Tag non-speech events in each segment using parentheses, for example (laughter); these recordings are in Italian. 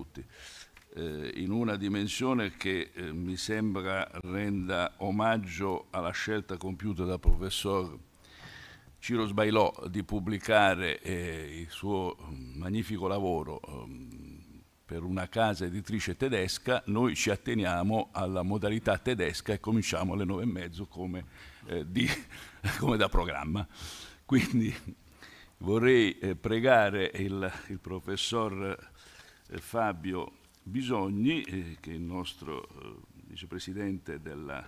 tutti, eh, in una dimensione che eh, mi sembra renda omaggio alla scelta compiuta dal professor Ciro Sbailò di pubblicare eh, il suo mm, magnifico lavoro mm, per una casa editrice tedesca, noi ci atteniamo alla modalità tedesca e cominciamo alle nove e mezzo come, eh, di, (laughs) come da programma. Quindi vorrei eh, pregare il, il professor eh, Fabio Bisogni, eh, che è il nostro eh, vicepresidente del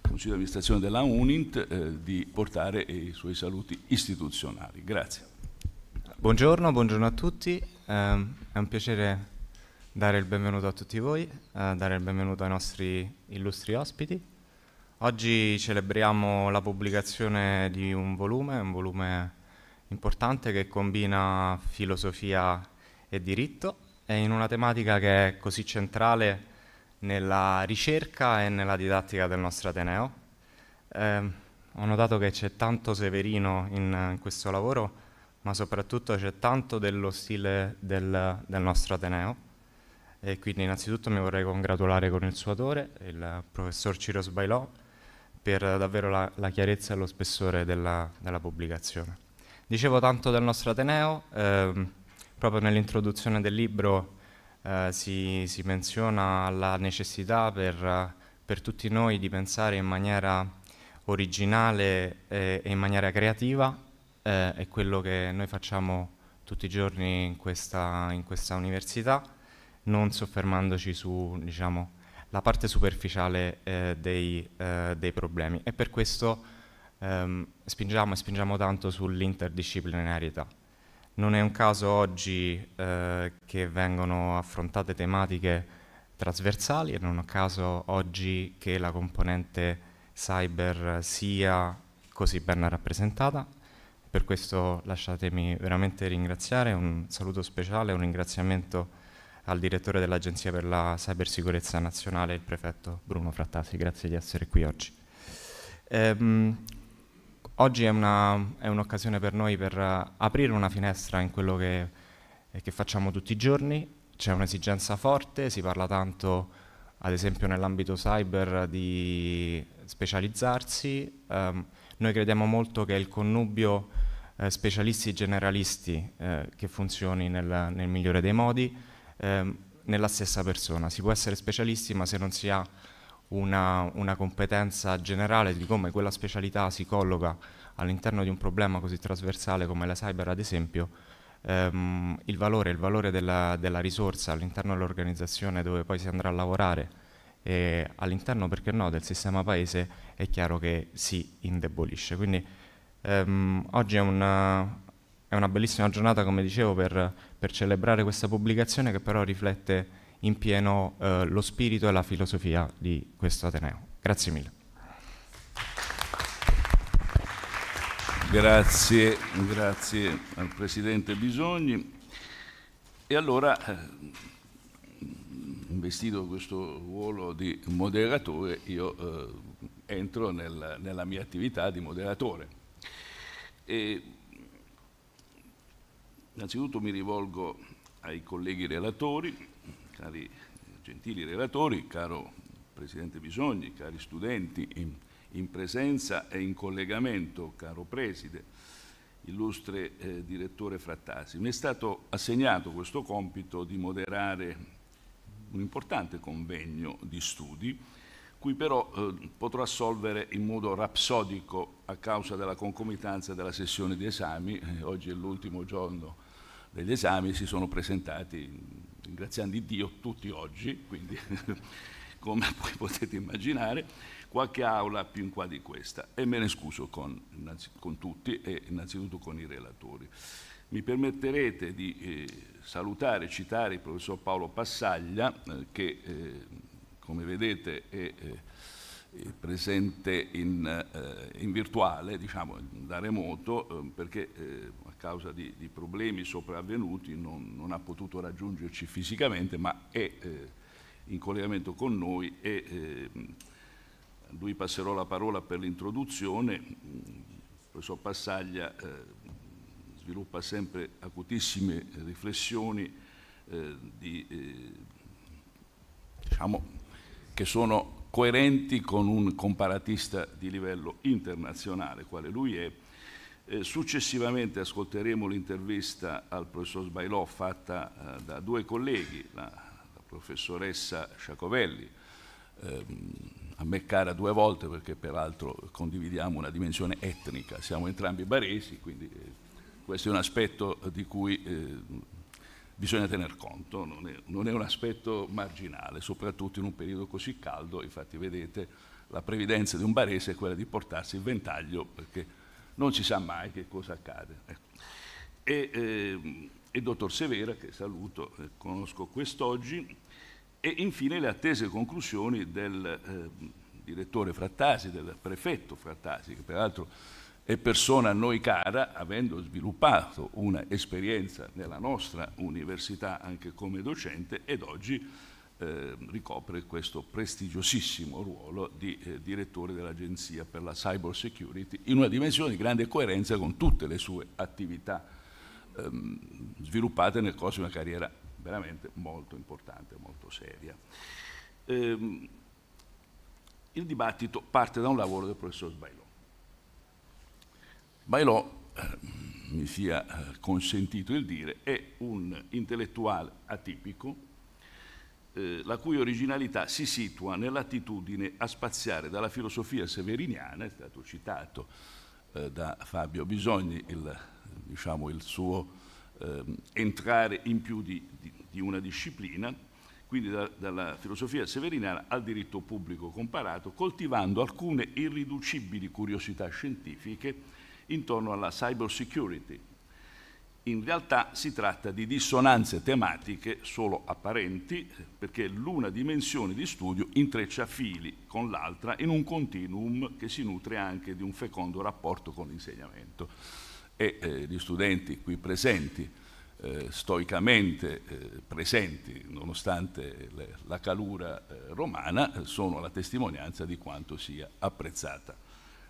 Consiglio di amministrazione della UNINT eh, di portare i suoi saluti istituzionali. Grazie. Buongiorno, buongiorno a tutti. Eh, è un piacere dare il benvenuto a tutti voi, eh, dare il benvenuto ai nostri illustri ospiti. Oggi celebriamo la pubblicazione di un volume, un volume importante che combina filosofia e diritto è in una tematica che è così centrale nella ricerca e nella didattica del nostro Ateneo. Eh, ho notato che c'è tanto Severino in, in, questo lavoro, ma soprattutto c'è tanto dello stile del, del, nostro Ateneo. E quindi innanzitutto mi vorrei congratulare con il suo autore, il professor Ciro Sbailò, per davvero la, la chiarezza e lo spessore della, della, pubblicazione. Dicevo tanto del nostro Ateneo, ehm, proprio nell'introduzione del libro eh, si, si, menziona la necessità per, per, tutti noi di pensare in maniera originale e, e in maniera creativa, eh, è quello che noi facciamo tutti i giorni in questa, in questa università, non soffermandoci su, diciamo, la parte superficiale eh, dei, eh, dei, problemi e per questo ehm, spingiamo e spingiamo tanto sull'interdisciplinarietà. Non è un caso oggi eh, che vengono affrontate tematiche trasversali e non è un caso oggi che la componente cyber sia così ben rappresentata. Per questo lasciatemi veramente ringraziare, un saluto speciale, un ringraziamento al direttore dell'Agenzia per la Cybersicurezza Nazionale, il prefetto Bruno Frattasi, grazie di essere qui oggi. Ehm, oggi è, una, è, un'occasione per noi per eh, aprire una finestra in quello che, eh, che facciamo tutti i giorni. C'è un'esigenza forte, si parla tanto, ad esempio nell'ambito cyber, di specializzarsi. Um, noi crediamo molto che il connubio eh, specialisti generalisti eh, che funzioni nel, nel, migliore dei modi eh, nella stessa persona. Si può essere specialisti ma se non si ha una, una competenza generale di come quella specialità si colloca all'interno di un problema così trasversale come la cyber, ad esempio, ehm, il valore, il valore della, della risorsa all'interno dell'organizzazione dove poi si andrà a lavorare e all'interno, perché no, del sistema paese è chiaro che si indebolisce. Quindi ehm, oggi è una, è una, bellissima giornata, come dicevo, per, per celebrare questa pubblicazione che però riflette in pieno eh, lo spirito e la filosofia di questo Ateneo. Grazie mille. Grazie, grazie al Presidente Bisogni. E allora, investito eh, questo ruolo di moderatore, io eh, entro nel, nella mia attività di moderatore. E, innanzitutto mi rivolgo ai colleghi relatori, cari gentili relatori, caro Presidente Bisogni, cari studenti in, in presenza e in collegamento, caro Preside, illustre eh, direttore Frattasi. Mi è stato assegnato questo compito di moderare un importante convegno di studi, cui però eh, potrò assolvere in modo rapsodico a causa della concomitanza della sessione di esami. Eh, oggi è l'ultimo giorno degli esami, si sono presentati ringraziando Dio tutti oggi, quindi (laughs) come potete immaginare, qualche aula più in qua di questa e me ne scuso con, con tutti e innanzitutto con i relatori. Mi permetterete di eh, salutare e citare il professor Paolo Passaglia eh, che eh, come vedete è eh, presente in, eh, in virtuale, diciamo da remoto, eh, perché causa di, di problemi sopravvenuti non, non, ha potuto raggiungerci fisicamente, ma è eh, in collegamento con noi e eh, lui passerò la parola per l'introduzione. Il professor Passaglia eh, sviluppa sempre acutissime riflessioni eh, di, eh, diciamo, che sono coerenti con un comparatista di livello internazionale, quale lui è, eh, successivamente ascolteremo l'intervista al professor Sbailò fatta eh, da due colleghi, la, la professoressa Sciacovelli, ehm, a me cara due volte perché peraltro condividiamo una dimensione etnica, siamo entrambi baresi, quindi eh, questo è un aspetto di cui eh, bisogna tener conto, non è, non è un aspetto marginale, soprattutto in un periodo così caldo, infatti vedete la previdenza di un barese è quella di portarsi il ventaglio perché non si sa mai che cosa accade. Ecco. E, eh, il dottor Severa, che saluto, e eh, conosco quest'oggi, e infine le attese conclusioni del eh, direttore Frattasi, del prefetto Frattasi, che peraltro è persona a noi cara, avendo sviluppato un'esperienza nella nostra università anche come docente ed oggi Ehm, ricopre questo prestigiosissimo ruolo di eh, direttore dell'Agenzia per la Cyber Security in una dimensione di grande coerenza con tutte le sue attività ehm, sviluppate nel corso di una carriera veramente molto importante, molto seria. Ehm, il dibattito parte da un lavoro del professor Bailò. Bailò, eh, mi sia eh, consentito il dire, è un intellettuale atipico, eh, la cui originalità si situa nell'attitudine a spaziare dalla filosofia severiniana, è stato citato eh, da Fabio Bisogni il, diciamo, il suo ehm, entrare in più di, di, di una disciplina, quindi da, dalla filosofia severiniana al diritto pubblico comparato, coltivando alcune irriducibili curiosità scientifiche intorno alla cyber security, in realtà si tratta di dissonanze tematiche solo apparenti, perché l'una dimensione di studio intreccia fili con l'altra in un continuum che si nutre anche di un fecondo rapporto con l'insegnamento. E eh, gli studenti qui presenti, eh, stoicamente eh, presenti, nonostante le, la calura eh, romana, sono la testimonianza di quanto sia apprezzata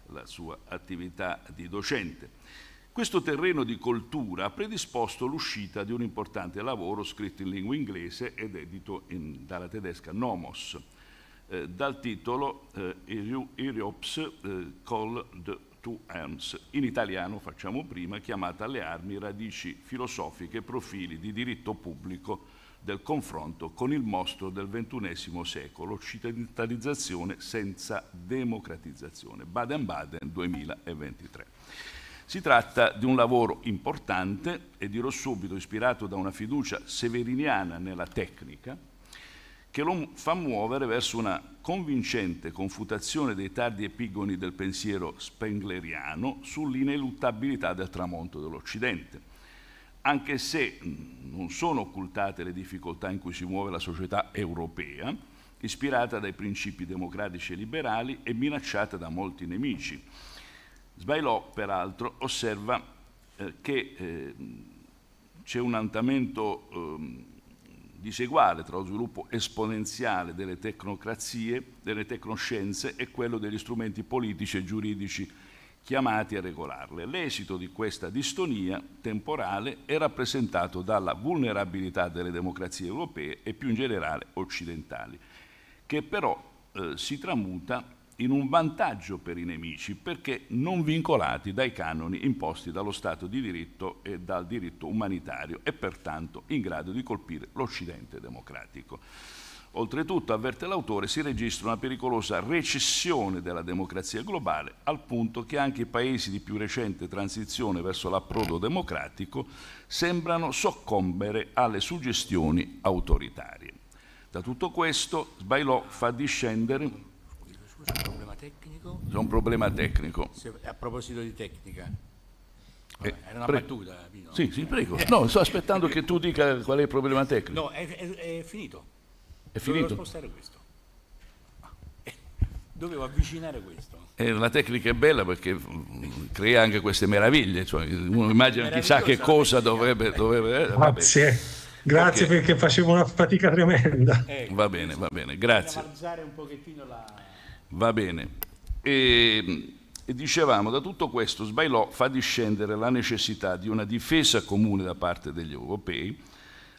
la sua attività di docente. Questo terreno di coltura ha predisposto l'uscita di un importante lavoro scritto in lingua inglese ed edito in, dalla tedesca Nomos, eh, dal titolo eh, Eriops eh, Call Two Arms, in italiano facciamo prima chiamata alle armi radici filosofiche e profili di diritto pubblico del confronto con il mostro del XXI secolo, occidentalizzazione senza democratizzazione, Baden-Baden 2023. Si tratta di un lavoro importante e dirò subito ispirato da una fiducia severiniana nella tecnica che lo fa muovere verso una convincente confutazione dei tardi epigoni del pensiero spengleriano sull'ineluttabilità del tramonto dell'Occidente, anche se non sono occultate le difficoltà in cui si muove la società europea, ispirata dai principi democratici e liberali e minacciata da molti nemici Sbailò, peraltro, osserva eh, che eh, c'è un andamento eh, diseguale tra lo sviluppo esponenziale delle tecnocrazie, delle tecnoscienze e quello degli strumenti politici e giuridici chiamati a regolarle. L'esito di questa distonia temporale è rappresentato dalla vulnerabilità delle democrazie europee e più in generale occidentali, che però eh, si tramuta in un vantaggio per i nemici perché non vincolati dai canoni imposti dallo Stato di diritto e dal diritto umanitario e pertanto in grado di colpire l'Occidente democratico. Oltretutto, avverte l'autore, si registra una pericolosa recessione della democrazia globale, al punto che anche i paesi di più recente transizione verso l'approdo democratico sembrano soccombere alle suggestioni autoritarie. Da tutto questo, Sbailò fa discendere c'è un problema tecnico? C'è un problema tecnico. Se, a proposito di tecnica. Eh, Vabbè, eh, è una battuta, Pino. Sì, sì, prego. Eh. No, sto aspettando che tu dica qual è il problema tecnico. No, è, è, è finito. È finito. Dovevo spostare questo. (laughs) Dovevo avvicinare questo. Eh, la tecnica è bella perché mm, crea anche queste meraviglie. Cioè, uno immagina chissà che cosa dovrebbe... dovrebbe eh, Grazie. Grazie okay. perché facevo una fatica tremenda. Ecco, va bene, va bene, grazie. Un pochettino la... Va bene. E, ehm, e dicevamo, da tutto questo Sbailò fa discendere la necessità di una difesa comune da parte degli europei,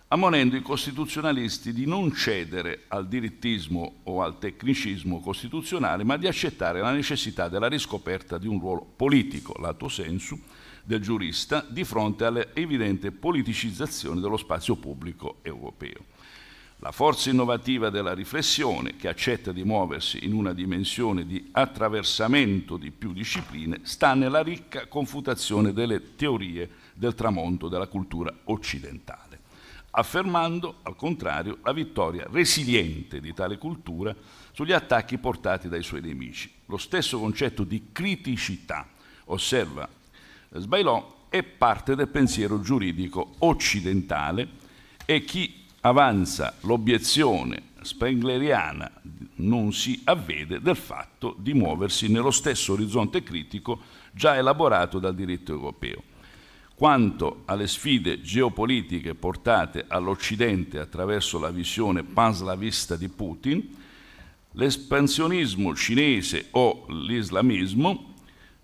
ammonendo i costituzionalisti di non cedere al dirittismo o al tecnicismo costituzionale, ma di accettare la necessità della riscoperta di un ruolo politico, lato sensu, del giurista di fronte all'evidente politicizzazione dello spazio pubblico europeo la forza innovativa della riflessione, che accetta di muoversi in una dimensione di attraversamento di più discipline, sta nella ricca confutazione delle teorie del tramonto della cultura occidentale, affermando al contrario la vittoria resiliente di tale cultura sugli attacchi portati dai suoi nemici. Lo stesso concetto di criticità, osserva Sbailò, è parte del pensiero giuridico occidentale e chi avanza l'obiezione spengleriana non si avvede del fatto di muoversi nello stesso orizzonte critico già elaborato dal diritto europeo. Quanto alle sfide geopolitiche portate all'Occidente attraverso la visione panslavista di Putin, l'espansionismo cinese o l'islamismo,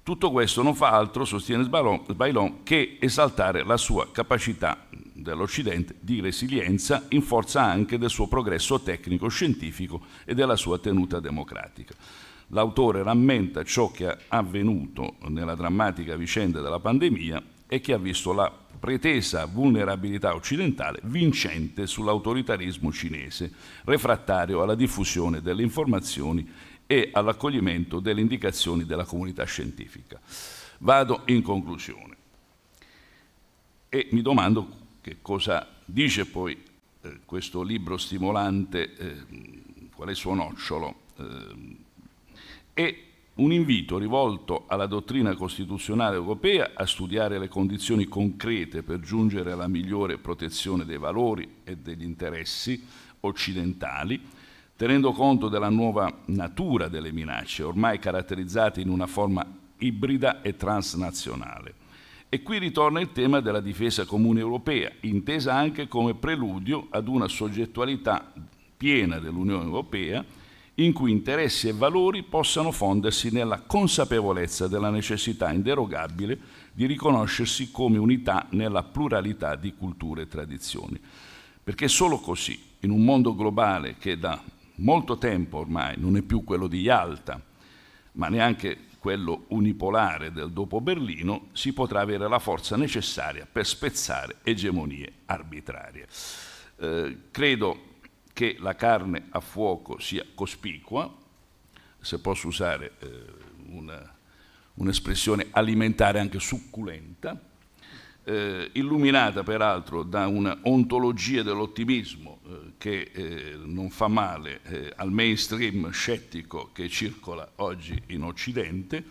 tutto questo non fa altro, sostiene Sbailon, che esaltare la sua capacità dell'Occidente di resilienza in forza anche del suo progresso tecnico-scientifico e della sua tenuta democratica. L'autore rammenta ciò che è avvenuto nella drammatica vicenda della pandemia e che ha visto la pretesa vulnerabilità occidentale vincente sull'autoritarismo cinese, refrattario alla diffusione delle informazioni e all'accoglimento delle indicazioni della comunità scientifica. Vado in conclusione e mi domando che cosa dice poi eh, questo libro stimolante, eh, qual è il suo nocciolo. Eh, è un invito rivolto alla dottrina costituzionale europea a studiare le condizioni concrete per giungere alla migliore protezione dei valori e degli interessi occidentali, tenendo conto della nuova natura delle minacce, ormai caratterizzate in una forma ibrida e transnazionale. E qui ritorna il tema della difesa comune europea, intesa anche come preludio ad una soggettualità piena dell'Unione europea in cui interessi e valori possano fondersi nella consapevolezza della necessità inderogabile di riconoscersi come unità nella pluralità di culture e tradizioni. Perché solo così, in un mondo globale che da molto tempo ormai non è più quello di Yalta, ma neanche quello unipolare del dopo Berlino, si potrà avere la forza necessaria per spezzare egemonie arbitrarie. Eh, credo che la carne a fuoco sia cospicua, se posso usare eh, un'espressione alimentare anche succulenta, eh, illuminata peraltro da una ontologia dell'ottimismo che eh, non fa male eh, al mainstream scettico che circola oggi in Occidente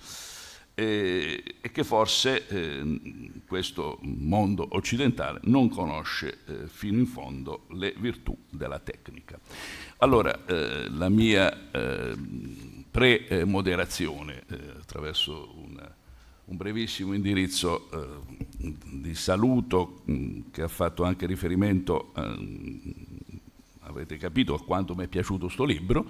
eh, e che forse eh, questo mondo occidentale non conosce eh, fino in fondo le virtù della tecnica. Allora, eh, la mia pre-moderazione attraverso una, un brevissimo indirizzo di saluto mh, mm, che ha fatto anche riferimento a ehm, avrete capito quanto mi è piaciuto questo libro,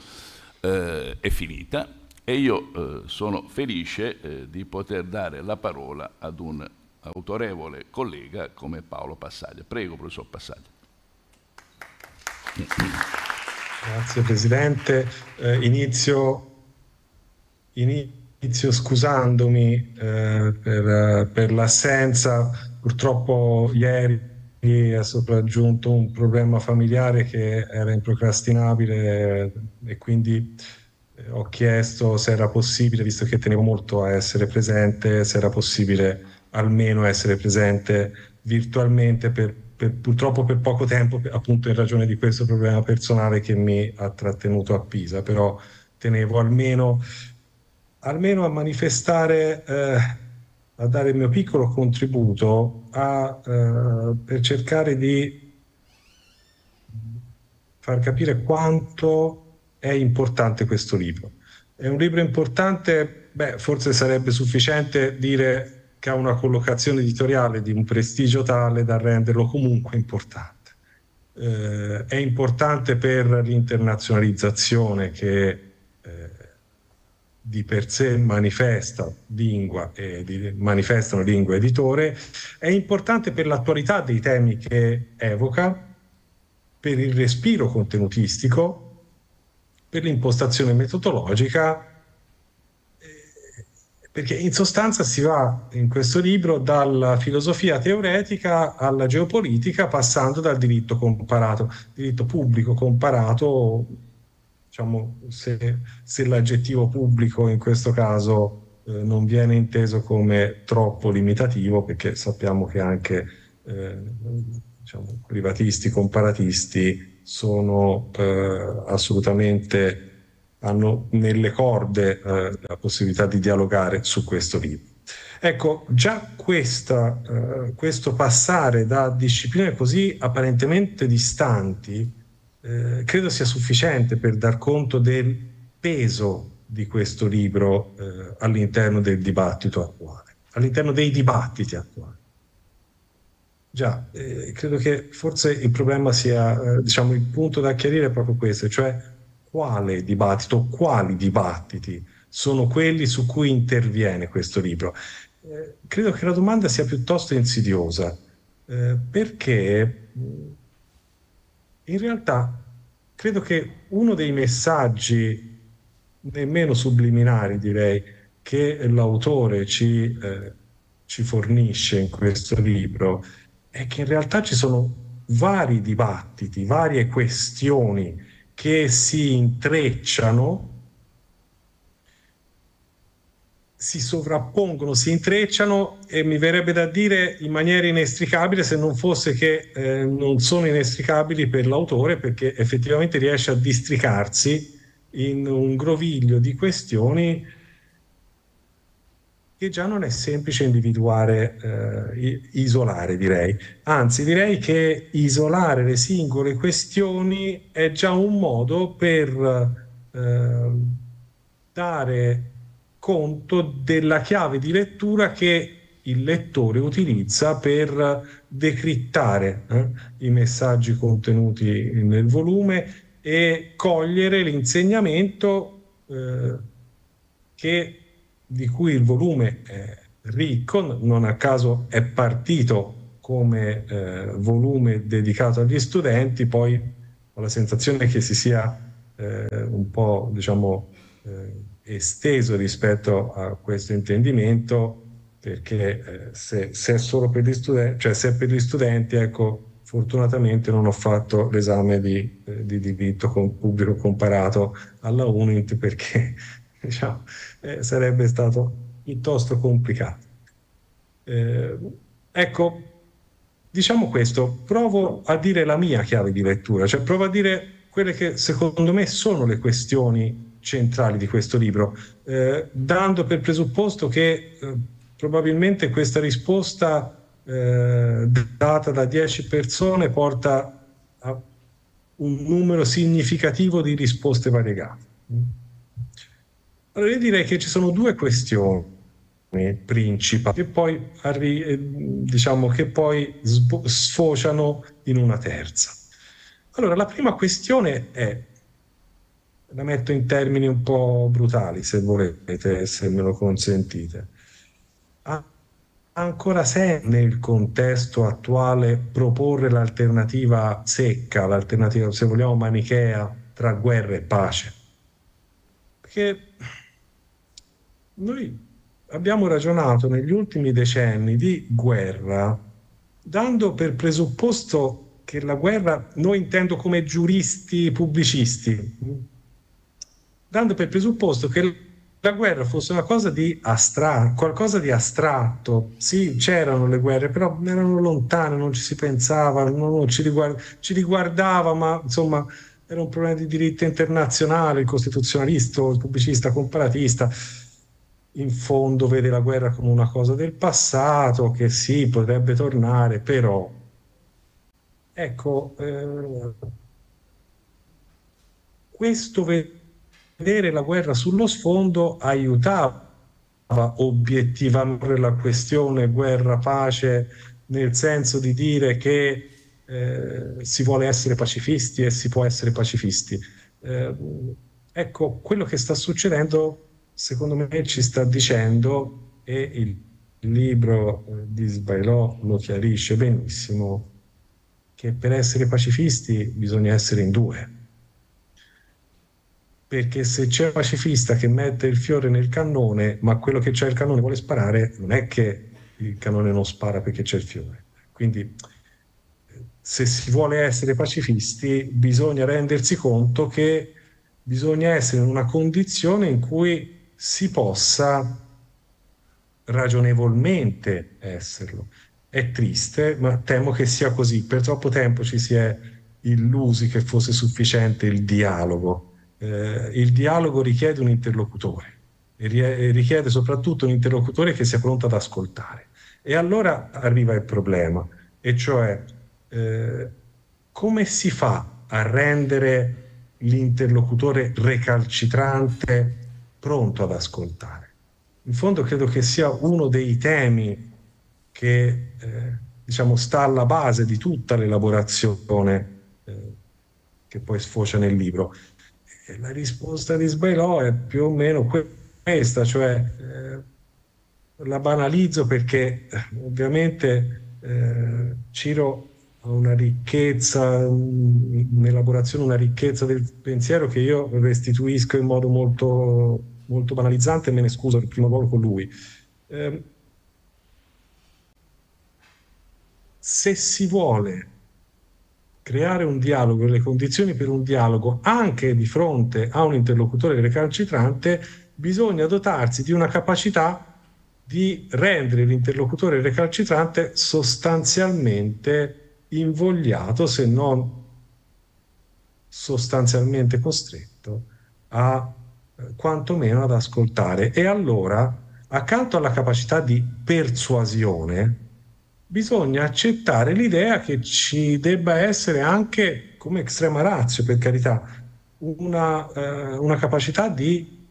eh, è finita e io eh, sono felice eh, di poter dare la parola ad un autorevole collega come Paolo Passaglia. Prego, professor Passaglia. Grazie Presidente. Eh, inizio, inizio, scusandomi eh, per, per l'assenza. Purtroppo ieri Lì è sopraggiunto un problema familiare che era improcrastinabile e quindi eh, ho chiesto se era possibile, visto che tenevo molto a essere presente, se era possibile almeno essere presente virtualmente per, per, purtroppo per poco tempo, appunto in ragione di questo problema personale che mi ha trattenuto a Pisa, però tenevo almeno, almeno a manifestare... Eh, a dare il mio piccolo contributo a, eh, per cercare di far capire quanto è importante questo libro. È un libro importante, beh, forse sarebbe sufficiente dire che ha una collocazione editoriale di un prestigio tale da renderlo comunque importante. Eh, è importante per l'internazionalizzazione che di per sé manifesta lingua e di, manifestano lingua editore, è importante per l'attualità dei temi che evoca, per il respiro contenutistico, per l'impostazione metodologica, eh, perché in sostanza si va in questo libro dalla filosofia teoretica alla geopolitica, passando dal diritto comparato, diritto pubblico comparato diciamo, se, se l'aggettivo pubblico in questo caso eh, non viene inteso come troppo limitativo, perché sappiamo che anche eh, diciamo, privatisti, comparatisti sono eh, assolutamente hanno nelle corde eh, la possibilità di dialogare su questo libro. Ecco, già questa, eh, questo passare da discipline così apparentemente distanti eh, credo sia sufficiente per dar conto del peso di questo libro eh, all'interno del dibattito attuale, all'interno dei dibattiti attuali. Già, eh, credo che forse il problema sia, eh, diciamo, il punto da chiarire è proprio questo, cioè quale dibattito, quali dibattiti sono quelli su cui interviene questo libro. Eh, credo che la domanda sia piuttosto insidiosa, eh, perché in realtà credo che uno dei messaggi, nemmeno subliminari direi, che l'autore ci, eh, ci fornisce in questo libro è che in realtà ci sono vari dibattiti, varie questioni che si intrecciano si sovrappongono, si intrecciano e mi verrebbe da dire in maniera inestricabile se non fosse che eh, non sono inestricabili per l'autore perché effettivamente riesce a districarsi in un groviglio di questioni che già non è semplice individuare, eh, isolare direi. Anzi direi che isolare le singole questioni è già un modo per eh, dare conto della chiave di lettura che il lettore utilizza per decrittare eh, i messaggi contenuti nel volume e cogliere l'insegnamento eh, che, di cui il volume è ricco, non a caso è partito come eh, volume dedicato agli studenti, poi ho la sensazione che si sia eh, un po' diciamo eh, esteso rispetto a questo intendimento perché eh, se, se, è solo per gli studenti, cioè se è per gli studenti, ecco, fortunatamente non ho fatto l'esame di, eh, di diritto con pubblico comparato alla UNIT perché (laughs) diciamo, eh, sarebbe stato piuttosto complicato. Eh, ecco, diciamo questo, provo a dire la mia chiave di lettura, cioè provo a dire quelle che secondo me sono le questioni centrali di questo libro, eh, dando per presupposto che eh, probabilmente questa risposta eh, data da 10 persone porta a un numero significativo di risposte variegate. Allora io direi che ci sono due questioni principali che poi, eh, diciamo, che poi sfociano in una terza. Allora la prima questione è la metto in termini un po' brutali, se volete, se me lo consentite. Ha ancora senso nel contesto attuale proporre l'alternativa secca, l'alternativa, se vogliamo, manichea tra guerra e pace? Perché noi abbiamo ragionato negli ultimi decenni di guerra dando per presupposto che la guerra, noi intendo come giuristi pubblicisti, dando per presupposto che la guerra fosse una cosa di astra- qualcosa di astratto. Sì, c'erano le guerre, però erano lontane, non ci si pensava, non ci, riguard- ci riguardava, ma insomma era un problema di diritto internazionale, il costituzionalista, il pubblicista comparatista in fondo vede la guerra come una cosa del passato che sì, potrebbe tornare, però ecco eh, questo ve- vedere la guerra sullo sfondo aiutava obiettivamente la questione guerra-pace nel senso di dire che eh, si vuole essere pacifisti e si può essere pacifisti. Eh, ecco, quello che sta succedendo secondo me ci sta dicendo e il libro eh, di Sbailò lo chiarisce benissimo che per essere pacifisti bisogna essere in due perché se c'è un pacifista che mette il fiore nel cannone, ma quello che c'è il cannone vuole sparare, non è che il cannone non spara perché c'è il fiore. Quindi se si vuole essere pacifisti bisogna rendersi conto che bisogna essere in una condizione in cui si possa ragionevolmente esserlo. È triste, ma temo che sia così. Per troppo tempo ci si è illusi che fosse sufficiente il dialogo eh, il dialogo richiede un interlocutore, e richiede soprattutto un interlocutore che sia pronto ad ascoltare. E allora arriva il problema, e cioè eh, come si fa a rendere l'interlocutore recalcitrante pronto ad ascoltare? In fondo credo che sia uno dei temi che eh, diciamo, sta alla base di tutta l'elaborazione eh, che poi sfocia nel libro, e la risposta di Sbailò è più o meno questa, cioè eh, la banalizzo perché eh, ovviamente eh, Ciro ha una ricchezza, un'elaborazione, una ricchezza del pensiero che io restituisco in modo molto, molto banalizzante e me ne scuso per primo luogo con lui. Eh, se si vuole creare un dialogo, e le condizioni per un dialogo anche di fronte a un interlocutore recalcitrante, bisogna dotarsi di una capacità di rendere l'interlocutore recalcitrante sostanzialmente invogliato, se non sostanzialmente costretto a eh, quantomeno ad ascoltare. E allora, accanto alla capacità di persuasione, bisogna accettare l'idea che ci debba essere anche, come estrema razio per carità, una, eh, una capacità di,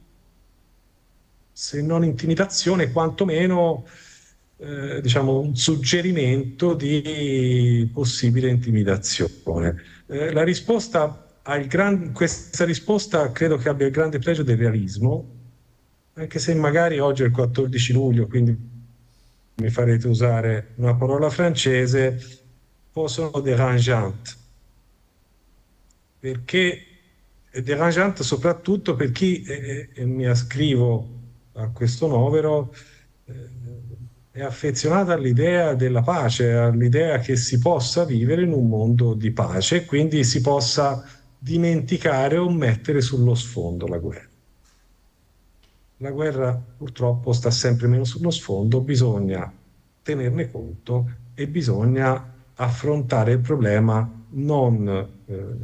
se non intimidazione, quantomeno eh, diciamo, un suggerimento di possibile intimidazione. Eh, la risposta al gran, questa risposta credo che abbia il grande pregio del realismo, anche se magari oggi è il 14 luglio, quindi mi farete usare una parola francese, possono derangeant. Perché è derangeant soprattutto per chi, e, eh, e eh, mi ascrivo a questo novero, eh, è affezionato all'idea della pace, all'idea che si possa vivere in un mondo di pace e quindi si possa dimenticare o mettere sullo sfondo la guerra la guerra purtroppo sta sempre meno sullo sfondo, bisogna tenerne conto e bisogna affrontare il problema non eh,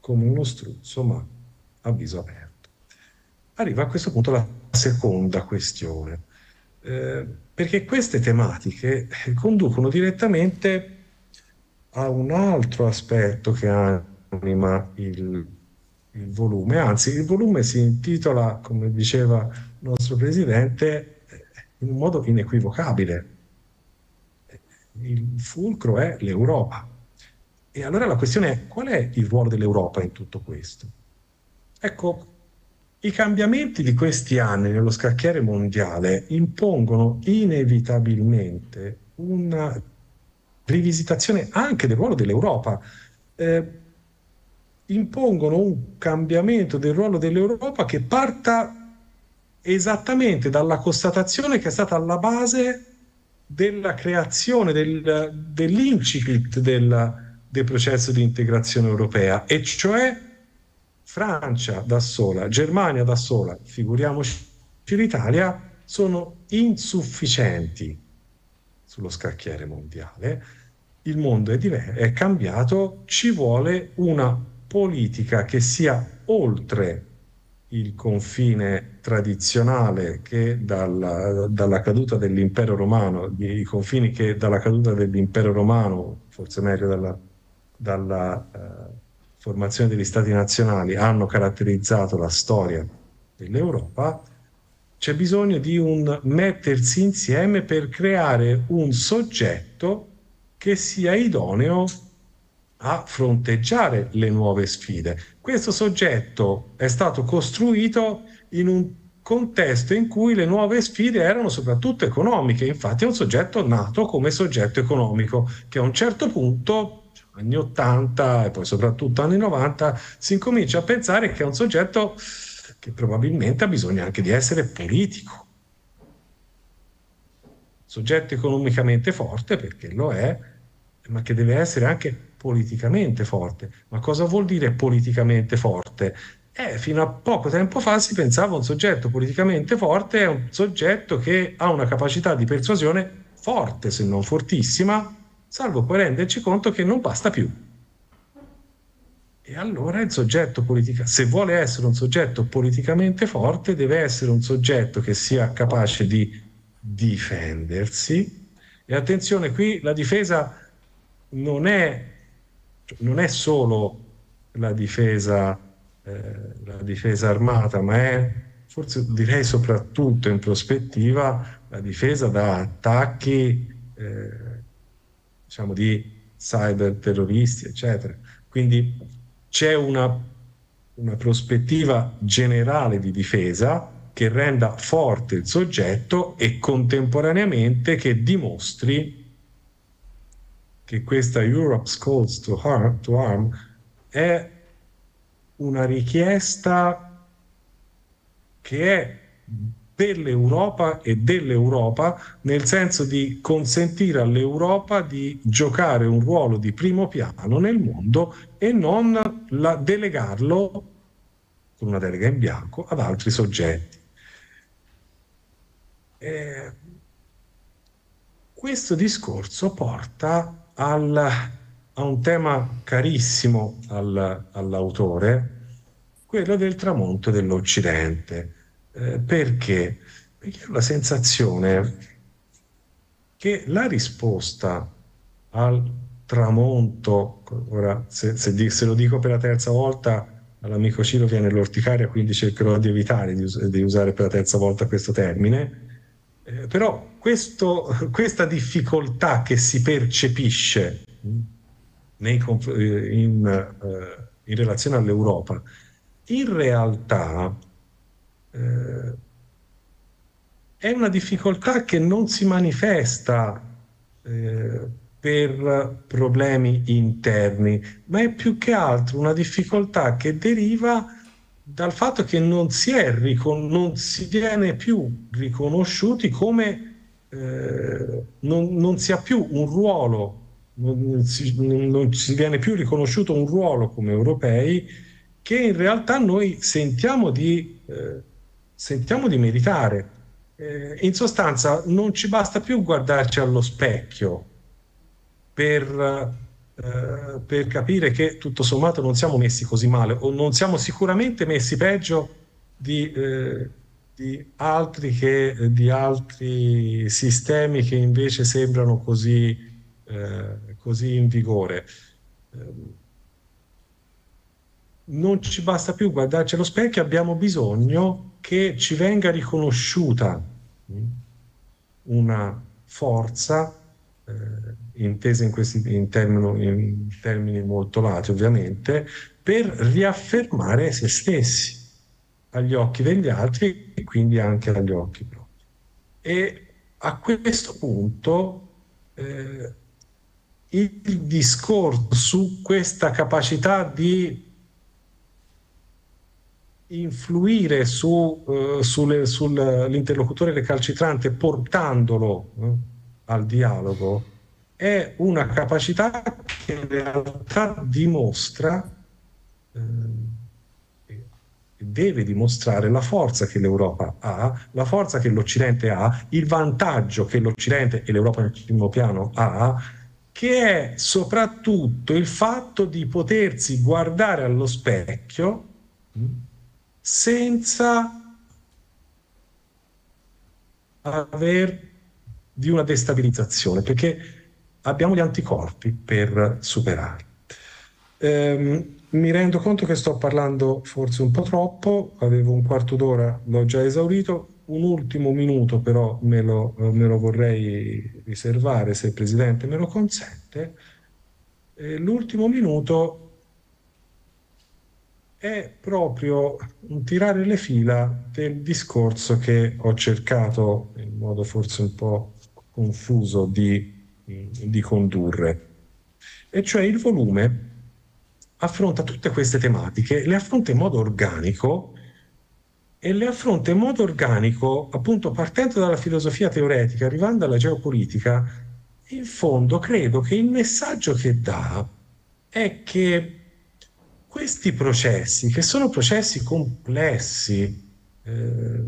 come uno struzzo, ma a viso aperto. Arriva a questo punto la seconda questione, eh, perché queste tematiche conducono direttamente a un altro aspetto che anima il il volume, anzi il volume si intitola, come diceva il nostro Presidente, in un modo inequivocabile. Il fulcro è l'Europa. E allora la questione è qual è il ruolo dell'Europa in tutto questo? Ecco, i cambiamenti di questi anni nello scacchiere mondiale impongono inevitabilmente una rivisitazione anche del ruolo dell'Europa. Eh, impongono un cambiamento del ruolo dell'Europa che parta esattamente dalla constatazione che è stata alla base della creazione del, dell'incipit del, del processo di integrazione europea, e cioè Francia da sola, Germania da sola, figuriamoci l'Italia, sono insufficienti sullo scacchiere mondiale. Il mondo è, diver- è cambiato, ci vuole una politica che sia oltre il confine tradizionale che dalla, dalla caduta dell'impero romano, i confini che dalla caduta dell'impero romano, forse meglio dalla, dalla eh, formazione degli stati nazionali, hanno caratterizzato la storia dell'Europa, c'è bisogno di un mettersi insieme per creare un soggetto che sia idoneo a fronteggiare le nuove sfide. Questo soggetto è stato costruito in un contesto in cui le nuove sfide erano soprattutto economiche, infatti è un soggetto nato come soggetto economico che a un certo punto anni 80 e poi soprattutto anni 90 si incomincia a pensare che è un soggetto che probabilmente ha bisogno anche di essere politico. Soggetto economicamente forte perché lo è, ma che deve essere anche politicamente forte. Ma cosa vuol dire politicamente forte? Eh, fino a poco tempo fa si pensava un soggetto politicamente forte è un soggetto che ha una capacità di persuasione forte, se non fortissima, salvo poi renderci conto che non basta più. E allora il soggetto politico, se vuole essere un soggetto politicamente forte, deve essere un soggetto che sia capace di difendersi. E attenzione, qui la difesa non è non è solo la difesa, eh, la difesa armata, ma è forse direi soprattutto in prospettiva la difesa da attacchi eh, diciamo di cyber terroristi, eccetera. Quindi c'è una, una prospettiva generale di difesa che renda forte il soggetto e contemporaneamente che dimostri che questa Europe's Calls to Harm, to harm è una richiesta che è dell'Europa e dell'Europa, nel senso di consentire all'Europa di giocare un ruolo di primo piano nel mondo e non la, delegarlo con una delega in bianco ad altri soggetti. Eh, questo discorso porta al, a un tema carissimo al, all'autore, quello del tramonto dell'Occidente. Eh, perché? Perché ho la sensazione che la risposta al tramonto, ora se, se, se, lo dico per la terza volta all'amico Ciro viene l'orticaria, quindi cercherò di evitare di, us- di usare per la terza volta questo termine, eh, però questo, (laughs) questa difficoltà che si percepisce nei, eh, in, eh, in, relazione all'Europa, in realtà eh, è una difficoltà che non si manifesta eh, per problemi interni, ma è più che altro una difficoltà che deriva dal fatto che non si, è ricon- non si viene più riconosciuti come eh, non, non, si ha più un ruolo, non si, non si, viene più riconosciuto un ruolo come europei che in realtà noi sentiamo di, eh, sentiamo di meritare. Eh, in sostanza non ci basta più guardarci allo specchio per eh, per capire che tutto sommato non siamo messi così male o non siamo sicuramente messi peggio di, eh, di, altri, che, eh, di altri, sistemi che invece sembrano così, eh, così in vigore. Ehm, non ci basta più guardarci allo specchio, abbiamo bisogno che ci venga riconosciuta mm, una forza eh, intesa in, questi, in, termino, in termini molto lati ovviamente, per riaffermare se stessi agli occhi degli altri e quindi anche agli occhi propri. E a questo punto eh, il discorso su questa capacità di influire su, eh, sull'interlocutore recalcitrante portandolo eh, al dialogo è una capacità che in realtà dimostra eh, deve dimostrare la forza che l'Europa ha, la forza che l'Occidente ha, il vantaggio che l'Occidente e l'Europa nel primo piano ha, che è soprattutto il fatto di potersi guardare allo specchio mm, senza aver di una destabilizzazione, perché abbiamo gli anticorpi per superare. Ehm, mi rendo conto che sto parlando forse un po' troppo, avevo un quarto d'ora, l'ho già esaurito, un ultimo minuto però me lo, me lo vorrei riservare se il Presidente me lo consente. E l'ultimo minuto è proprio un tirare le fila del discorso che ho cercato in modo forse un po' confuso di Mm, di condurre. E cioè il volume affronta tutte queste tematiche, le affronta in modo organico e le affronta in modo organico, appunto partendo dalla filosofia teoretica, arrivando alla geopolitica, in fondo credo che il messaggio che dà è che questi processi, che sono processi complessi, eh,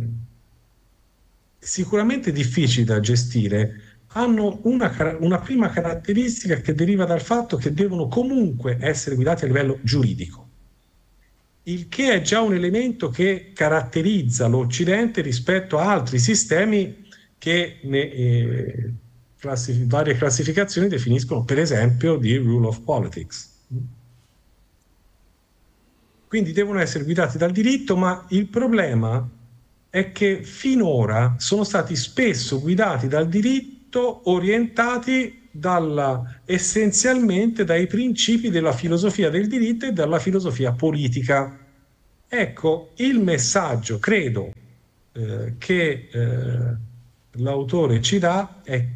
sicuramente difficili da gestire, hanno una, una, prima caratteristica che deriva dal fatto che devono comunque essere guidati a livello giuridico, il che è già un elemento che caratterizza l'Occidente rispetto a altri sistemi che ne, eh, classif- varie classificazioni definiscono per esempio di rule of politics. Quindi devono essere guidati dal diritto, ma il problema è che finora sono stati spesso guidati dal diritto tutto orientati dalla, essenzialmente dai principi della filosofia del diritto e dalla filosofia politica. Ecco il messaggio, credo, eh, che eh, l'autore ci dà e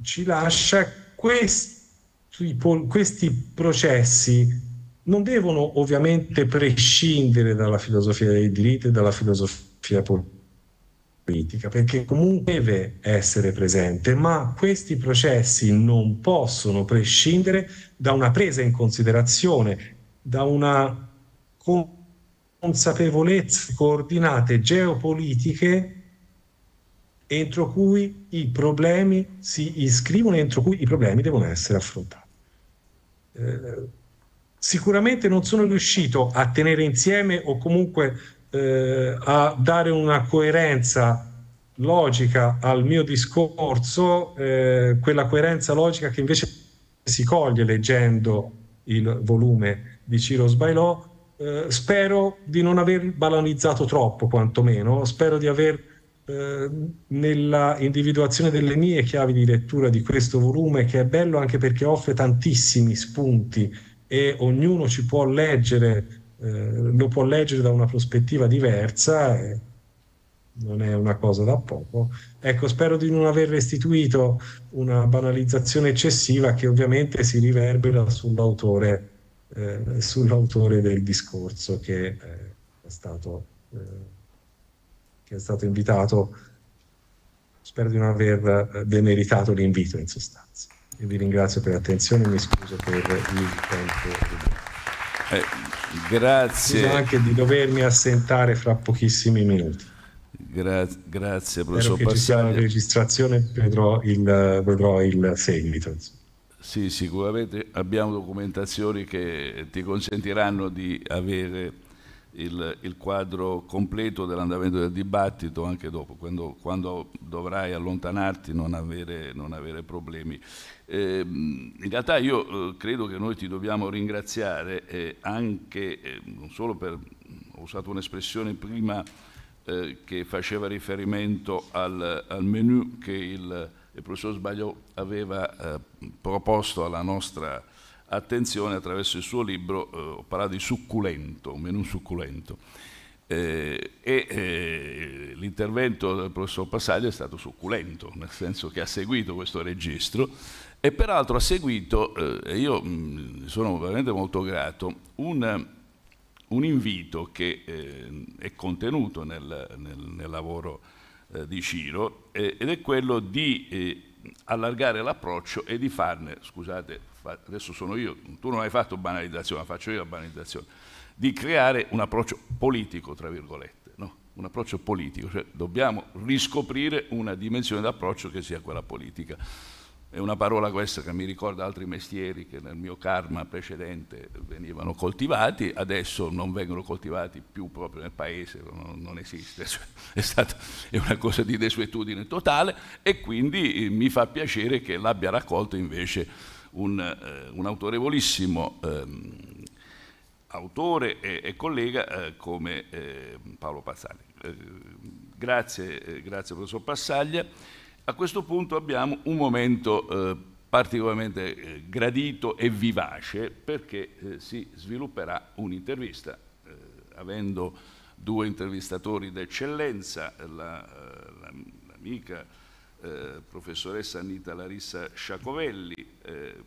ci lascia questi, questi processi non devono ovviamente prescindere dalla filosofia del diritto e dalla filosofia politica politica, perché comunque deve essere presente, ma questi processi non possono prescindere da una presa in considerazione, da una consapevolezza coordinate geopolitiche entro cui i problemi si iscrivono, entro cui i problemi devono essere affrontati. Eh, sicuramente non sono riuscito a tenere insieme o comunque eh, a dare una coerenza logica al mio discorso, eh, quella coerenza logica che invece si coglie leggendo il volume di Ciro Sbailò, eh, spero di non aver balanizzato troppo quantomeno, spero di aver eh, nella individuazione delle mie chiavi di lettura di questo volume che è bello anche perché offre tantissimi spunti e ognuno ci può leggere eh, lo può leggere da una prospettiva diversa, eh, non è una cosa da poco. Ecco, spero di non aver restituito una banalizzazione eccessiva che ovviamente si riverbera sull'autore, eh, sull'autore del discorso che eh, è stato, eh, che è stato invitato. Spero di non aver demeritato l'invito in sostanza. E vi ringrazio per l'attenzione e mi scuso per il tempo. Eh. Grazie. Scusa anche di dovermi assentare fra pochissimi minuti. Gra- grazie, professor Spero che la registrazione vedrò il, vedrò il seguito. Sì, sicuramente abbiamo documentazioni che ti consentiranno di avere il, il quadro completo dell'andamento del dibattito anche dopo, quando, quando dovrai allontanarti non avere, non avere problemi. Eh, in realtà io eh, credo che noi ti dobbiamo ringraziare eh, anche, eh, non solo per, ho usato un'espressione prima eh, che faceva riferimento al, al menu che il, il professor Sbaglio aveva eh, proposto alla nostra attenzione attraverso il suo libro, eh, ho parlato di succulento, un menù succulento. Eh, e eh, l'intervento del professor Passaglio è stato succulento, nel senso che ha seguito questo registro e peraltro ha seguito, eh, e io mh, mm, sono veramente molto grato, un, un invito che eh, è contenuto nel, nel, nel lavoro eh, di Ciro ed è quello di allargare l'approccio e di farne, scusate adesso sono io, tu non hai fatto banalizzazione, faccio io la banalizzazione, di creare un approccio politico, tra virgolette, no? un approccio politico, cioè dobbiamo riscoprire una dimensione d'approccio che sia quella politica. È una parola questa che mi ricorda altri mestieri che nel mio karma precedente venivano coltivati, adesso non vengono coltivati più proprio nel paese, non, non esiste, cioè, è, stata, è, una cosa di desuetudine totale e quindi eh, mi fa piacere che l'abbia raccolto invece un, eh, un autorevolissimo ehm, autore e, e collega eh, come eh, Paolo Pazzani. Eh, grazie, eh, grazie professor Passaglia. A questo punto abbiamo un momento eh, particolarmente gradito e vivace perché si svilupperà un'intervista, avendo due intervistatori d'eccellenza, l'amica la, la eh, professoressa Anita Larissa Sciacovelli, eh,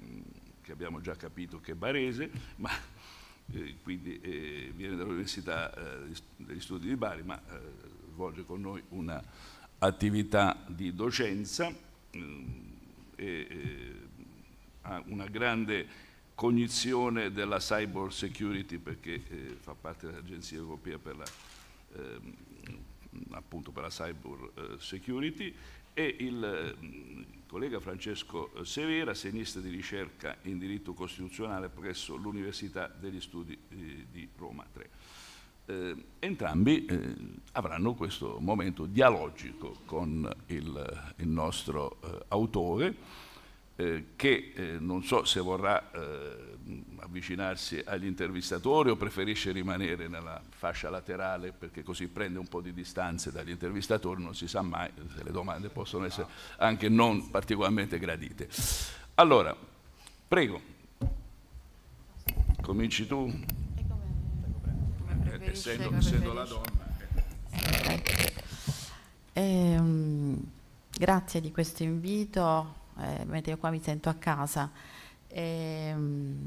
che abbiamo già capito che è barese, ma eh, quindi eh, viene dall'Università eh, degli Studi di Bari, ma svolge con noi un'attività di docenza mm, e ha una grande cognizione della cyber security perché fa parte dell'Agenzia Europea per la, ehm, appunto per la cyber security e mm, il collega Francesco Severa, segnista di ricerca in diritto costituzionale presso l'Università degli Studi eh, di Roma 3. Eh, entrambi eh, avranno questo momento dialogico con il, il nostro eh, autore eh, che eh, non so se vorrà eh, avvicinarsi agli intervistatori o preferisce rimanere nella fascia laterale perché così prende un po' di distanze dagli intervistatori, non si sa mai se le domande possono essere anche non particolarmente gradite. Allora, prego, cominci tu, eh, essendo, essendo la donna. Eh, grazie di questo invito eh, mentre io qua mi sento a casa. E, um,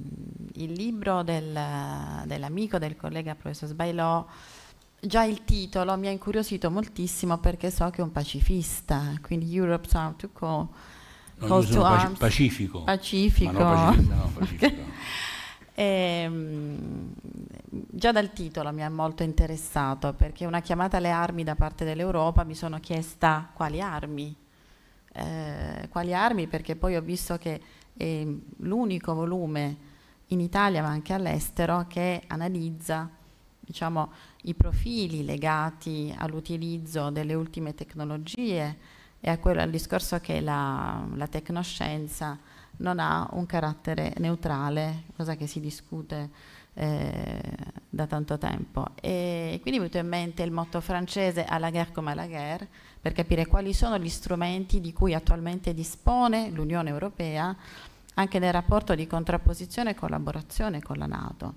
il libro del, dell'amico, del collega professor Sbailò, già il titolo mi ha incuriosito moltissimo perché so che è un pacifista, quindi Europe's How to Call. No, call to arms. Pacifico. Pacifico. Ma (laughs) pacifico, pacifico. Ehm, e, già dal titolo mi ha molto interessato perché una chiamata alle armi da parte dell'Europa mi sono chiesta quali armi eh, quali armi, perché poi ho visto che è ehm, l'unico volume in Italia ma anche all'estero che analizza diciamo, i profili legati all'utilizzo delle ultime tecnologie e quello, al discorso che la, la, tecnoscienza non ha un carattere neutrale, cosa che si discute eh, da tanto tempo. E quindi mi è venuto in mente il motto francese à la guerre comme à la guerre, per capire quali sono gli strumenti di cui attualmente dispone l'Unione Europea anche nel rapporto di contrapposizione e collaborazione con la Nato.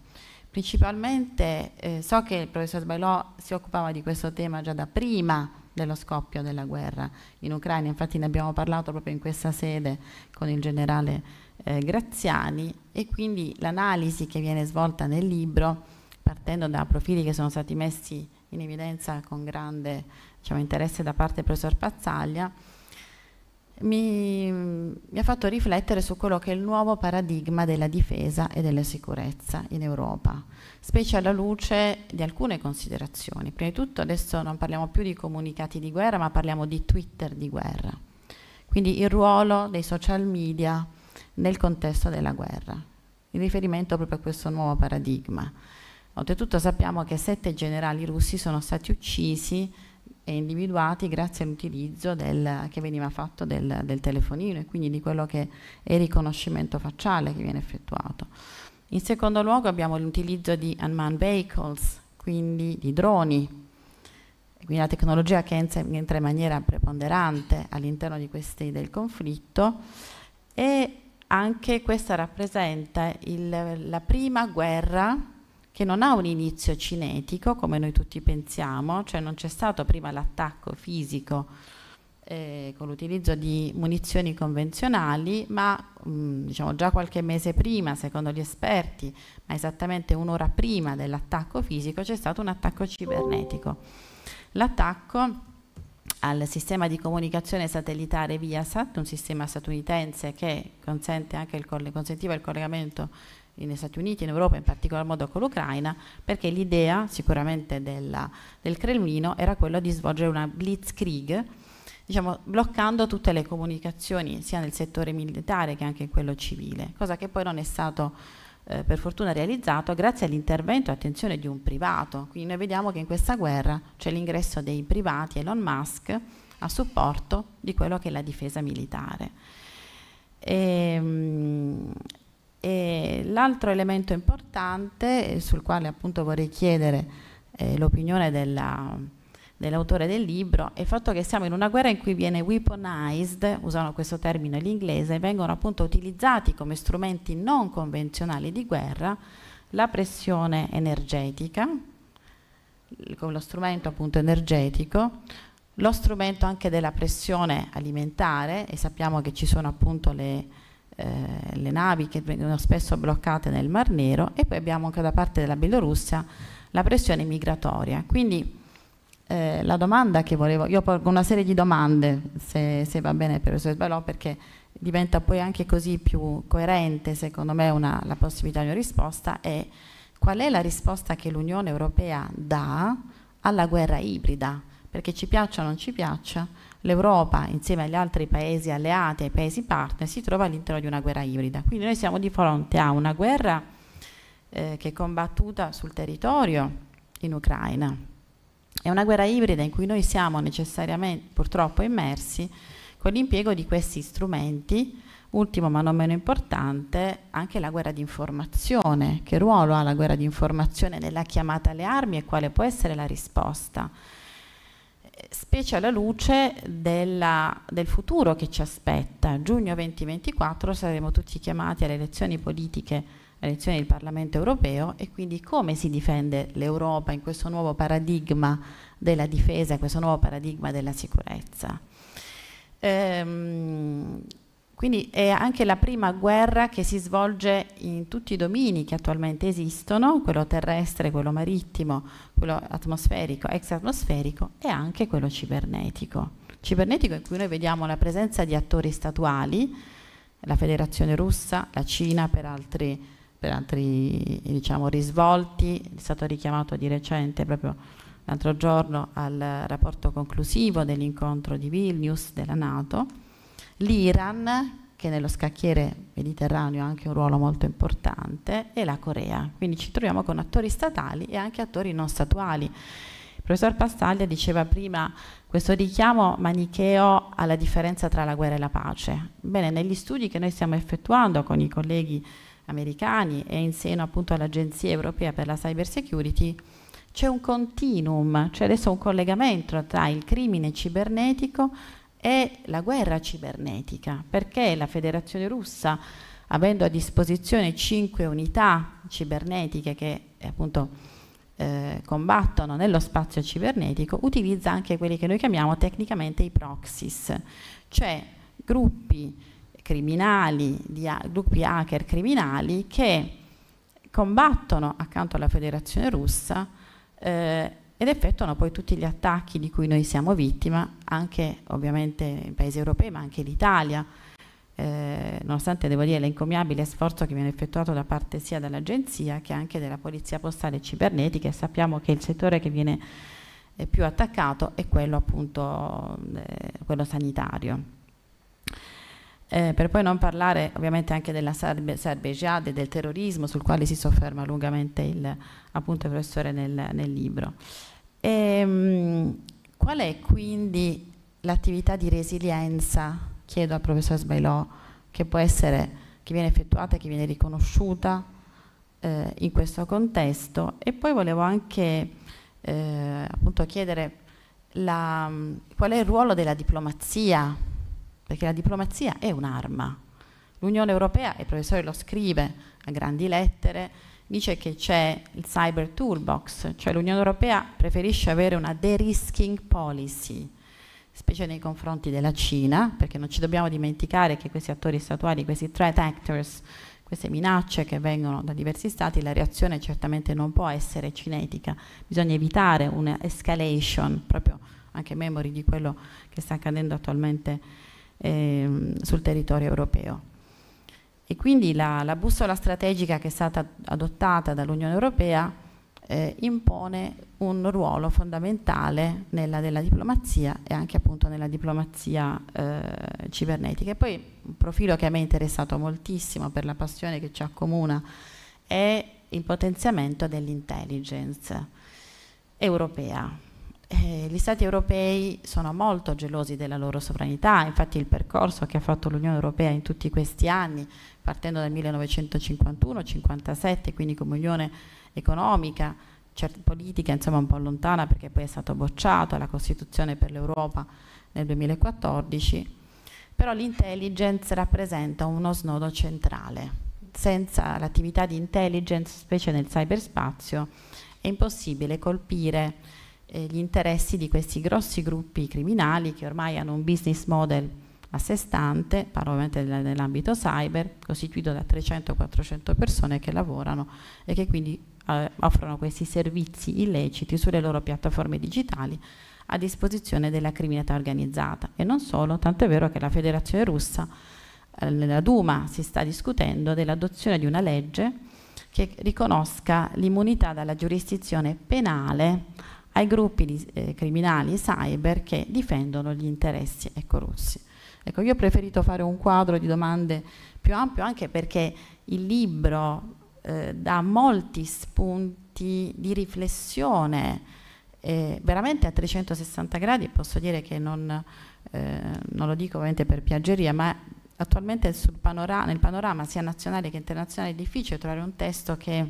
Principalmente eh, so che il professor Sbailò si occupava di questo tema già da prima dello scoppio della guerra in Ucraina, infatti ne abbiamo parlato proprio in questa sede con il generale eh, Graziani e quindi l'analisi che viene svolta nel libro partendo da profili che sono stati messi in evidenza con grande diciamo, interesse da parte del professor Pazzaglia, mi, mi, ha fatto riflettere su quello che è il nuovo paradigma della difesa e della sicurezza in Europa, specie alla luce di alcune considerazioni. Prima di tutto adesso non parliamo più di comunicati di guerra, ma parliamo di Twitter di guerra, quindi il ruolo dei social media nel contesto della guerra, in riferimento proprio a questo nuovo paradigma. Oltretutto sappiamo che sette generali russi sono stati uccisi e individuati grazie all'utilizzo che veniva fatto del, del, telefonino e quindi di quello che è il riconoscimento facciale che viene effettuato. In secondo luogo abbiamo l'utilizzo di unmanned vehicles, quindi di droni, quindi la tecnologia che entra in maniera preponderante all'interno di questi del conflitto e anche questa rappresenta il, la prima guerra che non ha un inizio cinetico come noi tutti pensiamo, cioè non c'è stato prima l'attacco fisico eh, con l'utilizzo di munizioni convenzionali, ma mh, mm, diciamo già qualche mese prima, secondo gli esperti, ma esattamente un'ora prima dell'attacco fisico, c'è stato un attacco cibernetico. L'attacco al sistema di comunicazione satellitare ViaSat, un sistema statunitense che consente anche il consentiva il collegamento negli Stati Uniti, in Europa, in particolar modo con l'Ucraina, perché l'idea sicuramente della, del Cremlino era quella di svolgere una blitzkrieg, diciamo, bloccando tutte le comunicazioni sia nel settore militare che anche in quello civile, cosa che poi non è stato eh, per fortuna realizzato grazie all'intervento e attenzione di un privato. Quindi noi vediamo che in questa guerra c'è l'ingresso dei privati, Elon Musk, a supporto di quello che è la difesa militare. E, ehm, l'altro elemento importante eh, sul quale appunto vorrei chiedere eh, l'opinione dell'autore del libro è il fatto che siamo in una guerra in cui viene weaponized, usano questo termine in inglese, vengono appunto utilizzati come strumenti non convenzionali di guerra la pressione energetica, con lo strumento appunto energetico, lo strumento anche della pressione alimentare e sappiamo che ci sono appunto le eh, le navi che vengono spesso bloccate nel Mar Nero e poi abbiamo anche da parte della Bielorussia la pressione migratoria. Quindi eh, la domanda che volevo, io porgo una serie di domande, se, se va bene per il professor Sbalò, perché diventa poi anche così più coerente secondo me una, la possibilità di una risposta, è qual è la risposta che l'Unione Europea dà alla guerra ibrida? Perché ci piaccia o non ci piaccia, l'Europa insieme agli altri paesi alleati, ai paesi partner, si trova all'interno di una guerra ibrida. Quindi noi siamo di fronte a una guerra eh, che è combattuta sul territorio in Ucraina. È una guerra ibrida in cui noi siamo necessariamente purtroppo immersi con l'impiego di questi strumenti, ultimo ma non meno importante, anche la guerra di informazione. Che ruolo ha la guerra di informazione nella chiamata alle armi e quale può essere la risposta? specie alla luce della, del futuro che ci aspetta. Giugno 2024 saremo tutti chiamati alle elezioni politiche, alle elezioni del Parlamento europeo e quindi come si difende l'Europa in questo nuovo paradigma della difesa, questo nuovo paradigma della sicurezza. Ehm, quindi è anche la prima guerra che si svolge in tutti i domini che attualmente esistono, quello terrestre, quello marittimo, quello atmosferico, ex atmosferico e anche quello cibernetico. Cibernetico in cui noi vediamo la presenza di attori statuali, la Federazione russa, la Cina per altri, per altri diciamo, risvolti, è stato richiamato di recente proprio l'altro giorno al rapporto conclusivo dell'incontro di Vilnius della Nato l'Iran, che nello scacchiere mediterraneo ha anche un ruolo molto importante, e la Corea. Quindi ci troviamo con attori statali e anche attori non statuali. Il professor Pastaglia diceva prima questo richiamo manicheo alla differenza tra la guerra e la pace. Bene, negli studi che noi stiamo effettuando con i colleghi americani e in seno appunto all'Agenzia Europea per la Cyber Security, c'è un continuum, c'è cioè adesso un collegamento tra il crimine cibernetico è la guerra cibernetica, perché la Federazione russa, avendo a disposizione cinque unità cibernetiche che appunto eh, combattono nello spazio cibernetico, utilizza anche quelli che noi chiamiamo tecnicamente i proxies, cioè gruppi criminali, gruppi hacker criminali che combattono accanto alla Federazione russa eh, ed effettuano poi tutti gli attacchi di cui noi siamo vittima, anche ovviamente in paesi europei ma anche l'Italia, eh, nonostante devo dire l'encomiabile sforzo che viene effettuato da parte sia dell'agenzia che anche della polizia postale cibernetica e sappiamo che il settore che viene eh, più attaccato è quello appunto eh, quello sanitario. Eh, per poi non parlare ovviamente anche della e del terrorismo sul quale si sofferma lungamente il, appunto, il professore nel, nel libro. E, ehm, qual è quindi l'attività di resilienza, chiedo al professor Sbailò, che può essere che viene effettuata e che viene riconosciuta eh, in questo contesto e poi volevo anche eh, appunto chiedere la, qual è il ruolo della diplomazia, perché la diplomazia è un'arma. L'Unione Europea, il professore lo scrive a grandi lettere, dice che c'è il cyber toolbox, cioè l'Unione Europea preferisce avere una de-risking policy, specie nei confronti della Cina, perché non ci dobbiamo dimenticare che questi attori statuali, questi threat actors, queste minacce che vengono da diversi stati, la reazione certamente non può essere cinetica, bisogna evitare un'escalation, proprio anche memory di quello che sta accadendo attualmente eh, sul territorio europeo. E quindi la, la bussola strategica che è stata adottata dall'Unione Europea eh, impone un ruolo fondamentale nella della diplomazia e anche appunto nella diplomazia eh, cibernetica. E poi un profilo che a me è interessato moltissimo per la passione che ci accomuna è il potenziamento dell'intelligence europea. Eh, gli stati europei sono molto gelosi della loro sovranità, infatti il percorso che ha fatto l'Unione Europea in tutti questi anni partendo dal 1951-57, quindi come unione economica, politica insomma un po' lontana perché poi è stato bocciato la Costituzione per l'Europa nel 2014, però l'intelligence rappresenta uno snodo centrale. Senza l'attività di intelligence, specie nel cyberspazio, è impossibile colpire eh, gli interessi di questi grossi gruppi criminali che ormai hanno un business model a sé stante, parlo ovviamente nell'ambito cyber, costituito da 300-400 persone che lavorano e che quindi eh, offrono questi servizi illeciti sulle loro piattaforme digitali a disposizione della criminalità organizzata. E non solo, tanto è vero che la Federazione russa, eh, nella Duma, si sta discutendo dell'adozione di una legge che riconosca l'immunità dalla giurisdizione penale ai gruppi di, eh, criminali cyber che difendono gli interessi ecco, russi. Ecco, io ho preferito fare un quadro di domande più ampio anche perché il libro eh, dà molti spunti di riflessione eh, veramente a 360 gradi, posso dire che non, eh, non lo dico ovviamente per piaggeria, ma attualmente panorama, nel panorama sia nazionale che internazionale è difficile trovare un testo che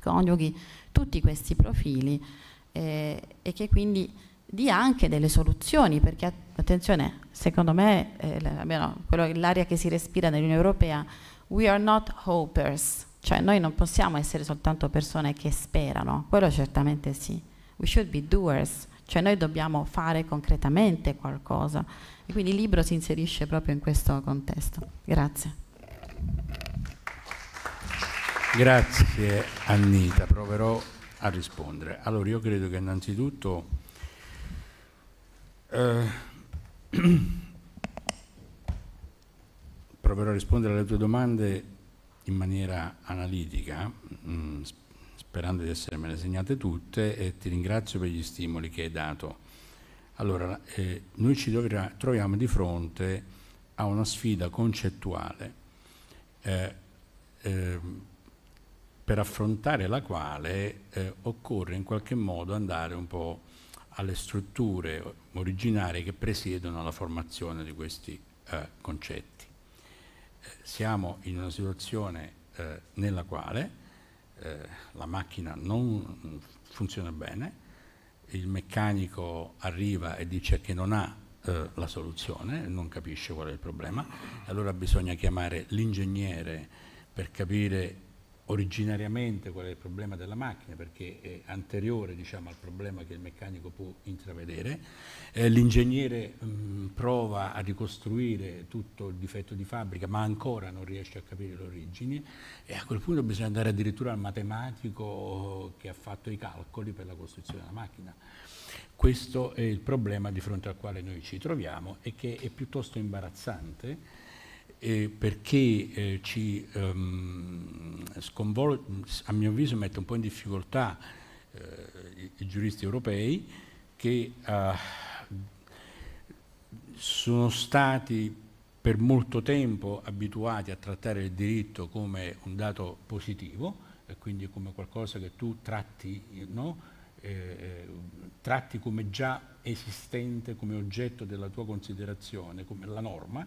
coniughi tutti questi profili eh, e che quindi dia anche delle soluzioni, perché attenzione, secondo me, eh, almeno che si respira nell'Unione Europea, we are not hopers, cioè noi non possiamo essere soltanto persone che sperano, quello certamente sì, we should be doers, cioè noi dobbiamo fare concretamente qualcosa e quindi il libro si inserisce proprio in questo contesto. Grazie. Grazie Annita, proverò a rispondere. Allora io credo che innanzitutto eh, (clears throat) proverò a rispondere alle tue domande in maniera analitica, mm, sperando di essermene segnate tutte e ti ringrazio per gli stimoli che hai dato. Allora, eh, noi ci dovrà, troviamo di fronte a una sfida concettuale eh, eh, per affrontare la quale eh, occorre in qualche modo andare un po' alle strutture originarie che presiedono alla formazione di questi eh, concetti. Eh, siamo in una situazione eh, nella quale eh, la macchina non funziona bene, il meccanico arriva e dice che non ha eh, la soluzione, non capisce qual è il problema, allora bisogna chiamare l'ingegnere per capire originariamente qual è il problema della macchina perché è anteriore diciamo, al problema che il meccanico può intravedere, eh, l'ingegnere mm, prova a ricostruire tutto il difetto di fabbrica ma ancora non riesce a capire le origini e a quel punto bisogna andare addirittura al matematico che ha fatto i calcoli per la costruzione della macchina. Questo è il problema di fronte al quale noi ci troviamo e che è piuttosto imbarazzante eh, perché eh, ci ehm, sconvolge, a mio avviso mette un po' in difficoltà eh, i, i, giuristi europei che ah, sono stati per molto tempo abituati a trattare il diritto come un dato positivo, e quindi come qualcosa che tu tratti, no? eh, tratti, come già esistente, come oggetto della tua considerazione, come la norma,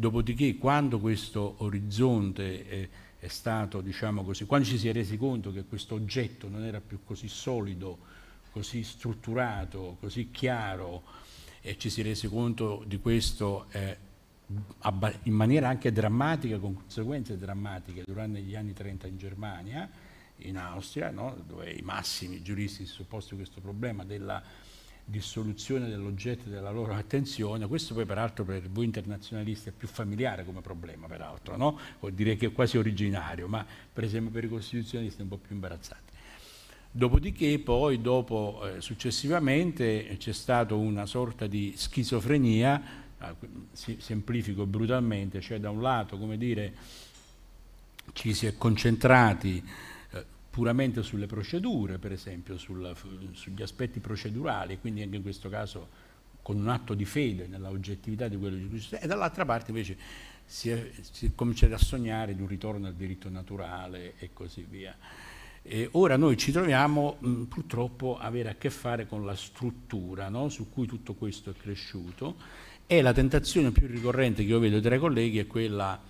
Dopodiché quando questo orizzonte è, è stato, diciamo così, quando ci si è resi conto che questo oggetto non era più così solido, così strutturato, così chiaro e ci si è resi conto di questo eh, in maniera anche drammatica, con conseguenze drammatiche durante gli anni 30 in Germania, in Austria, no? dove i massimi giuristi si sono posti questo problema della dissoluzione dell'oggetto della loro attenzione, questo poi peraltro per voi internazionalisti è più familiare come problema peraltro, no? direi che è quasi originario, ma per esempio per i costituzionalisti è un po' più imbarazzante. Dopodiché poi, dopo, eh, successivamente, c'è stata una sorta di schizofrenia, semplifico brutalmente, cioè da un lato, come dire, ci si è concentrati puramente sulle procedure, per esempio, sul, sugli aspetti procedurali, quindi anche in questo caso con un atto di fede nella oggettività di quello di cui si e dall'altra parte invece si, è, si comincerà a sognare di un ritorno al diritto naturale e così via. E ora noi ci troviamo mh, purtroppo a avere a che fare con la struttura no? su cui tutto questo è cresciuto e la tentazione più ricorrente che io vedo tra i colleghi è quella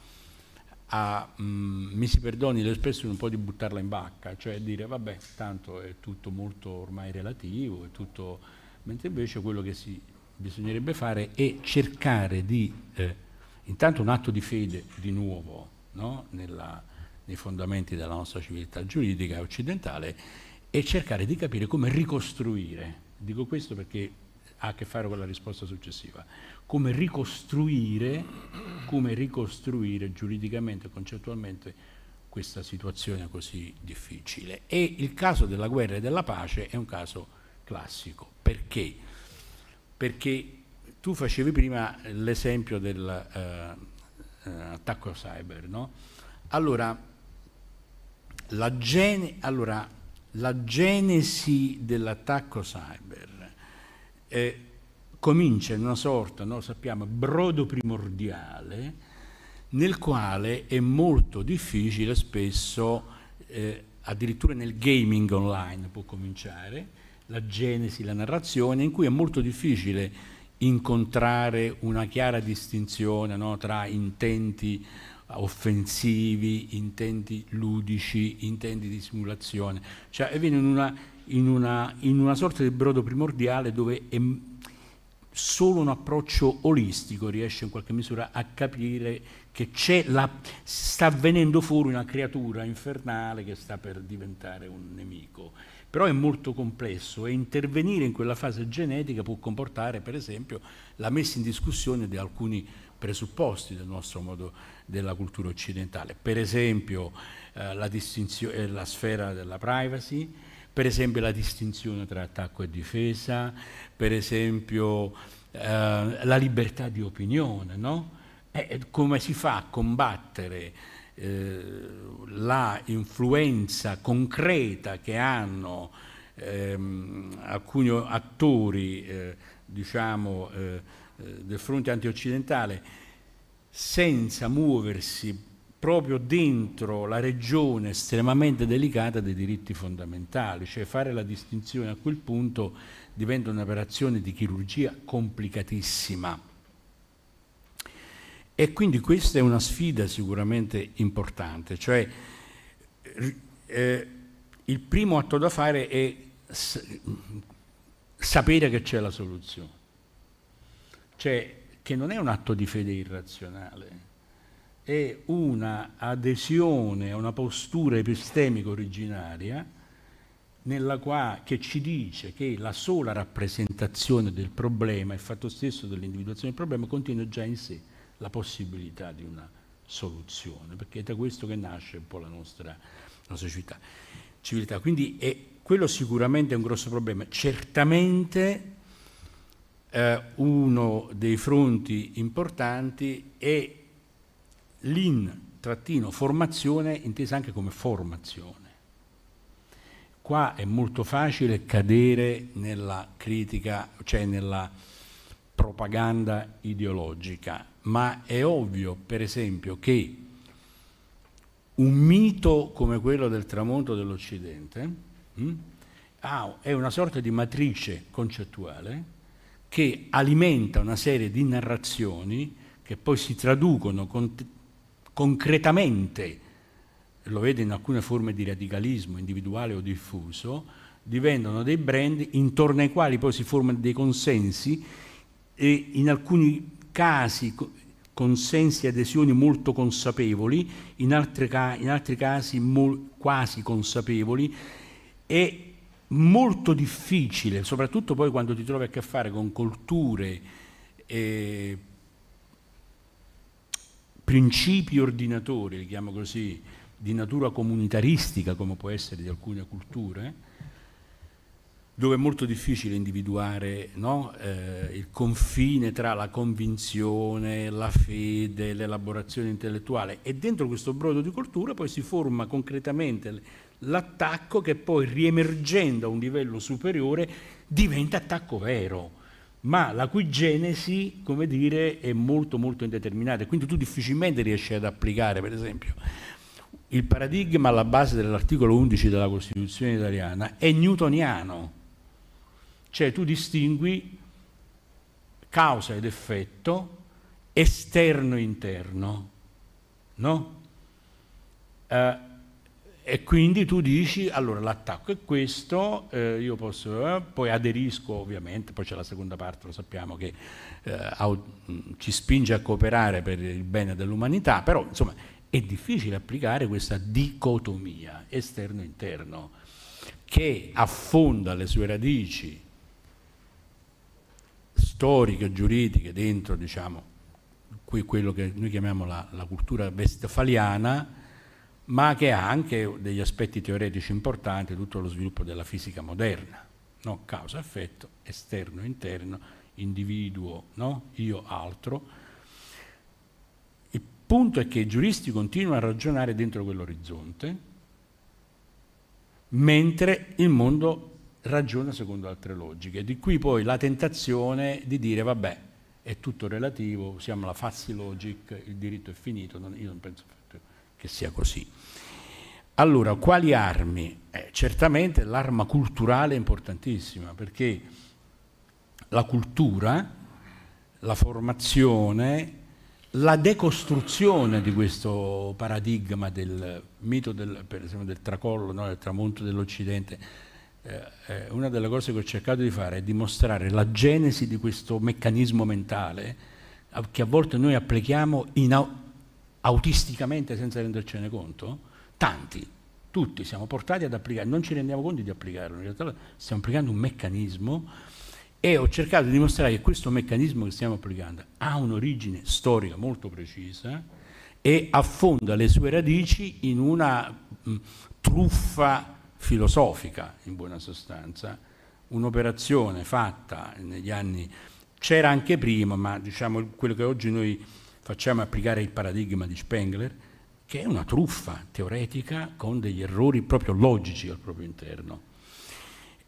a, mh, mm, mi si perdoni l'espressione, un po' di buttarla in bacca, cioè dire vabbè, tanto è tutto molto ormai relativo, tutto... mentre invece quello che si bisognerebbe fare è cercare di, eh, intanto un atto di fede di nuovo no? Nella, nei fondamenti della nostra civiltà giuridica occidentale e cercare di capire come ricostruire, dico questo perché ha a che fare con la risposta successiva, come ricostruire, come ricostruire giuridicamente e concettualmente questa situazione così difficile. E il caso della guerra e della pace è un caso classico. Perché? Perché tu facevi prima l'esempio dell'attacco eh, eh cyber, no? Allora la, gene, allora, la genesi dell'attacco cyber eh, comincia in una sorta, noi sappiamo, brodo primordiale nel quale è molto difficile spesso, eh, addirittura nel gaming online può cominciare, la genesi, la narrazione, in cui è molto difficile incontrare una chiara distinzione no, tra intenti offensivi, intenti ludici, intenti di simulazione. Cioè viene in una, in una, in una sorta di brodo primordiale dove è solo un approccio olistico riesce in qualche misura a capire che c'è la, sta venendo fuori una creatura infernale che sta per diventare un nemico. Però è molto complesso e intervenire in quella fase genetica può comportare, per esempio, la messa in discussione di alcuni presupposti del nostro modo della cultura occidentale. Per esempio eh, la, eh, la, sfera della privacy, per esempio la distinzione tra attacco e difesa, per esempio eh, la libertà di opinione, no? E eh, eh, come si fa a combattere eh, la influenza concreta che hanno ehm, alcuni attori, eh, diciamo, eh, del fronte antioccidentale senza muoversi proprio dentro la regione estremamente delicata dei diritti fondamentali, cioè fare la distinzione a quel punto diventa un'operazione di chirurgia complicatissima. E quindi questa è una sfida sicuramente importante, cioè eh, il primo atto da fare è sapere che c'è la soluzione, cioè che non è un atto di fede irrazionale, è una adesione a una postura epistemica originaria quale, che ci dice che la sola rappresentazione del problema, il fatto stesso dell'individuazione del problema, contiene già in sé la possibilità di una soluzione, perché è da questo che nasce un po' la nostra, la società, civiltà. Quindi è, quello sicuramente è un grosso problema. Certamente eh, uno dei fronti importanti è l'in-formazione intesa anche come formazione. Qua è molto facile cadere nella critica, cioè nella propaganda ideologica, ma è ovvio, per esempio, che un mito come quello del tramonto dell'Occidente hm, è una sorta di matrice concettuale che alimenta una serie di narrazioni che poi si traducono con concretamente, lo vede in alcune forme di radicalismo individuale o diffuso, diventano dei brand intorno ai quali poi si formano dei consensi e in alcuni casi consensi e adesioni molto consapevoli, in altri, in altri casi quasi consapevoli è molto difficile, soprattutto poi quando ti trovi a che fare con culture eh, principi ordinatori, li chiamo così, di natura comunitaristica come può essere di alcune culture, dove è molto difficile individuare no, eh, il confine tra la convinzione, la fede, l'elaborazione intellettuale e dentro questo brodo di cultura poi si forma concretamente l'attacco che poi riemergendo a un livello superiore diventa attacco vero ma la cui genesi, come dire, è molto molto indeterminata, quindi tu difficilmente riesci ad applicare, per esempio, il paradigma alla base dell'articolo 11 della Costituzione italiana è newtoniano, cioè tu distingui causa ed effetto, esterno e interno, no? Uh, e quindi tu dici, allora l'attacco è questo, eh, io posso, eh, poi aderisco ovviamente, poi c'è la seconda parte, lo sappiamo, che eh, mm, ci spinge a cooperare per il bene dell'umanità, però insomma è difficile applicare questa dicotomia esterno-interno che affonda le sue radici storiche, giuridiche, dentro diciamo, quello che noi chiamiamo la, la cultura vestfaliana, ma che ha anche degli aspetti teoretici importanti, tutto lo sviluppo della fisica moderna, no? causa-effetto, esterno-interno, individuo, no? io-altro. Il punto è che i giuristi continuano a ragionare dentro quell'orizzonte, mentre il mondo ragiona secondo altre logiche. Di qui poi la tentazione di dire, vabbè, è tutto relativo, siamo la fuzzy logic, il diritto è finito, non, io non penso che sia così. Allora, quali armi? Eh, certamente l'arma culturale è importantissima perché la cultura, la formazione, la decostruzione di questo paradigma del mito del, esempio, del tracollo, no, del tramonto dell'Occidente, eh, eh, una delle cose che ho cercato di fare è dimostrare la genesi di questo meccanismo mentale eh, che a volte noi applichiamo autisticamente senza rendercene conto tanti, tutti siamo portati ad applicare, non ci rendiamo conto di applicarlo, in realtà stiamo applicando un meccanismo e ho cercato di dimostrare che questo meccanismo che stiamo applicando ha un'origine storica molto precisa e affonda le sue radici in una mh, truffa filosofica, in buona sostanza, un'operazione fatta negli anni, c'era anche prima, ma diciamo quello che oggi noi facciamo applicare il paradigma di Spengler, che è una truffa teoretica con degli errori proprio logici al proprio interno.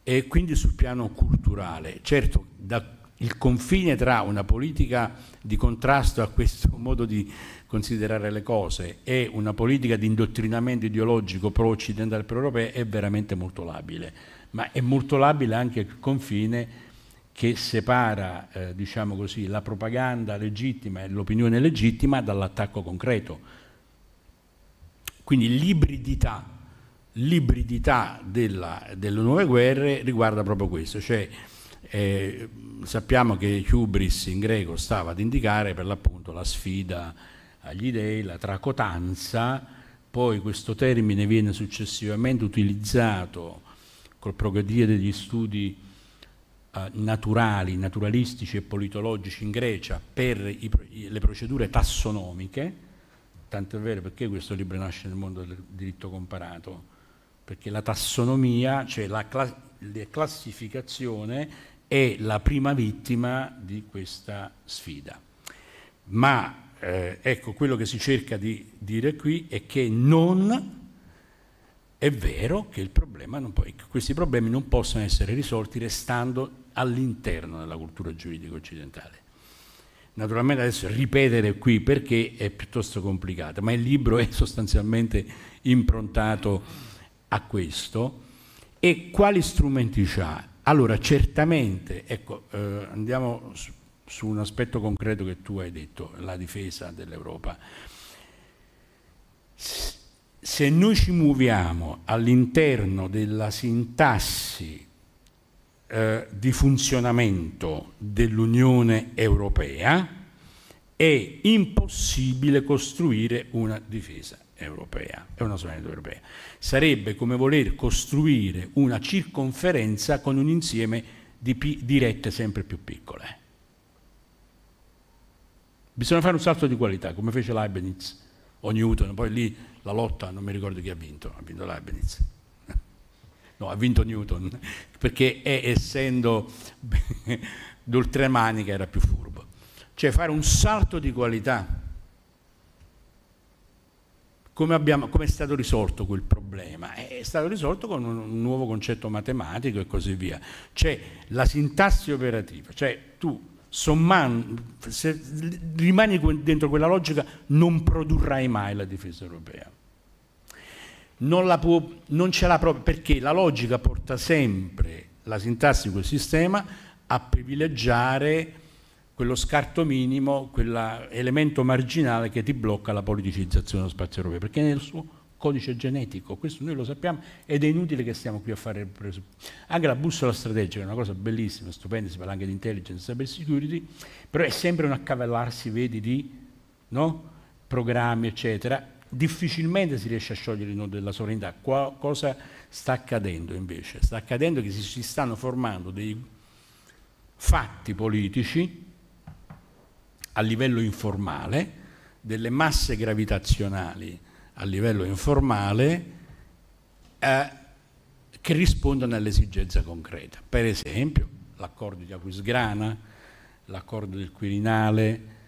E quindi sul piano culturale, certo da, il confine tra una politica di contrasto a questo (laughs) modo di considerare le cose e una politica di indottrinamento ideologico pro-occidentale pro-europeo è veramente molto labile, ma è molto labile anche il confine che separa eh, diciamo così, la propaganda legittima e l'opinione legittima dall'attacco concreto quindi l'ibridità, l'ibridità delle nuove guerre riguarda proprio questo, cioè eh, sappiamo che hubris in greco stava ad indicare per l'appunto la sfida agli dei, la tracotanza, poi questo termine viene successivamente utilizzato col progredire degli studi eh, naturali, naturalistici e politologici in Grecia per i, le procedure tassonomiche, Tanto è vero perché questo libro nasce nel mondo del diritto comparato, perché la tassonomia, cioè la, cla la classificazione, è la prima vittima di questa sfida. Ma eh, ecco, quello che si cerca di dire qui è che non è vero che, può, che ecco, questi problemi non possono essere risolti restando all'interno della cultura giuridica occidentale Naturalmente adesso ripetere qui perché è piuttosto complicato, ma il libro è sostanzialmente improntato a questo. E quali strumenti ha? Allora, certamente, ecco, eh, andiamo su, su un aspetto concreto che tu hai detto, la difesa dell'Europa. Se noi ci muoviamo all'interno della sintassi eh, di funzionamento dell'Unione Europea è impossibile costruire una difesa europea, è una sovranità europea. Sarebbe come voler costruire una circonferenza con un insieme di, di rette sempre più piccole. Bisogna fare un salto di qualità, come fece Leibniz o Newton, poi lì la lotta non mi ricordo chi ha vinto, ha vinto Leibniz no, ha vinto Newton, (laughs) perché è, essendo (laughs) d'oltremanica era più furbo. Cioè fare un salto di qualità. Come, abbiamo, come, è stato risolto quel problema? È stato risolto con un, nuovo concetto matematico e così via. C'è cioè, la sintassi operativa, cioè tu sommando, se rimani dentro quella logica non produrrai mai la difesa europea non, la può, non ce l'ha proprio, perché la logica porta sempre la sintassi di quel sistema a privilegiare quello scarto minimo, quell'elemento marginale che ti blocca la politicizzazione dello spazio europeo, perché nel suo codice genetico, questo noi lo sappiamo ed è inutile che stiamo qui a fare anche la bussola strategica, è una cosa bellissima, stupenda, si parla anche di intelligence, cyber security, però è sempre un accavallarsi, vedi, di no? programmi, eccetera, difficilmente si riesce a sciogliere il nodo della sovranità. Qua, cosa sta accadendo invece? Sta accadendo che si, si stanno formando dei fatti politici a livello informale, delle masse gravitazionali a livello informale eh, che rispondono all'esigenza concreta. Per esempio l'accordo di Aquisgrana, l'accordo del Quirinale,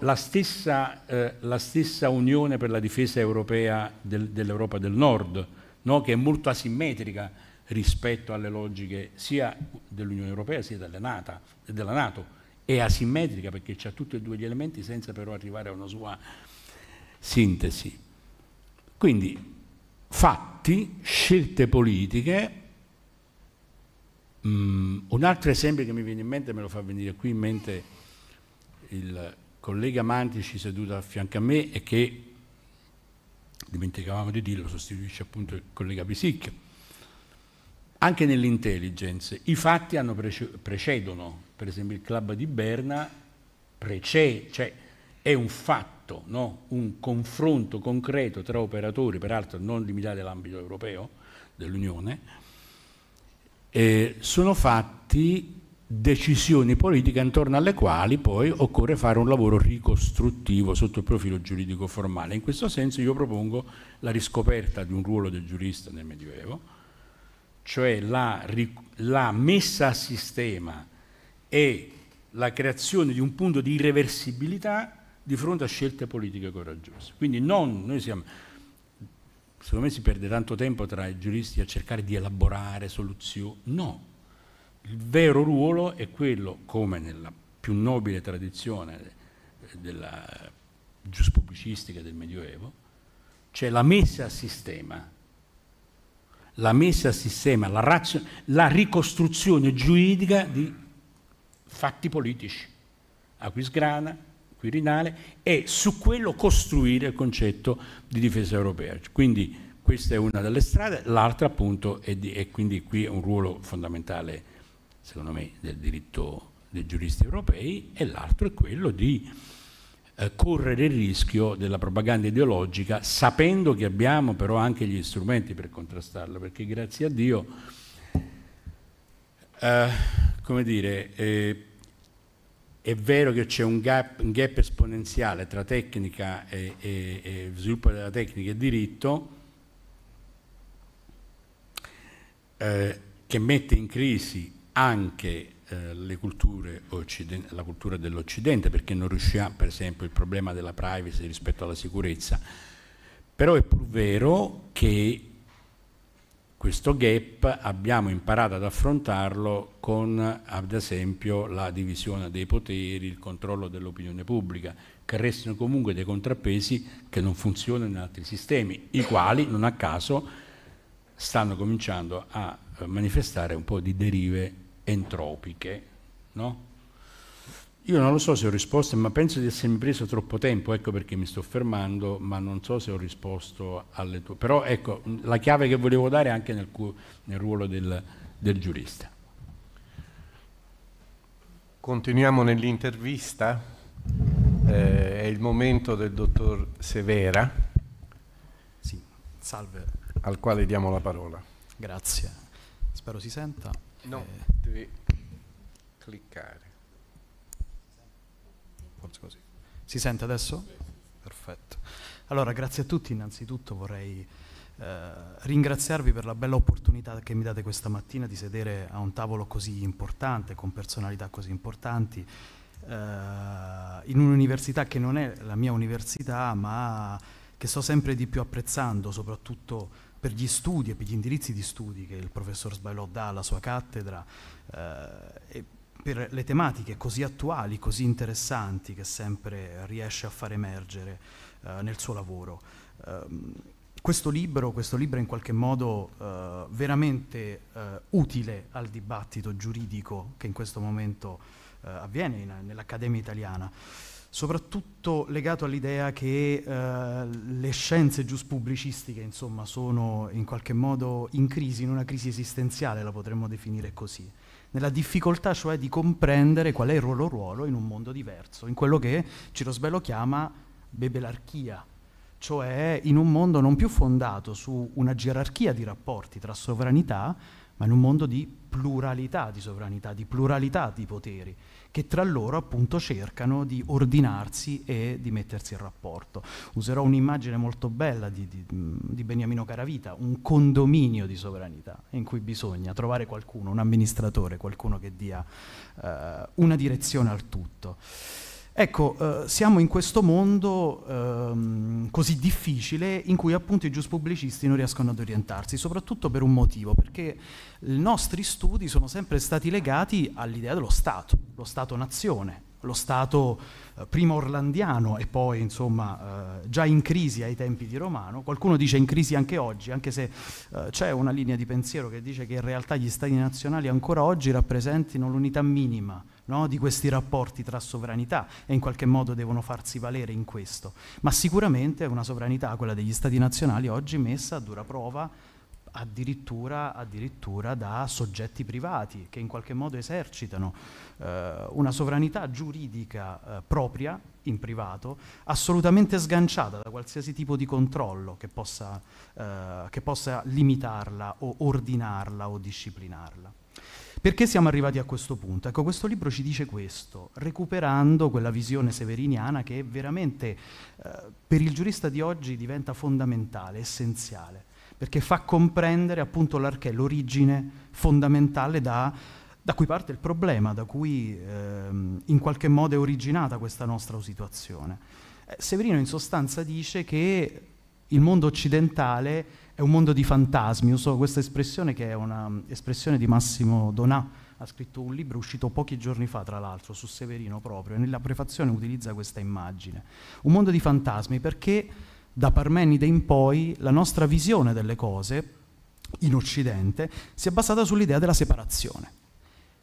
la stessa, eh, la, stessa, Unione per la difesa europea del, dell'Europa del Nord, no? che è molto asimmetrica rispetto alle logiche sia dell'Unione Europea sia NATO, della Nato. È asimmetrica perché ha tutti e due gli elementi senza però arrivare a una sua sintesi. Quindi fatti, scelte politiche. Mm, un altro esempio che mi viene in mente, me lo fa venire qui in mente il collega Mantici seduto a fianco a me e che, dimenticavamo di dirlo, sostituisce appunto il collega Pisicchio. Anche nell'intelligence i fatti prece precedono, per esempio il club di Berna precede, cioè è un fatto, no? un confronto concreto tra operatori, peraltro non limitati all'ambito europeo dell'Unione, eh, sono fatti decisioni politiche intorno alle quali poi occorre fare un lavoro ricostruttivo sotto il profilo giuridico formale. In questo senso io propongo la riscoperta di un ruolo del giurista nel Medioevo, cioè la, la messa a sistema e la creazione di un punto di irreversibilità di fronte a scelte politiche coraggiose. Quindi non noi siamo secondo me si perde tanto tempo tra i giuristi a cercare di elaborare soluzioni, no, il vero ruolo è quello, come nella più nobile tradizione della giuspubblicistica del Medioevo, cioè la messa a sistema, la messa a sistema, la, razio, la ricostruzione giuridica di fatti politici. acquisgrana, Quirinale, e su quello costruire il concetto di difesa europea. Quindi questa è una delle strade, l'altra appunto è, di, è quindi qui un ruolo fondamentale secondo me, del diritto dei giuristi europei e l'altro è quello di eh, correre il rischio della propaganda ideologica sapendo che abbiamo però anche gli strumenti per contrastarla, perché grazie a Dio, eh, come dire, eh, è vero che c'è un, un gap, esponenziale tra tecnica e, e, e sviluppo della tecnica e diritto eh, che mette in crisi anche eh, la cultura dell'Occidente, perché non riusciamo, per esempio, il problema della privacy rispetto alla sicurezza. Però è pur vero che questo gap abbiamo imparato ad affrontarlo con, ad esempio, la divisione dei poteri, il controllo dell'opinione pubblica, che restano comunque dei contrappesi che non funzionano in altri sistemi, i quali non a caso stanno cominciando a eh, manifestare un po' di derive entropiche, no? Io non lo so se ho risposto, ma penso di essermi preso troppo tempo, ecco perché mi sto fermando, ma non so se ho risposto alle tue... Però ecco, la chiave che volevo dare anche nel, nel ruolo del, del giurista. Continuiamo nell'intervista, eh, è il momento del dottor Severa. Sì, salve. Al quale diamo la parola. Grazie spero si senta. No, eh. devi cliccare. Forse così. Si sente adesso? Perfetto. Allora, grazie a tutti. Innanzitutto vorrei eh, ringraziarvi per la bella opportunità che mi date questa mattina di sedere a un tavolo così importante, con personalità così importanti, eh, in un'università che non è la mia università, ma che sto sempre di più apprezzando, soprattutto per gli studi e per gli indirizzi di studi che il professor Sbailò dà alla sua cattedra eh, per le tematiche così attuali, così interessanti che sempre riesce a far emergere eh, nel suo lavoro. Eh, questo libro, questo libro, è in qualche modo eh, veramente eh, utile al dibattito giuridico che in questo momento eh, avviene in, nell'Accademia italiana soprattutto legato all'idea che eh, le scienze giuspubblicistiche insomma, sono in qualche modo in crisi, in una crisi esistenziale la potremmo definire così, nella difficoltà cioè di comprendere qual è il loro ruolo in un mondo diverso, in quello che Cirosbello chiama bebelarchia, cioè in un mondo non più fondato su una gerarchia di rapporti tra sovranità, ma in un mondo di pluralità di sovranità, di pluralità di poteri che tra loro appunto cercano di ordinarsi e di mettersi in rapporto. Userò un'immagine molto bella di, di, di Beniamino Caravita, un condominio di sovranità in cui bisogna trovare qualcuno, un amministratore, qualcuno che dia eh, una direzione al tutto. Ecco, eh, siamo in questo mondo ehm, così difficile in cui appunto i giuspubblicisti non riescono ad orientarsi, soprattutto per un motivo, perché i nostri studi sono sempre stati legati all'idea dello Stato, lo Stato-nazione, lo Stato eh, prima orlandiano e poi insomma eh, già in crisi ai tempi di Romano, qualcuno dice in crisi anche oggi, anche se eh, c'è una linea di pensiero che dice che in realtà gli Stati nazionali ancora oggi rappresentino l'unità minima no? di questi rapporti tra sovranità e in qualche modo devono farsi valere in questo. Ma sicuramente è una sovranità, quella degli Stati nazionali, oggi messa a dura prova addirittura, addirittura da soggetti privati che in qualche modo esercitano eh, una sovranità giuridica eh, propria in privato, assolutamente sganciata da qualsiasi tipo di controllo che possa, eh, che possa limitarla o ordinarla o disciplinarla. Perché siamo arrivati a questo punto? Ecco, questo libro ci dice questo, recuperando quella visione severiniana che veramente eh, per il giurista di oggi diventa fondamentale, essenziale, perché fa comprendere appunto l'archè, l'origine fondamentale da, da, cui parte il problema, da cui eh, in qualche modo è originata questa nostra situazione. Eh, Severino in sostanza dice che il mondo occidentale è un mondo di fantasmi, uso questa espressione che è un'espressione di Massimo Donà, ha scritto un libro uscito pochi giorni fa, tra l'altro, su Severino proprio, e nella prefazione utilizza questa immagine. Un mondo di fantasmi perché da Parmenide in poi la nostra visione delle cose in Occidente si è basata sull'idea della separazione,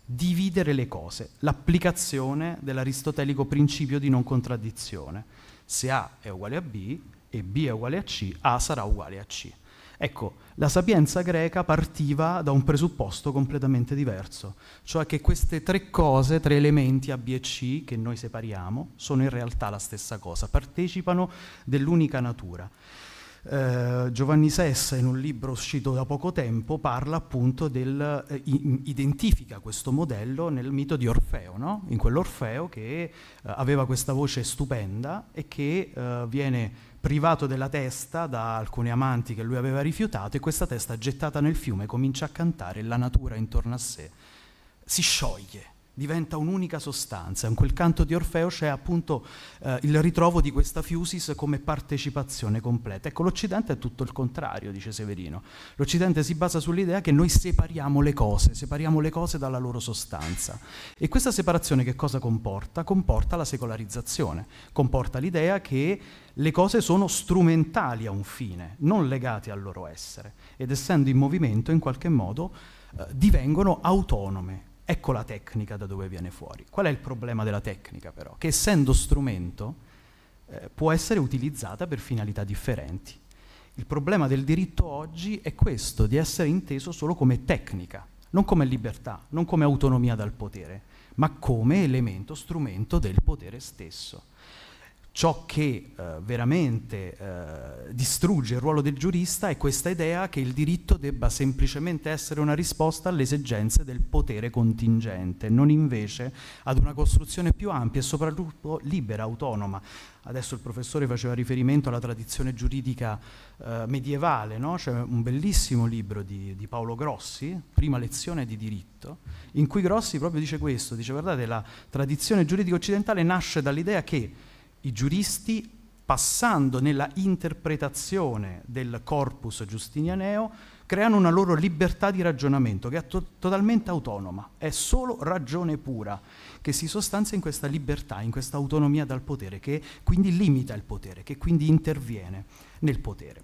dividere le cose, l'applicazione dell'aristotelico principio di non contraddizione. Se A è uguale a B e B è uguale a C, A sarà uguale a C. Ecco, la sapienza greca partiva da un presupposto completamente diverso, cioè che queste tre cose, tre elementi A, B e C che noi separiamo, sono in realtà la stessa cosa, partecipano dell'unica natura. Eh, Giovanni Sessa, in un libro uscito da poco tempo, parla appunto del. Eh, identifica questo modello nel mito di Orfeo, no? in quell'Orfeo che eh, aveva questa voce stupenda e che eh, viene privato della testa da alcuni amanti che lui aveva rifiutato e questa testa gettata nel fiume comincia a cantare la natura intorno a sé si scioglie, diventa un'unica sostanza. In quel canto di Orfeo c'è appunto eh, il ritrovo di questa fusis come partecipazione completa. Ecco, l'Occidente è tutto il contrario, dice Severino. L'Occidente si basa sull'idea che noi separiamo le cose, separiamo le cose dalla loro sostanza. E questa separazione che cosa comporta? Comporta la secolarizzazione, comporta l'idea che le cose sono strumentali a un fine, non legate al loro essere, ed essendo in movimento in qualche modo eh, divengono autonome. Ecco la tecnica da dove viene fuori. Qual è il problema della tecnica però? Che essendo strumento eh, può essere utilizzata per finalità differenti. Il problema del diritto oggi è questo, di essere inteso solo come tecnica, non come libertà, non come autonomia dal potere, ma come elemento, strumento del potere stesso ciò che eh, veramente eh, distrugge il ruolo del giurista è questa idea che il diritto debba semplicemente essere una risposta alle esigenze del potere contingente, non invece ad una costruzione più ampia e soprattutto libera, autonoma. Adesso il professore faceva riferimento alla tradizione giuridica eh, medievale, no? c'è un bellissimo libro di, di Paolo Grossi, prima lezione di diritto, in cui Grossi proprio dice questo, dice guardate la tradizione giuridica occidentale nasce dall'idea che i giuristi, passando nella interpretazione del corpus giustinianeo, creano una loro libertà di ragionamento che è to- totalmente autonoma, è solo ragione pura, che si sostanzia in questa libertà, in questa autonomia dal potere, che quindi limita il potere, che quindi interviene nel potere.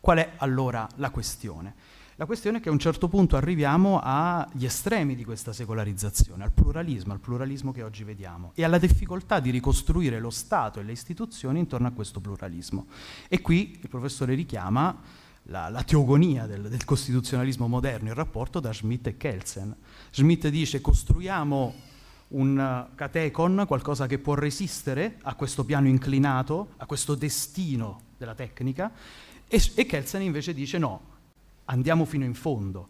Qual è allora la questione? La questione è che a un certo punto arriviamo agli estremi di questa secolarizzazione, al pluralismo, al pluralismo che oggi vediamo e alla difficoltà di ricostruire lo Stato e le istituzioni intorno a questo pluralismo. E qui il professore richiama la, la, teogonia del, del, costituzionalismo moderno, il rapporto da Schmidt e Kelsen. Schmidt dice costruiamo un uh, catecon, qualcosa che può resistere a questo piano inclinato, a questo destino della tecnica, e, e Kelsen invece dice no, andiamo fino in fondo.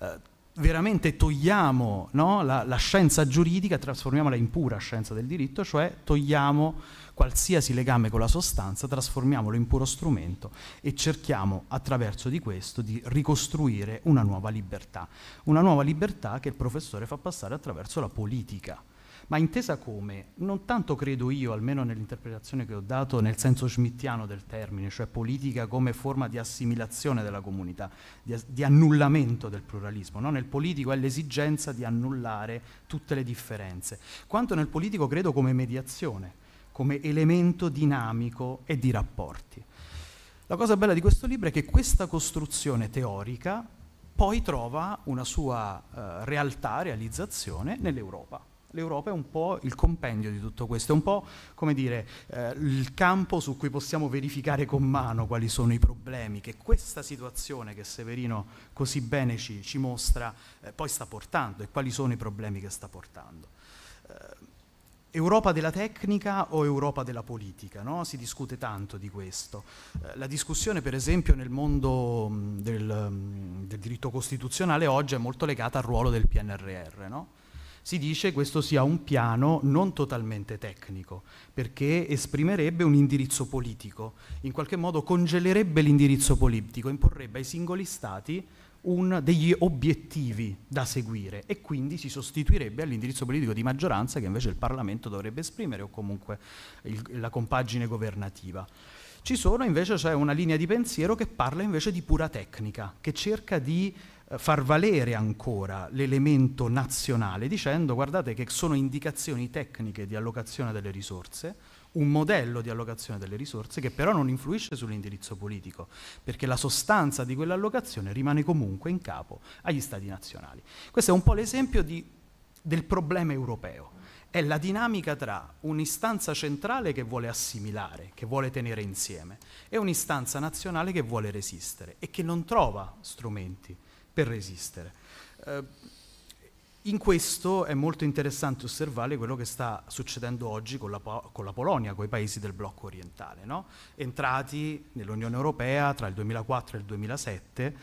Eh, veramente togliamo no, la, la, scienza giuridica, trasformiamola in pura scienza del diritto, cioè togliamo qualsiasi legame con la sostanza, trasformiamolo in puro strumento e cerchiamo attraverso di questo di ricostruire una nuova libertà, una nuova libertà che il professore fa passare attraverso la politica ma intesa come, non tanto credo io, almeno nell'interpretazione che ho dato, nel senso schmittiano del termine, cioè politica come forma di assimilazione della comunità, di, di annullamento del pluralismo. No? Nel politico è l'esigenza di annullare tutte le differenze, quanto nel politico credo come mediazione, come elemento dinamico e di rapporti. La cosa bella di questo libro è che questa costruzione teorica poi trova una sua eh, realtà, realizzazione nell'Europa l'Europa è un po' il compendio di tutto questo, è un po' come dire eh, il campo su cui possiamo verificare con mano quali sono i problemi che questa situazione che Severino così bene ci, ci mostra eh, poi sta portando e quali sono i problemi che sta portando. Eh, Europa della tecnica o Europa della politica? No? Si discute tanto di questo. Eh, la discussione, per esempio, nel mondo mh, mm, del, mh, mm, del, diritto costituzionale oggi è molto legata al ruolo del PNRR. No? Si dice che questo sia un piano non totalmente tecnico, perché esprimerebbe un indirizzo politico, in qualche modo congelerebbe l'indirizzo politico, imporrebbe ai singoli stati un, degli obiettivi da seguire e quindi si sostituirebbe all'indirizzo politico di maggioranza che invece il Parlamento dovrebbe esprimere o comunque il, la compagine governativa. Ci sono invece c'è una linea di pensiero che parla invece di pura tecnica, che cerca di eh, far valere ancora l'elemento nazionale dicendo guardate che sono indicazioni tecniche di allocazione delle risorse, un modello di allocazione delle risorse che però non influisce sull'indirizzo politico, perché la sostanza di quell'allocazione rimane comunque in capo agli Stati nazionali. Questo è un po' l'esempio di, del problema europeo è la dinamica tra un'istanza centrale che vuole assimilare, che vuole tenere insieme, e un'istanza nazionale che vuole resistere e che non trova strumenti per resistere. Eh, in questo è molto interessante osservare quello che sta succedendo oggi con la, con la Polonia, con i paesi del blocco orientale, no? entrati nell'Unione Europea tra il 2004 e il 2007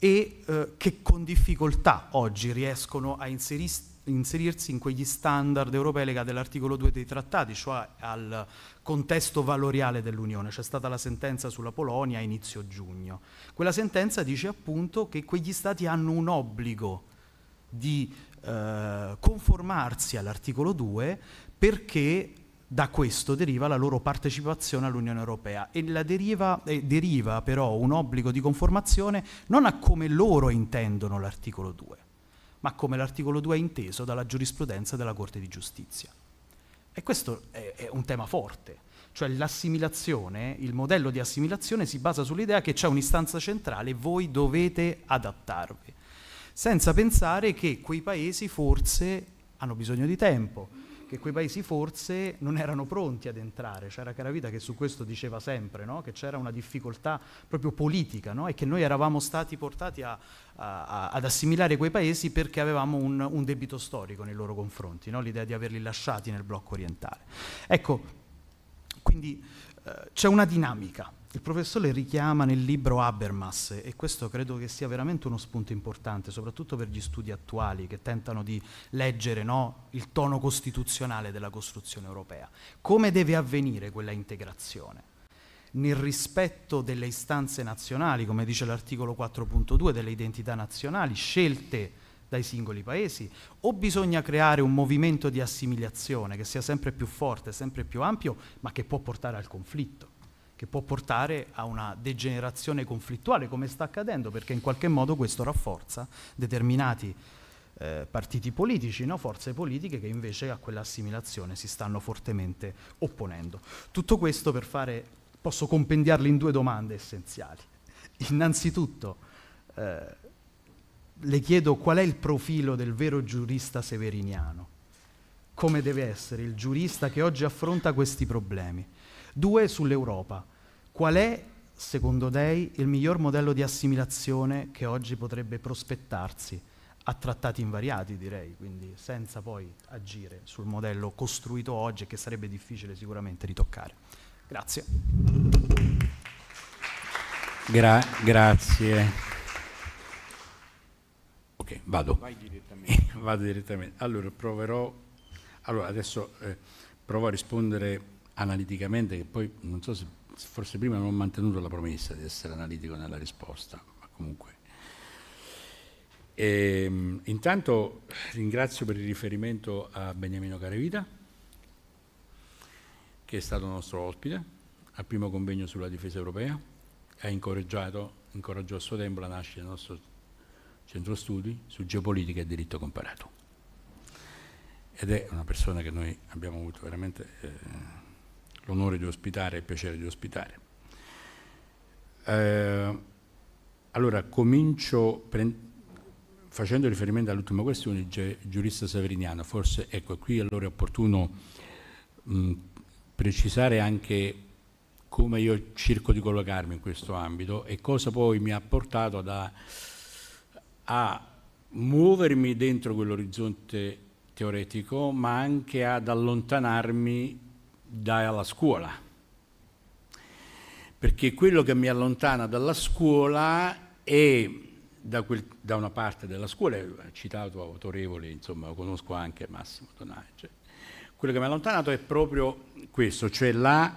e eh, che con difficoltà oggi riescono a inserirsi inserirsi in quegli standard europei legati all'articolo 2 dei trattati, cioè al contesto valoriale dell'Unione. C'è stata la sentenza sulla Polonia a inizio giugno. Quella sentenza dice appunto che quegli stati hanno un obbligo di eh, conformarsi all'articolo 2 perché da questo deriva la loro partecipazione all'Unione Europea e deriva, eh, deriva però un obbligo di conformazione non a come loro intendono l'articolo 2 ma come l'articolo 2 è inteso dalla giurisprudenza della Corte di Giustizia. E questo è, è un tema forte, cioè l'assimilazione, il modello di assimilazione si basa sull'idea che c'è un'istanza centrale e voi dovete adattarvi, senza pensare che quei paesi forse hanno bisogno di tempo, che quei paesi forse non erano pronti ad entrare. C'era Caravita che su questo diceva sempre no? che c'era una difficoltà proprio politica no? e che noi eravamo stati portati a, a, ad assimilare quei paesi perché avevamo un, un debito storico nei loro confronti, no? l'idea di averli lasciati nel blocco orientale. Ecco, quindi eh, c'è una dinamica il professore richiama nel libro Habermas e questo credo che sia veramente uno spunto importante, soprattutto per gli studi attuali che tentano di leggere no, il tono costituzionale della costruzione europea. Come deve avvenire quella integrazione? Nel rispetto delle istanze nazionali, come dice l'articolo 4.2, delle identità nazionali scelte dai singoli paesi, o bisogna creare un movimento di assimilazione che sia sempre più forte, sempre più ampio, ma che può portare al conflitto? che può portare a una degenerazione conflittuale, come sta accadendo, perché in qualche modo questo rafforza determinati eh, partiti politici, no? forze politiche che invece a quell'assimilazione si stanno fortemente opponendo. Tutto questo per fare, posso compendiarli in due domande essenziali. Innanzitutto, eh, le chiedo qual è il profilo del vero giurista severiniano, come deve essere il giurista che oggi affronta questi problemi Due sull'Europa. Qual è, secondo lei, il miglior modello di assimilazione che oggi potrebbe prospettarsi? A trattati invariati, direi, quindi senza poi agire sul modello costruito oggi, che sarebbe difficile sicuramente ritoccare. Grazie. Gra grazie. Ok, vado. Direttamente. (laughs) vado direttamente. Allora, proverò. Allora, adesso eh, provo a rispondere analiticamente, che poi non so se forse prima non ho mantenuto la promessa di essere analitico nella risposta, ma comunque. E, ehm, intanto ringrazio per il riferimento a Beniamino Carevita, che è stato nostro ospite al primo convegno sulla difesa europea, ha incoraggiato, incoraggiò a suo tempo la nascita del nostro centro studi su geopolitica e diritto comparato. Ed è una persona che noi abbiamo avuto veramente... Eh, l'onore di ospitare e il piacere di ospitare. Eh, allora, comincio facendo riferimento all'ultima questione, il giurista Severiniano, forse ecco qui allora è opportuno mh, precisare anche come io cerco di collocarmi in questo ambito e cosa poi mi ha portato da, a muovermi dentro quell'orizzonte teoretico, ma anche ad allontanarmi dai alla scuola, perché quello che mi allontana dalla scuola è da, quel, da una parte della scuola, eh, citato autorevoli, insomma, conosco anche Massimo Donaggio, cioè, quello che mi ha allontanato è proprio questo, cioè la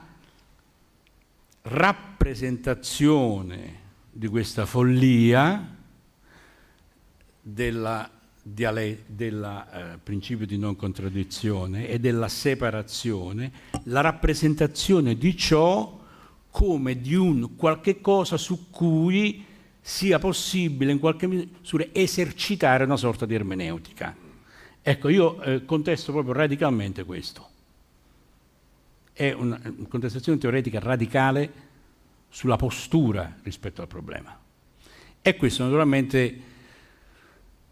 rappresentazione di questa follia della del eh, principio di non contraddizione e della separazione, la rappresentazione di ciò come di un qualche cosa su cui sia possibile in qualche misura esercitare una sorta di ermeneutica. Ecco, io eh, contesto proprio radicalmente questo. È una eh, contestazione teoretica radicale sulla postura rispetto al problema. E questo naturalmente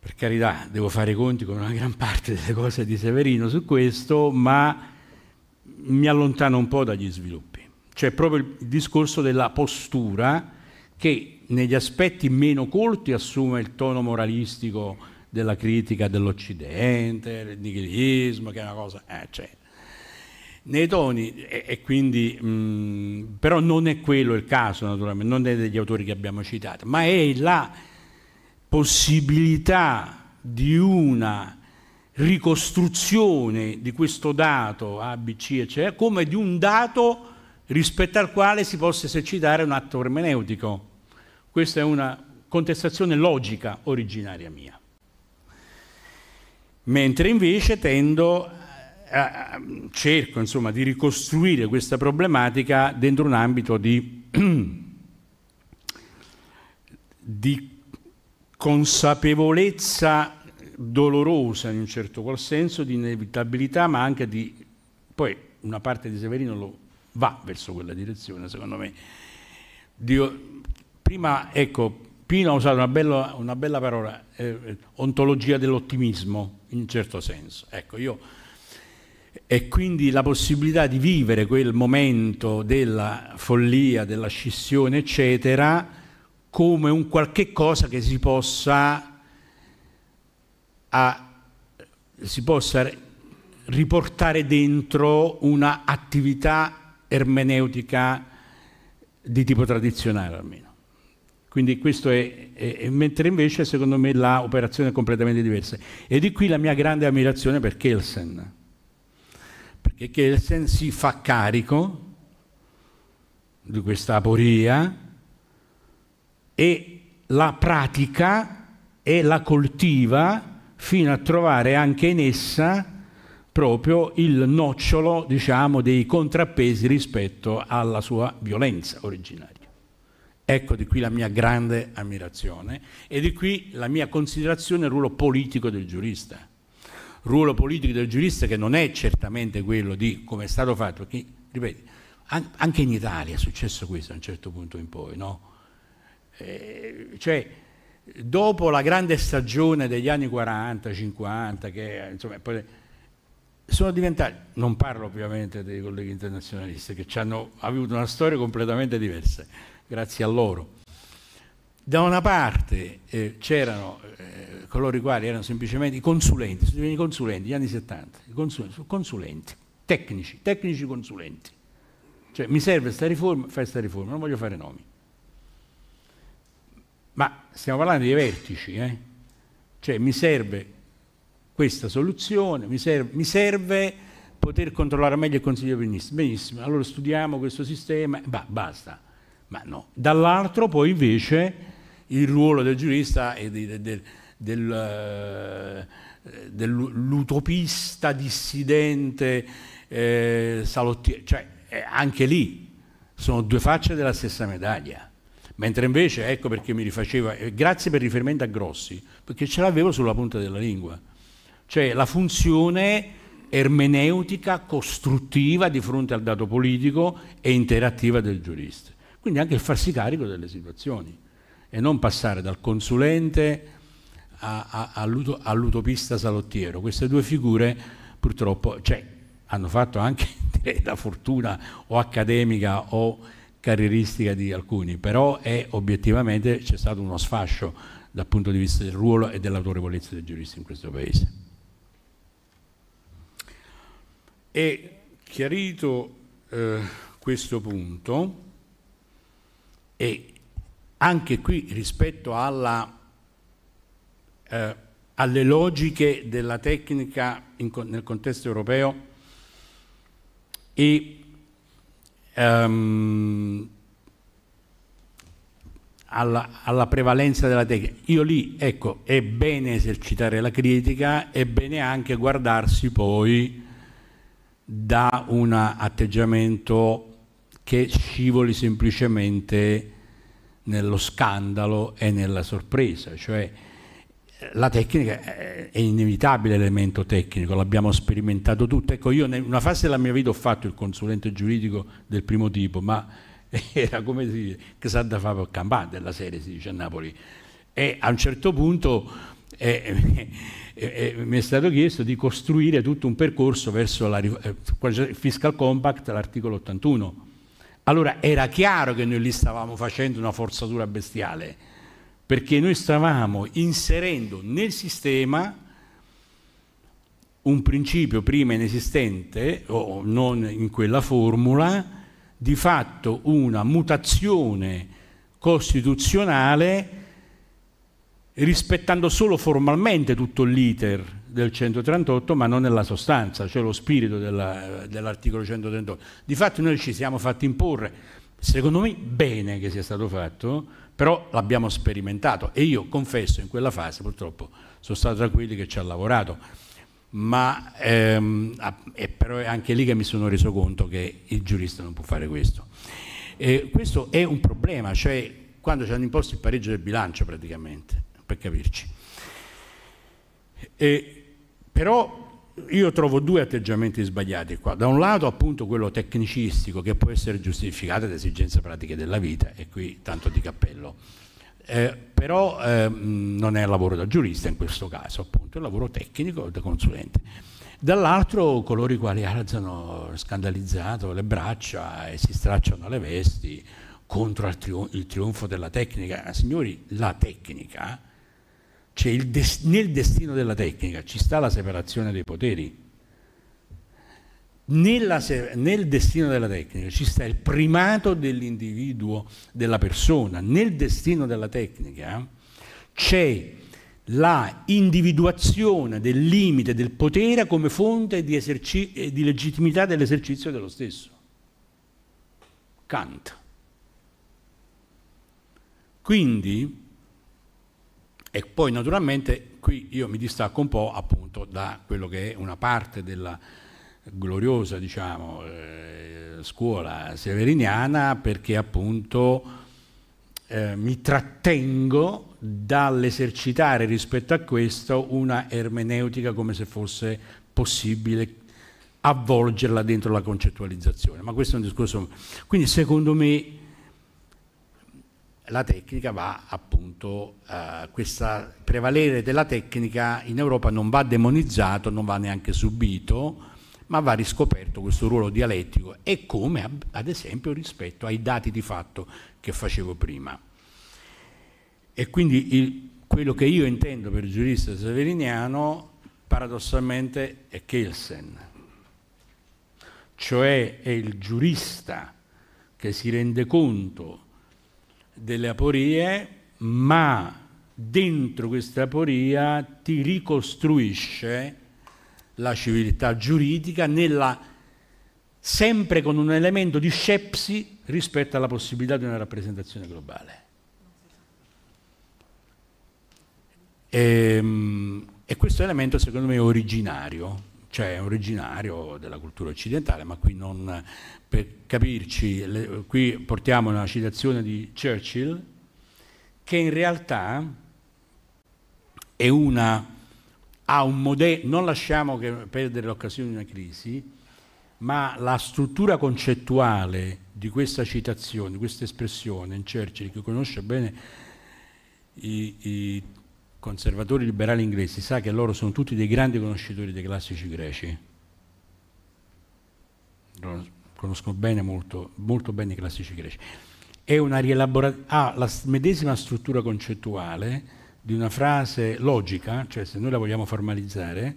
per carità, devo fare i conti con una gran parte delle cose di Severino su questo, ma mi allontano un po' dagli sviluppi. C'è cioè, proprio il discorso della postura che negli aspetti meno colti assume il tono moralistico della critica dell'Occidente, del nichilismo, che è una cosa... Eh, cioè. Nei toni, e, e quindi, mh, mm, però non è quello il caso naturalmente, non è degli autori che abbiamo citato, ma è la possibilità di una ricostruzione di questo dato A, B, C, eccetera, come di un dato rispetto al quale si possa esercitare un atto ermeneutico. Questa è una contestazione logica originaria mia. Mentre invece tendo a, a, cerco insomma, di ricostruire questa problematica dentro un ambito di, (clears throat) di consapevolezza dolorosa in un certo qual senso di inevitabilità, ma anche di... Poi una parte di Severino lo va verso quella direzione, secondo me. Dio, prima, ecco, Pino ha usato una bella, una bella parola, eh, ontologia dell'ottimismo, in un certo senso. Ecco, io, e quindi la possibilità di vivere quel momento della follia, della scissione, eccetera, come un qualche cosa che si possa, a, si possa riportare dentro una attività ermeneutica di tipo tradizionale almeno. Quindi questo è, è, mentre invece secondo me l'operazione è completamente diversa. E di qui la mia grande ammirazione per Kelsen, perché Kelsen si fa carico di questa aporia, e la pratica e la coltiva fino a trovare anche in essa proprio il nocciolo, diciamo, dei contrappesi rispetto alla sua violenza originaria. Ecco di qui la mia grande ammirazione e di qui la mia considerazione al ruolo politico del giurista. Ruolo politico del giurista che non è certamente quello di come è stato fatto, perché, ripeto, anche in Italia è successo questo a un certo punto in poi, no? Eh, cioè, dopo la grande stagione degli anni 40, 50, che insomma, poi, sono diventati, non parlo ovviamente dei colleghi internazionalisti che hanno avuto una storia completamente diversa, grazie a loro. Da una parte eh, c'erano eh, coloro i quali erano semplicemente i consulenti, sono i consulenti, gli anni 70, i consulenti, consulenti, tecnici, tecnici consulenti. Cioè mi serve questa riforma, fai questa riforma, non voglio fare nomi. Ma stiamo parlando di vertici, eh? cioè mi serve questa soluzione, mi serve, mi serve poter controllare meglio il Consiglio dei Ministri. Benissimo, allora studiamo questo sistema, bah, basta. Ma no. Dall'altro poi invece il ruolo del giurista e del, del, del, eh, dell'utopista dissidente eh, salottiere, cioè eh, anche lì sono due facce della stessa medaglia. Mentre invece, ecco perché mi rifaceva, eh, grazie per il riferimento a Grossi, perché ce l'avevo sulla punta della lingua. Cioè la funzione ermeneutica, costruttiva di fronte al dato politico e interattiva del giurista. Quindi anche il farsi carico delle situazioni e non passare dal consulente a, a, all'ut- all'utopista salottiero. Queste due figure purtroppo cioè, hanno fatto anche (laughs) la fortuna o accademica o carrieristica di alcuni, però è, obiettivamente c'è stato uno sfascio dal punto di vista del ruolo e dell'autorevolezza dei giuristi in questo Paese. E chiarito eh, questo punto, e anche qui rispetto alla, eh, alle logiche della tecnica in, nel contesto europeo e ehm, alla, alla, prevalenza della tecnica. Io lì, ecco, è bene esercitare la critica, è bene anche guardarsi poi da un atteggiamento che scivoli semplicemente nello scandalo e nella sorpresa, cioè la tecnica è inevitabile l'elemento tecnico, l'abbiamo sperimentato tutto. Ecco, io in una fase della mia vita ho fatto il consulente giuridico del primo tipo, ma (laughs) era come si dice, che sa da fare per campare della serie, si dice a Napoli. E a un certo punto eh, eh, eh, mi è stato chiesto di costruire tutto un percorso verso la, il eh, Fiscal Compact, l'articolo 81. Allora era chiaro che noi lì stavamo facendo una forzatura bestiale perché noi stavamo inserendo nel sistema un principio prima inesistente o non in quella formula, di fatto una mutazione costituzionale rispettando solo formalmente tutto l'iter del 138 ma non nella sostanza, cioè lo spirito dell'articolo 138. Di fatto noi ci siamo fatti imporre, secondo me bene che sia stato fatto, però l'abbiamo sperimentato e io confesso in quella fase purtroppo sono stato tra quelli che ci ha lavorato, ma ehm, è però anche lì che mi sono reso conto che il giurista non può fare questo. Eh, questo è un problema, cioè quando ci hanno imposto il pareggio del bilancio praticamente, per capirci. Eh, però io trovo due atteggiamenti sbagliati qua. Da un lato appunto quello tecnicistico che può essere giustificato da esigenze pratiche della vita e qui tanto di cappello. Eh, però eh, non è lavoro da giurista in questo caso, appunto, è lavoro tecnico da consulente. Dall'altro coloro i quali alzano scandalizzato le braccia e si stracciano le vesti contro il, trionfo della tecnica. Signori, la tecnica des nel destino della tecnica ci sta la separazione dei poteri. Se nel destino della tecnica ci sta il primato dell'individuo, della persona. Nel destino della tecnica c'è la individuazione del limite del potere come fonte di, eh, di legittimità dell'esercizio dello stesso. Kant. Quindi e poi naturalmente qui io mi distacco un po' appunto da quello che è una parte della gloriosa diciamo, eh, scuola severiniana perché appunto eh, mi trattengo dall'esercitare rispetto a questo una ermeneutica come se fosse possibile avvolgerla dentro la concettualizzazione. Ma questo è un discorso... Quindi secondo me la tecnica va appunto, eh, questo prevalere della tecnica in Europa non va demonizzato, non va neanche subito, ma va riscoperto questo ruolo dialettico e come ad esempio rispetto ai dati di fatto che facevo prima. E quindi il, quello che io intendo per giurista severiniano paradossalmente è Kelsen, cioè è il giurista che si rende conto delle aporie, ma dentro questa aporia ti ricostruisce la civiltà giuridica nella, sempre con un elemento di scepsi rispetto alla possibilità di una rappresentazione globale. E, ehm, e questo elemento secondo me è originario, cioè è originario della cultura occidentale, ma qui non per capirci, le, qui portiamo una citazione di Churchill, che in realtà è una, ha un modello, non lasciamo perdere l'occasione di una crisi, ma la struttura concettuale di questa citazione, di questa espressione in Churchill, che conosce bene i, i conservatori liberali inglesi, sa che loro sono tutti dei grandi conoscitori dei classici greci conosco bene, molto, molto bene i classici greci. ha la medesima struttura concettuale di una frase logica, cioè se noi la vogliamo formalizzare,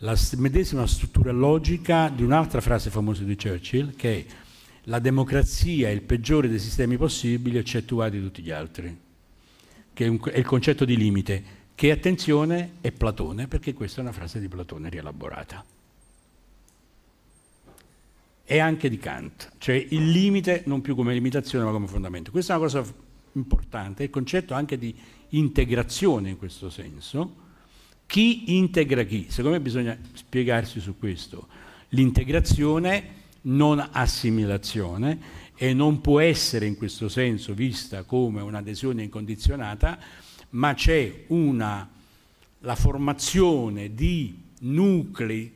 la medesima struttura logica di un'altra frase famosa di Churchill che è la democrazia è il peggiore dei sistemi possibili eccettuati tutti gli altri, che è, un, è il concetto di limite, che attenzione è Platone, perché questa è una frase di Platone rielaborata e anche di Kant, cioè il limite non più come limitazione ma come fondamento. Questa è una cosa importante, il concetto anche di integrazione in questo senso. Chi integra chi? Secondo me bisogna spiegarsi su questo. L'integrazione non assimilazione e non può essere in questo senso vista come un'adesione incondizionata, ma c'è una, la formazione di nuclei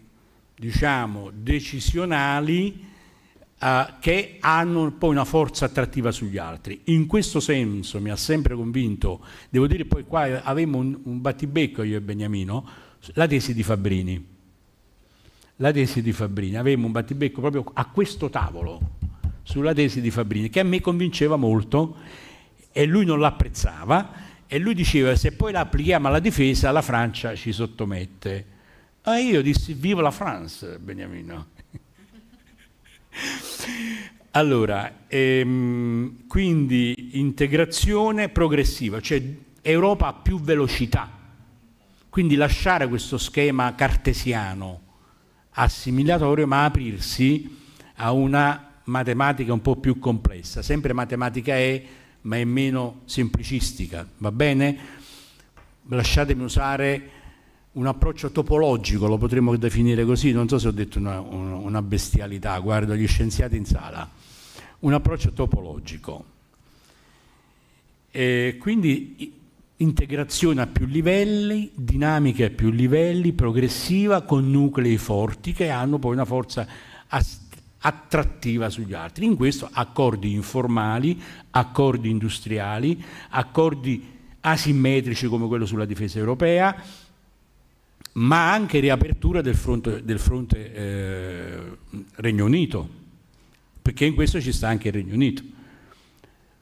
diciamo, decisionali eh, che hanno poi una forza attrattiva sugli altri. In questo senso mi ha sempre convinto, devo dire poi qua avevamo un, un battibecco io e Beniamino, la tesi di Fabrini. La tesi di Fabrini, avevamo un battibecco proprio a questo tavolo sulla tesi di Fabrini, che a me convinceva molto e lui non l'apprezzava e lui diceva se poi la applichiamo alla difesa la Francia ci sottomette. Ah, io dissi viva la France, Beniamino. (laughs) allora, ehm, quindi integrazione progressiva, cioè Europa a più velocità. Quindi lasciare questo schema cartesiano assimilatorio, ma aprirsi a una matematica un po' più complessa. Sempre matematica è, ma è meno semplicistica, va bene? Lasciatemi usare un approccio topologico, lo potremmo definire così, non so se ho detto una, una bestialità, guardo gli scienziati in sala, un approccio topologico. E quindi integrazione a più livelli, dinamica a più livelli, progressiva, con nuclei forti che hanno poi una forza attrattiva sugli altri. In questo accordi informali, accordi industriali, accordi asimmetrici come quello sulla difesa europea, ma anche riapertura del fronte, del fronte eh, Regno Unito, perché in questo ci sta anche il Regno Unito.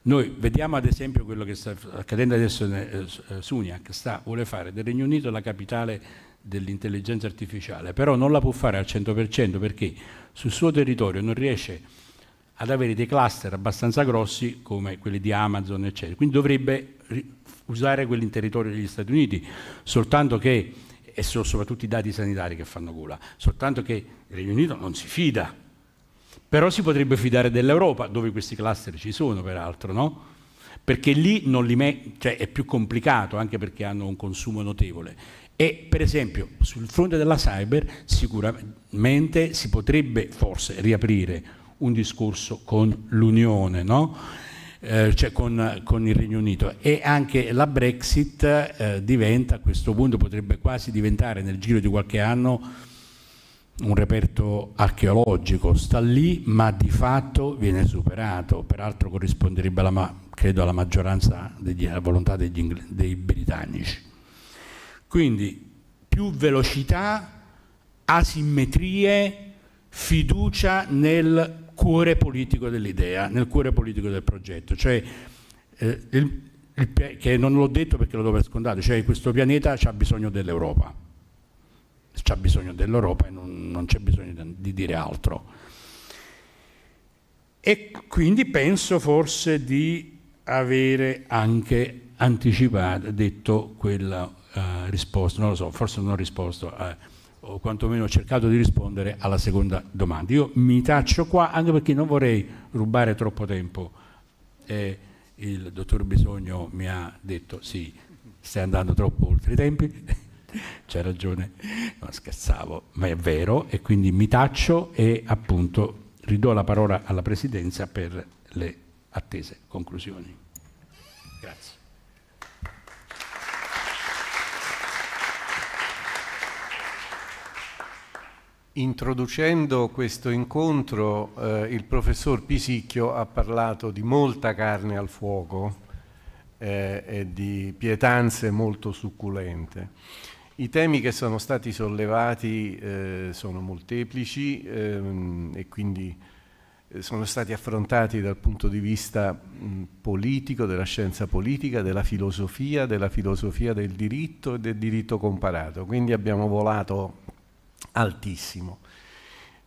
Noi vediamo ad esempio quello che sta accadendo adesso eh, eh, Sunia, che sta, vuole fare del Regno Unito la capitale dell'intelligenza artificiale, però non la può fare al 100% perché sul suo territorio non riesce ad avere dei cluster abbastanza grossi come quelli di Amazon, eccetera. Quindi dovrebbe usare quelli in territorio degli Stati Uniti, soltanto che e sono soprattutto i dati sanitari che fanno gola, soltanto che il Regno Unito non si fida, però si potrebbe fidare dell'Europa, dove questi cluster ci sono peraltro, no? Perché lì cioè, è più complicato, anche perché hanno un consumo notevole. E per esempio sul fronte della cyber sicuramente si potrebbe forse riaprire un discorso con l'Unione, no? Eh, cioè con, con, il Regno Unito e anche la Brexit eh, diventa a questo punto potrebbe quasi diventare nel giro di qualche anno un reperto archeologico, sta lì ma di fatto viene superato, peraltro corrisponderebbe alla, credo alla maggioranza della volontà degli, dei britannici. Quindi più velocità, asimmetrie, fiducia nel cuore politico dell'idea, nel cuore politico del progetto. Cioè, eh, il, il, che non l'ho detto perché lo do per scontato, cioè questo pianeta ha bisogno dell'Europa, c'ha bisogno dell'Europa e non, non c'è bisogno di dire altro. E quindi penso forse di avere anche anticipato, detto quella uh, risposta, non lo so, forse non ho risposto. Uh, o quantomeno ho cercato di rispondere alla seconda domanda. Io mi taccio qua anche perché non vorrei rubare troppo tempo. Eh, il dottor Bisogno mi ha detto sì, stai andando troppo oltre i tempi, (laughs) c'è ragione, non scherzavo, ma è vero e quindi mi taccio e appunto ridò la parola alla Presidenza per le attese conclusioni. Introducendo questo incontro eh, il professor Pisicchio ha parlato di molta carne al fuoco eh, e di pietanze molto succulente. I temi che sono stati sollevati eh, sono molteplici ehm, e quindi eh, sono stati affrontati dal punto di vista mh, politico, della scienza politica, della filosofia, della filosofia del diritto e del diritto comparato. Quindi abbiamo volato altissimo.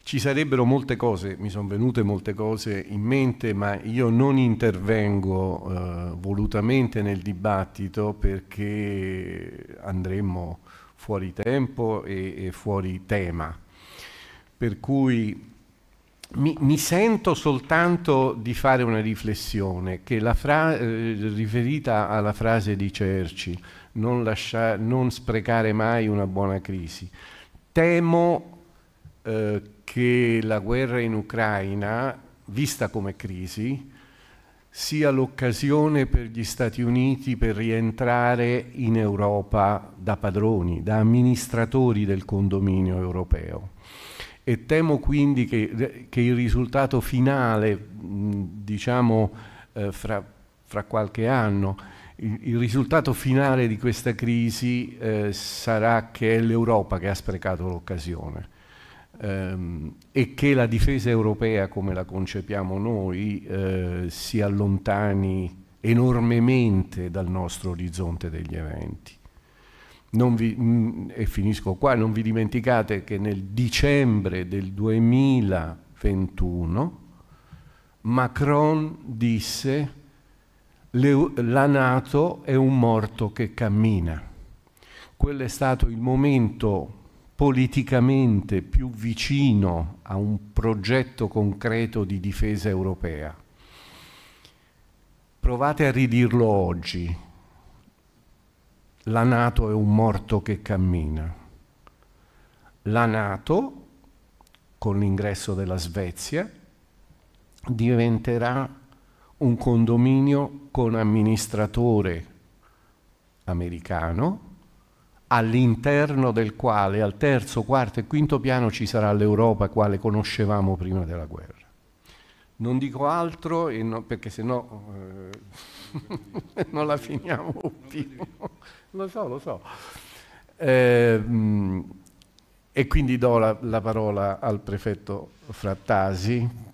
Ci sarebbero molte cose, mi sono venute molte cose in mente, ma io non intervengo eh, volutamente nel dibattito perché andremmo fuori tempo e, e fuori tema. Per cui mi, mi, sento soltanto di fare una riflessione che la fra, eh, riferita alla frase di Cerci, non, lascia, non sprecare mai una buona crisi. Temo eh, che la guerra in Ucraina, vista come crisi, sia l'occasione per gli Stati Uniti per rientrare in Europa da padroni, da amministratori del condominio europeo. E temo quindi che, eh, che il risultato finale, diciamo, eh, fra, fra qualche anno, il risultato finale di questa crisi eh, sarà che è l'Europa che ha sprecato l'occasione ehm, e che la difesa europea come la concepiamo noi eh, si allontani enormemente dal nostro orizzonte degli eventi. Vi, mh, mm, e finisco qua, non vi dimenticate che nel dicembre del 2021 Macron disse le, la Nato è un morto che cammina. Quello è stato il momento politicamente più vicino a un progetto concreto di difesa europea. Provate a ridirlo oggi. La Nato è un morto che cammina. La Nato, con l'ingresso della Svezia, diventerà un condominio con amministratore americano all'interno del quale al terzo, quarto e quinto piano ci sarà l'Europa quale conoscevamo prima della guerra. Non dico altro no, perché sennò eh, (laughs) non la finiamo più. lo so, lo so. Eh, e quindi do la, la parola al prefetto Frattasi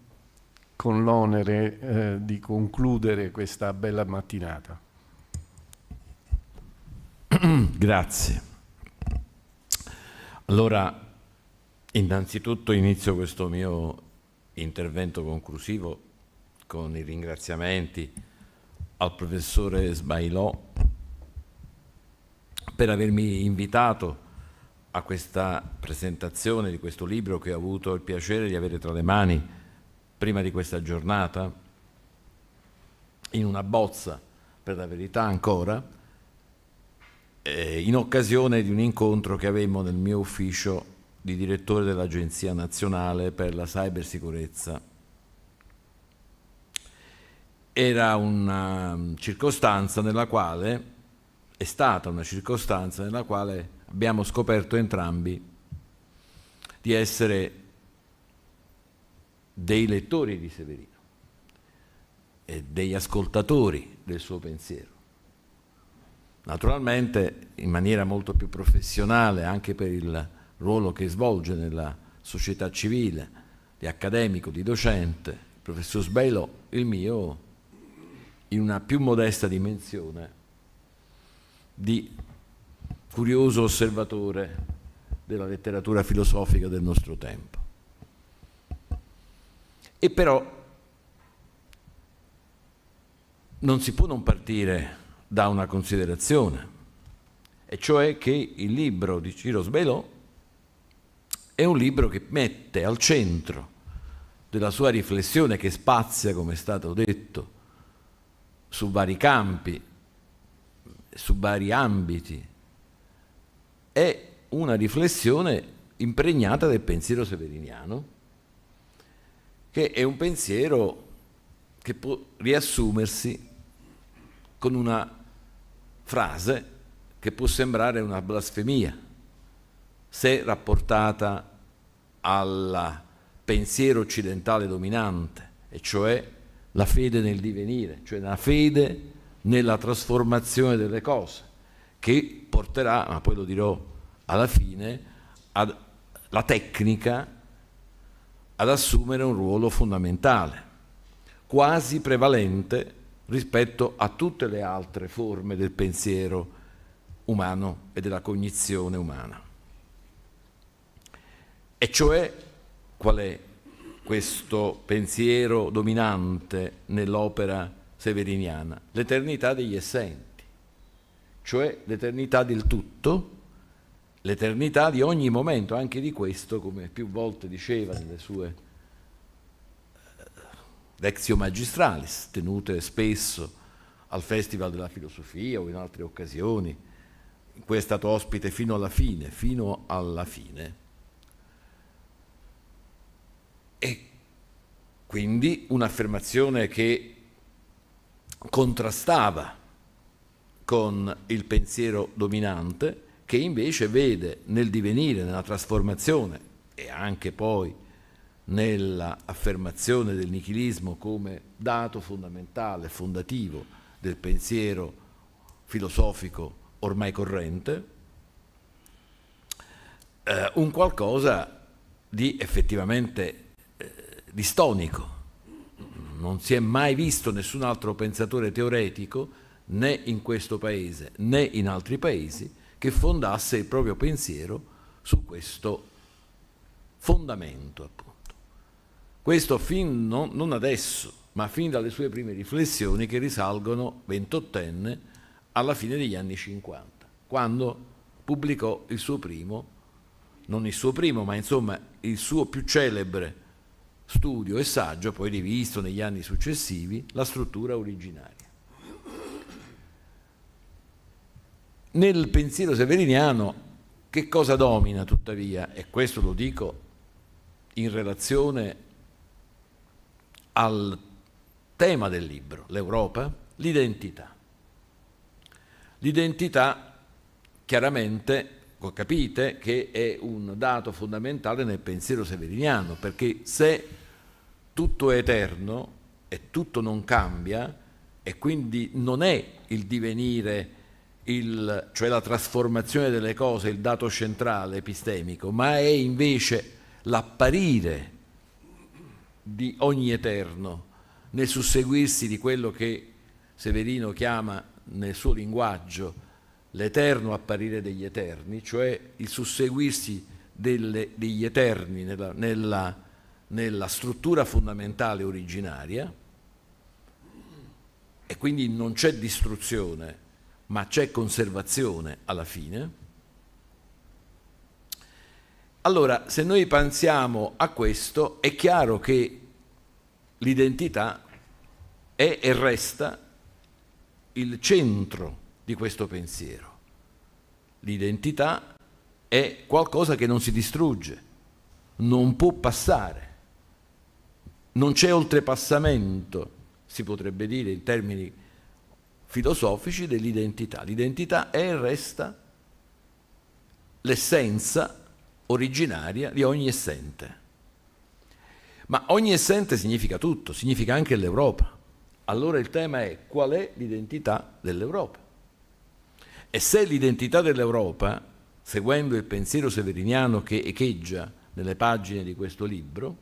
con l'onere eh, di concludere questa bella mattinata. (clears throat) Grazie. Allora, innanzitutto inizio questo mio intervento conclusivo con i ringraziamenti al professore Sbailò per avermi invitato a questa presentazione di questo libro che ho avuto il piacere di avere tra le mani prima di questa giornata, in una bozza, per la verità ancora, eh, in occasione di un incontro che avevamo nel mio ufficio di direttore dell'Agenzia Nazionale per la Cybersicurezza. Era una circostanza nella quale, è stata una circostanza nella quale abbiamo scoperto entrambi di essere dei lettori di Severino e degli ascoltatori del suo pensiero. Naturalmente in maniera molto più professionale anche per il ruolo che svolge nella società civile, di accademico, di docente, il professor Sbello, il mio, in una più modesta dimensione di curioso osservatore della letteratura filosofica del nostro tempo. E però non si può non partire da una considerazione, e cioè che il libro di Ciro Sbelò è un libro che mette al centro della sua riflessione, che spazia, come è stato detto, su vari campi, su vari ambiti, è una riflessione impregnata del pensiero severiniano che è un pensiero che può riassumersi con una frase che può sembrare una blasfemia se rapportata al pensiero occidentale dominante, e cioè la fede nel divenire, cioè la fede nella trasformazione delle cose, che porterà, ma poi lo dirò alla fine, alla tecnica ad assumere un ruolo fondamentale, quasi prevalente rispetto a tutte le altre forme del pensiero umano e della cognizione umana. E cioè qual è questo pensiero dominante nell'opera severiniana? L'eternità degli essenti, cioè l'eternità del tutto l'eternità di ogni momento, anche di questo, come più volte diceva nelle sue eh, Lexio Magistralis, tenute spesso al Festival della Filosofia o in altre occasioni, in cui è stato ospite fino alla fine, fino alla fine. E quindi un'affermazione che contrastava con il pensiero dominante, che invece vede nel divenire, nella trasformazione e anche poi nell'affermazione del nichilismo come dato fondamentale, fondativo del pensiero filosofico ormai corrente, eh, un qualcosa di effettivamente eh, distonico. Non si è mai visto nessun altro pensatore teoretico né in questo paese né in altri paesi che fondasse il proprio pensiero su questo fondamento. Appunto. Questo fin non, non adesso, ma fin dalle sue prime riflessioni che risalgono, ventottenne, alla fine degli anni 50, quando pubblicò il suo primo, non il suo primo, ma insomma il suo più celebre studio e saggio, poi rivisto negli anni successivi, La struttura originaria. Nel pensiero severiniano che cosa domina tuttavia, e questo lo dico in relazione al tema del libro, l'Europa, l'identità. L'identità chiaramente capite che è un dato fondamentale nel pensiero severiniano, perché se tutto è eterno e tutto non cambia e quindi non è il divenire il, cioè la trasformazione delle cose, il dato centrale epistemico, ma è invece l'apparire di ogni eterno nel susseguirsi di quello che Severino chiama nel suo linguaggio l'eterno apparire degli eterni, cioè il susseguirsi delle, degli eterni nella, nella, nella struttura fondamentale originaria e quindi non c'è distruzione ma c'è conservazione alla fine. Allora, se noi pensiamo a questo, è chiaro che l'identità è e resta il centro di questo pensiero. L'identità è qualcosa che non si distrugge, non può passare, non c'è oltrepassamento, si potrebbe dire in termini filosofici dell'identità. L'identità è e resta l'essenza originaria di ogni essente. Ma ogni essente significa tutto, significa anche l'Europa. Allora il tema è qual è l'identità dell'Europa? E se l'identità dell'Europa, seguendo il pensiero severiniano che echeggia nelle pagine di questo libro,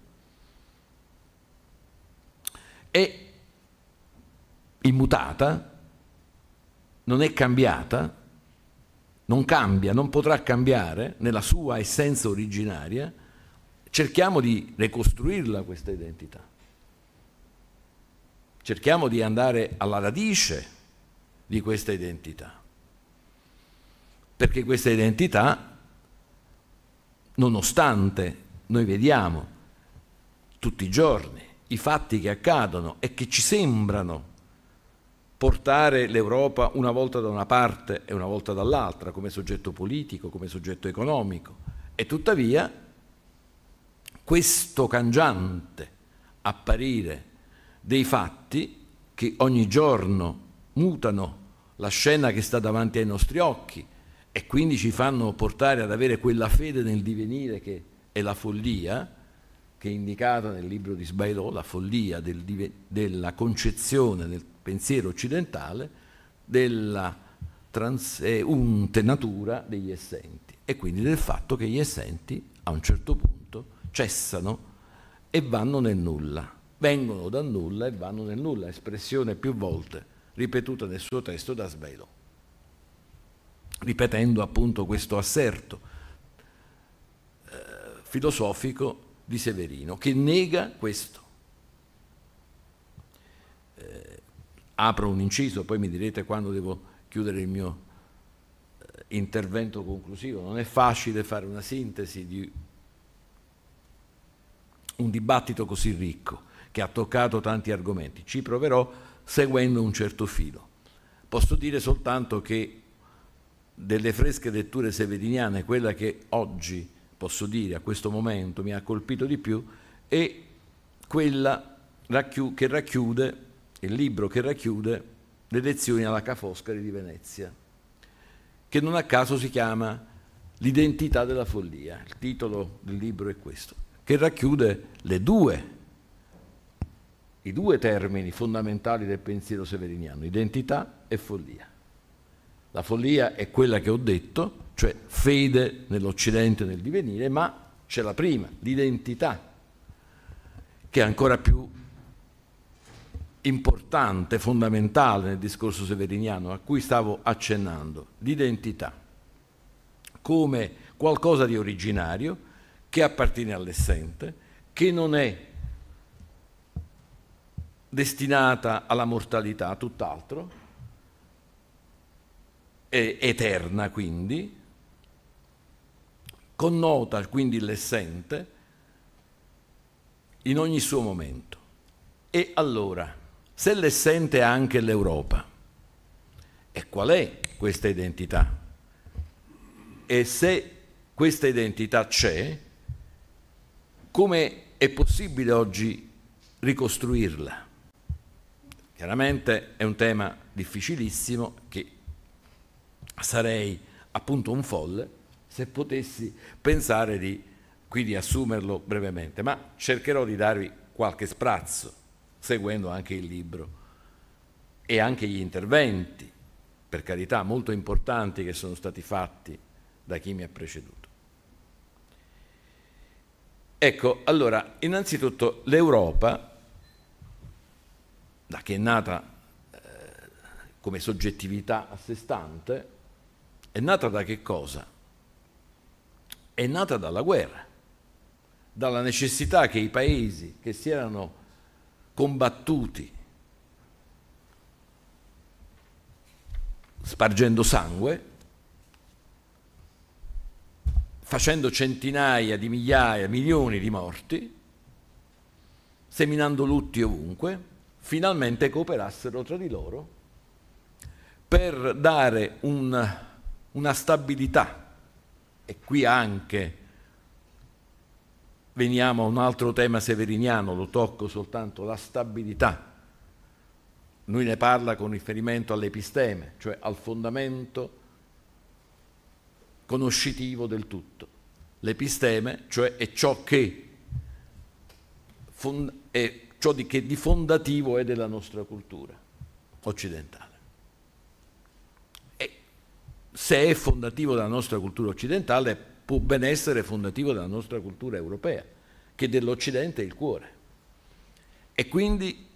è immutata, non è cambiata, non cambia, non potrà cambiare nella sua essenza originaria, cerchiamo di ricostruirla questa identità. Cerchiamo di andare alla radice di questa identità. Perché questa identità, nonostante noi vediamo tutti i giorni i fatti che accadono e che ci sembrano portare l'Europa una volta da una parte e una volta dall'altra, come soggetto politico, come soggetto economico. E tuttavia questo cangiante apparire dei fatti che ogni giorno mutano la scena che sta davanti ai nostri occhi e quindi ci fanno portare ad avere quella fede nel divenire che è la follia, che è indicata nel libro di Sbailò, la follia del, della concezione del pensiero occidentale della transeuntenatura degli essenti e quindi del fatto che gli essenti a un certo punto cessano e vanno nel nulla, vengono dal nulla e vanno nel nulla, espressione più volte ripetuta nel suo testo da Sbailò, ripetendo appunto questo asserto eh, filosofico di Severino, che nega questo. Eh, apro un inciso, poi mi direte quando devo chiudere il mio eh, intervento conclusivo. Non è facile fare una sintesi di un dibattito così ricco, che ha toccato tanti argomenti. Ci proverò seguendo un certo filo. Posso dire soltanto che delle fresche letture severiniane, quella che oggi posso dire a questo momento mi ha colpito di più è quella che racchiude, il libro che racchiude le lezioni alla Ca' Foscari di Venezia, che non a caso si chiama L'identità della follia, il titolo del libro è questo, che racchiude le due, i due termini fondamentali del pensiero severiniano, identità e follia. La follia è quella che ho detto, cioè fede nell'Occidente, nel divenire, ma c'è la prima, l'identità, che è ancora più importante, fondamentale nel discorso severiniano a cui stavo accennando, l'identità come qualcosa di originario che appartiene all'essente, che non è destinata alla mortalità, tutt'altro, eh, eterna quindi, connota quindi l'essente in ogni suo momento. E allora, se l'essente è anche l'Europa, e qual è questa identità? E se questa identità c'è, come è possibile oggi ricostruirla? Chiaramente è un tema difficilissimo che sarei appunto un folle se potessi pensare di quindi assumerlo brevemente, ma cercherò di darvi qualche sprazzo, seguendo anche il libro e anche gli interventi, per carità, molto importanti che sono stati fatti da chi mi ha preceduto. Ecco, allora, innanzitutto l'Europa, da che è nata eh, come soggettività a sé stante, è nata da che cosa? È nata dalla guerra, dalla necessità che i paesi che si erano combattuti spargendo sangue, facendo centinaia di migliaia, milioni di morti, seminando lutti ovunque, finalmente cooperassero tra di loro per dare un una stabilità. E qui anche veniamo a un altro tema severiniano, lo tocco soltanto, la stabilità. Lui ne parla con riferimento all'episteme, cioè al fondamento conoscitivo del tutto. L'episteme, cioè, è ciò che è ciò di, che di fondativo è della nostra cultura occidentale se è fondativo della nostra cultura occidentale, può ben essere fondativo della nostra cultura europea, che dell'Occidente è il cuore. E quindi,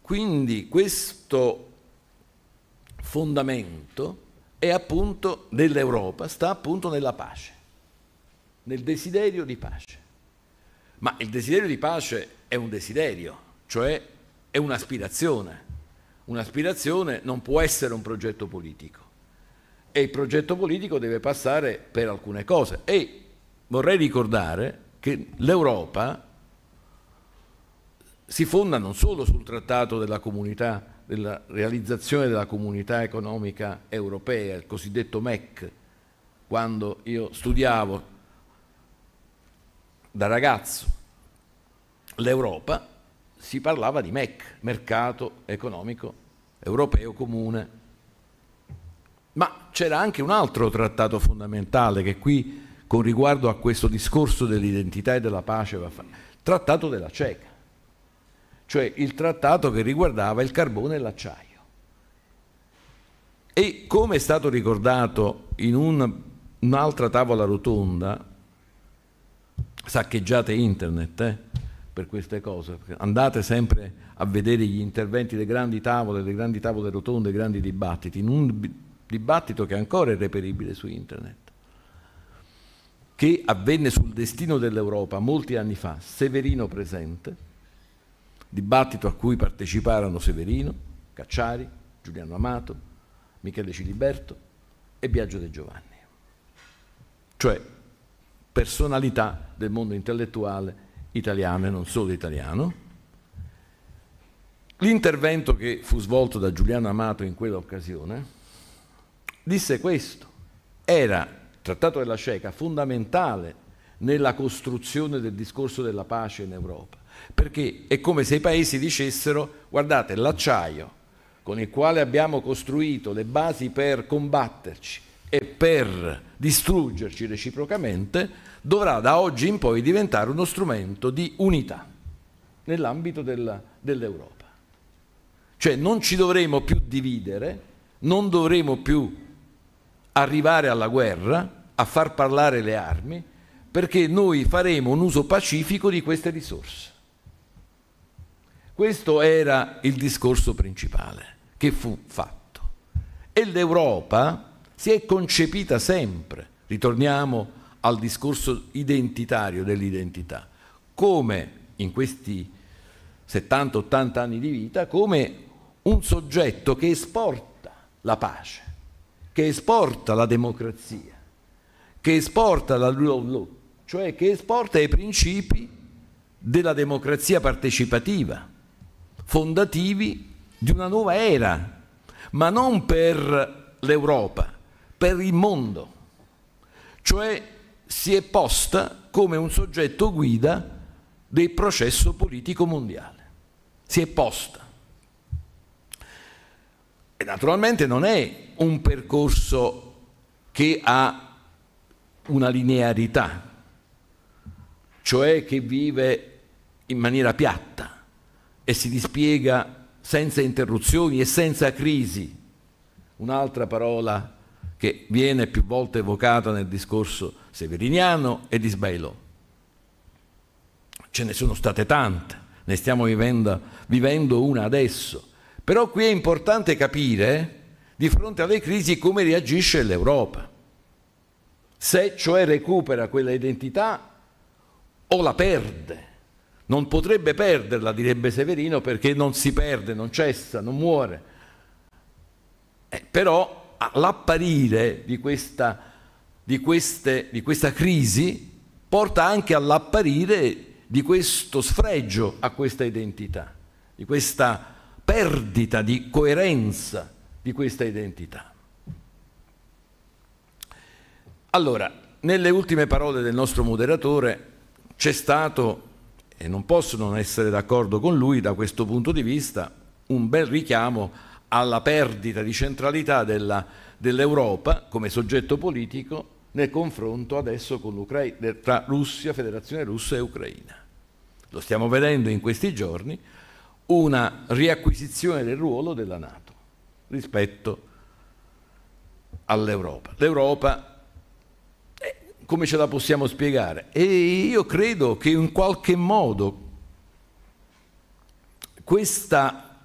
quindi questo fondamento è appunto dell'Europa, sta appunto nella pace, nel desiderio di pace. Ma il desiderio di pace è un desiderio, cioè è un'aspirazione. Un'aspirazione non può essere un progetto politico e il progetto politico deve passare per alcune cose. E vorrei ricordare che l'Europa si fonda non solo sul trattato della comunità, della realizzazione della comunità economica europea, il cosiddetto MEC, quando io studiavo da ragazzo l'Europa si parlava di MEC, mercato economico europeo comune c'era anche un altro trattato fondamentale che qui con riguardo a questo discorso dell'identità e della pace va fatto, trattato della cieca, cioè il trattato che riguardava il carbone e l'acciaio. E come è stato ricordato in un'altra tavola rotonda, saccheggiate internet eh, per queste cose, andate sempre a vedere gli interventi delle grandi tavole, delle grandi tavole rotonde, dei grandi dibattiti, in un dibattito che ancora è reperibile su internet, che avvenne sul destino dell'Europa molti anni fa, Severino presente, dibattito a cui parteciparono Severino, Cacciari, Giuliano Amato, Michele Ciliberto e Biagio De Giovanni, cioè personalità del mondo intellettuale italiano e non solo italiano. L'intervento che fu svolto da Giuliano Amato in quella occasione, disse questo. Era il Trattato della Ceca fondamentale nella costruzione del discorso della pace in Europa, perché è come se i paesi dicessero guardate l'acciaio con il quale abbiamo costruito le basi per combatterci e per distruggerci reciprocamente, dovrà da oggi in poi diventare uno strumento di unità nell'ambito dell'Europa. cioè non ci dovremo più dividere, non dovremo più arrivare alla guerra, a far parlare le armi, perché noi faremo un uso pacifico di queste risorse. Questo era il discorso principale che fu fatto. E l'Europa si è concepita sempre, ritorniamo al discorso identitario dell'identità, come in questi 70-80 anni di vita, come un soggetto che esporta la pace che esporta la democrazia, che esporta la rule of law, cioè che esporta i principi della democrazia partecipativa, fondativi di una nuova era, ma non per l'Europa, per il mondo. Cioè si è posta come un soggetto guida del processo politico mondiale. Si è posta. E naturalmente non è un percorso che ha una linearità, cioè che vive in maniera piatta e si dispiega senza interruzioni e senza crisi. Un'altra parola che viene più volte evocata nel discorso severiniano e di Sbailò. Ce ne sono state tante, ne stiamo vivendo, vivendo una adesso però qui è importante capire eh, di fronte alle crisi come reagisce l'Europa. Se cioè recupera quella identità o la perde. Non potrebbe perderla, direbbe Severino, perché non si perde, non cessa, non muore. Eh, però l'apparire di questa, di, queste, di questa crisi porta anche all'apparire di questo sfregio a questa identità, di questa perdita di coerenza di questa identità. Allora, nelle ultime parole del nostro moderatore c'è stato, e non posso non essere d'accordo con lui da questo punto di vista, un bel richiamo alla perdita di centralità dell'Europa come soggetto politico nel confronto adesso tra Russia, Federazione Russa e Ucraina. Lo stiamo vedendo in questi giorni, una riacquisizione del ruolo della Nato rispetto all'Europa. L'Europa, eh, come ce la possiamo spiegare? E io credo che in qualche modo questa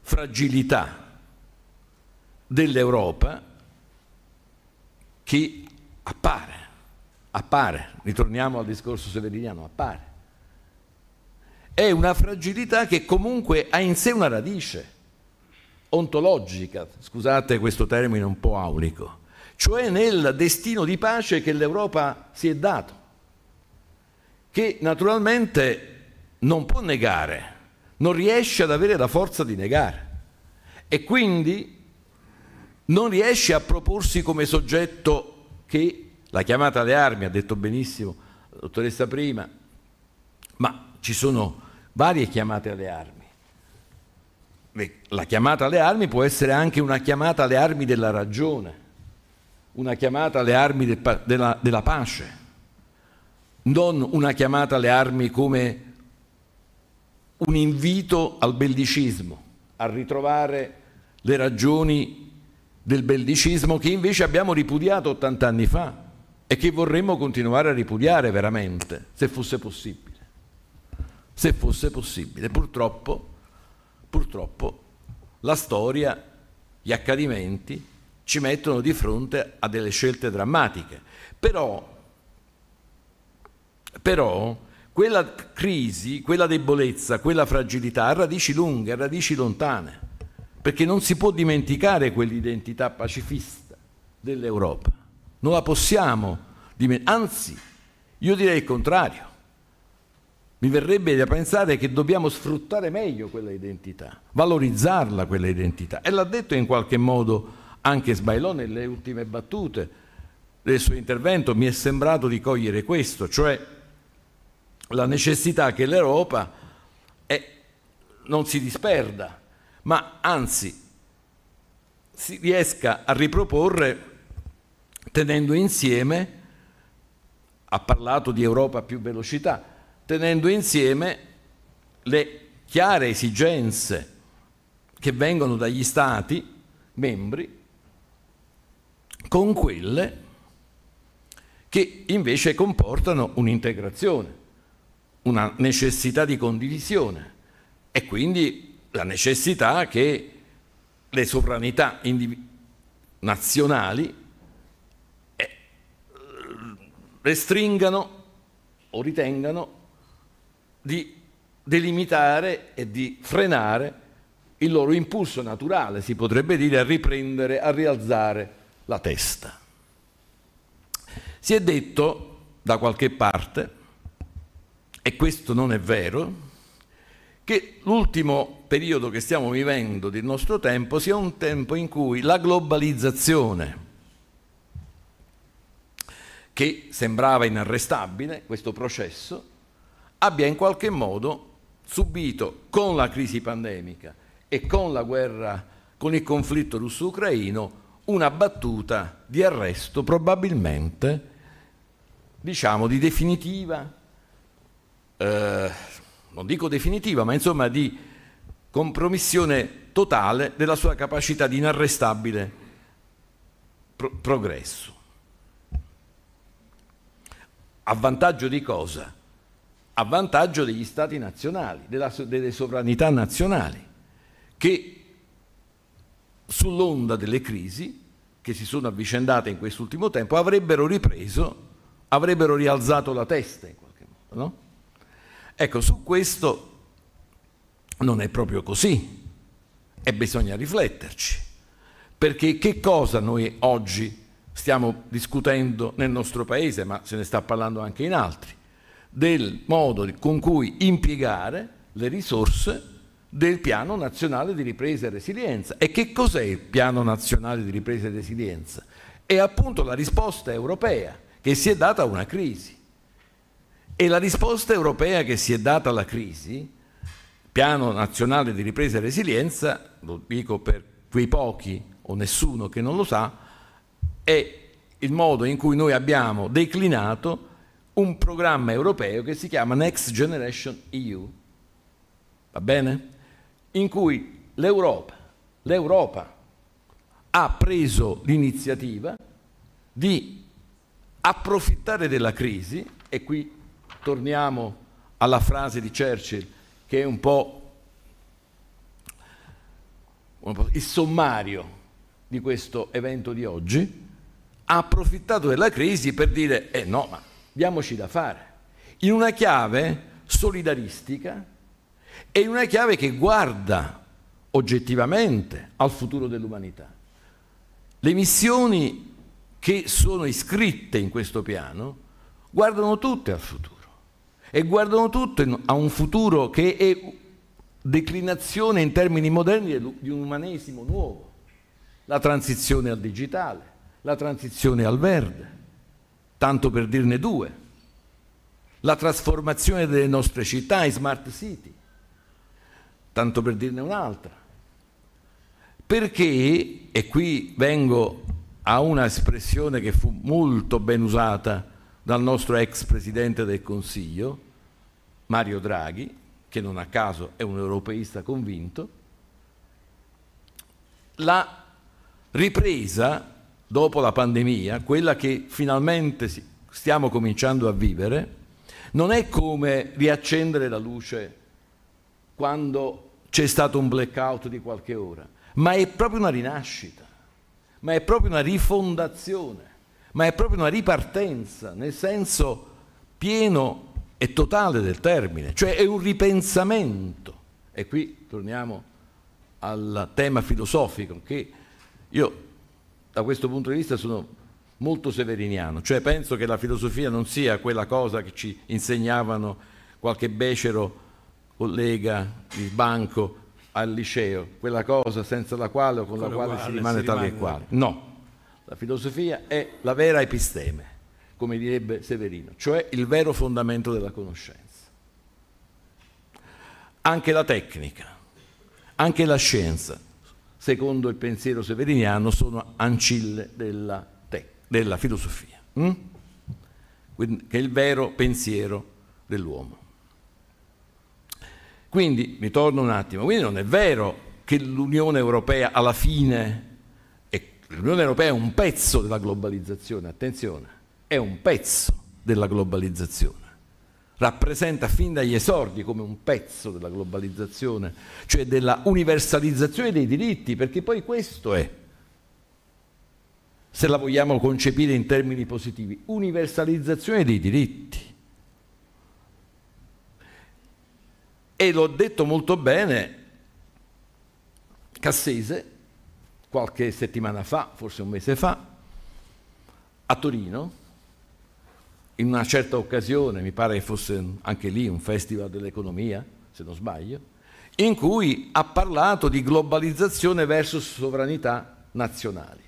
fragilità dell'Europa che appare, appare, ritorniamo al discorso severiniano, appare è una fragilità che comunque ha in sé una radice ontologica, scusate questo termine un po' aulico, cioè nel destino di pace che l'Europa si è dato, che naturalmente non può negare, non riesce ad avere la forza di negare e quindi non riesce a proporsi come soggetto che la chiamata alle armi, ha detto benissimo la dottoressa prima, ma ci sono varie chiamate alle armi. La chiamata alle armi può essere anche una chiamata alle armi della ragione, una chiamata alle armi del, della, della pace, non una chiamata alle armi come un invito al bellicismo, a ritrovare le ragioni del bellicismo che invece abbiamo ripudiato 80 anni fa e che vorremmo continuare a ripudiare veramente, se fosse possibile se fosse possibile. Purtroppo, purtroppo la storia, gli accadimenti ci mettono di fronte a delle scelte drammatiche. Però, però quella crisi, quella debolezza, quella fragilità ha radici lunghe, ha radici lontane, perché non si può dimenticare quell'identità pacifista dell'Europa. Non la possiamo dimenticare, anzi, io direi il contrario. Mi verrebbe da pensare che dobbiamo sfruttare meglio quella identità, valorizzarla quella identità. E l'ha detto in qualche modo anche Sbailò nelle ultime battute del suo intervento, mi è sembrato di cogliere questo, cioè la necessità che l'Europa è, eh, non si disperda, ma anzi si riesca a riproporre tenendo insieme, ha parlato di Europa a più velocità, tenendo insieme le chiare esigenze che vengono dagli Stati membri con quelle che invece comportano un'integrazione, una necessità di condivisione e quindi la necessità che le sovranità nazionali eh, restringano o ritengano di delimitare e di frenare il loro impulso naturale, si potrebbe dire, a riprendere, a rialzare la testa. Si è detto da qualche parte, e questo non è vero, che l'ultimo periodo che stiamo vivendo del nostro tempo sia un tempo in cui la globalizzazione, che sembrava inarrestabile, questo processo, abbia in qualche modo subito con la crisi pandemica e con la guerra, con il conflitto russo-ucraino, una battuta di arresto probabilmente, diciamo, di definitiva, eh, non dico definitiva, ma insomma di compromissione totale della sua capacità di inarrestabile pro progresso. A vantaggio di cosa? a vantaggio degli stati nazionali, della, delle sovranità nazionali, che sull'onda delle crisi che si sono avvicendate in quest'ultimo tempo avrebbero ripreso, avrebbero rialzato la testa in qualche modo. No? Ecco, su questo non è proprio così e bisogna rifletterci, perché che cosa noi oggi stiamo discutendo nel nostro paese, ma se ne sta parlando anche in altri? del modo con cui impiegare le risorse del piano nazionale di ripresa e resilienza. E che cos'è il piano nazionale di ripresa e resilienza? È appunto la risposta europea che si è data a una crisi. E la risposta europea che si è data alla crisi, piano nazionale di ripresa e resilienza, lo dico per quei pochi o nessuno che non lo sa, è il modo in cui noi abbiamo declinato un programma europeo che si chiama Next Generation EU, va bene? In cui l'Europa, l'Europa ha preso l'iniziativa di approfittare della crisi, e qui torniamo alla frase di Churchill che è un po' il sommario di questo evento di oggi, ha approfittato della crisi per dire, eh no, ma diamoci da fare, in una chiave solidaristica e in una chiave che guarda oggettivamente al futuro dell'umanità. Le missioni che sono iscritte in questo piano guardano tutte al futuro e guardano tutte a un futuro che è declinazione in termini moderni di un umanesimo nuovo, la transizione al digitale, la transizione al verde, tanto per dirne due, la trasformazione delle nostre città in smart city, tanto per dirne un'altra. Perché, e qui vengo a una espressione che fu molto ben usata dal nostro ex Presidente del Consiglio, Mario Draghi, che non a caso è un europeista convinto, la ripresa dopo la pandemia, quella che finalmente stiamo cominciando a vivere, non è come riaccendere la luce quando c'è stato un blackout di qualche ora, ma è proprio una rinascita, ma è proprio una rifondazione, ma è proprio una ripartenza nel senso pieno e totale del termine, cioè è un ripensamento. E qui torniamo al tema filosofico che io da questo punto di vista sono molto severiniano, cioè penso che la filosofia non sia quella cosa che ci insegnavano qualche becero collega di banco al liceo, quella cosa senza la quale o con, la quale, quale si rimane si tale rimane. e quale. No, la filosofia è la vera episteme, come direbbe Severino, cioè il vero fondamento della conoscenza. Anche la tecnica, anche la scienza secondo il pensiero severiniano, sono ancille della, della filosofia, hm? che è il vero pensiero dell'uomo. Quindi, mi torno un attimo, quindi non è vero che l'Unione Europea alla fine, l'Unione Europea è un pezzo della globalizzazione, attenzione, è un pezzo della globalizzazione rappresenta fin dagli esordi come un pezzo della globalizzazione, cioè della universalizzazione dei diritti, perché poi questo è, se la vogliamo concepire in termini positivi, universalizzazione dei diritti. E l'ho detto molto bene Cassese, qualche settimana fa, forse un mese fa, a Torino, in una certa occasione, mi pare che fosse anche lì un festival dell'economia, se non sbaglio, in cui ha parlato di globalizzazione verso sovranità nazionali.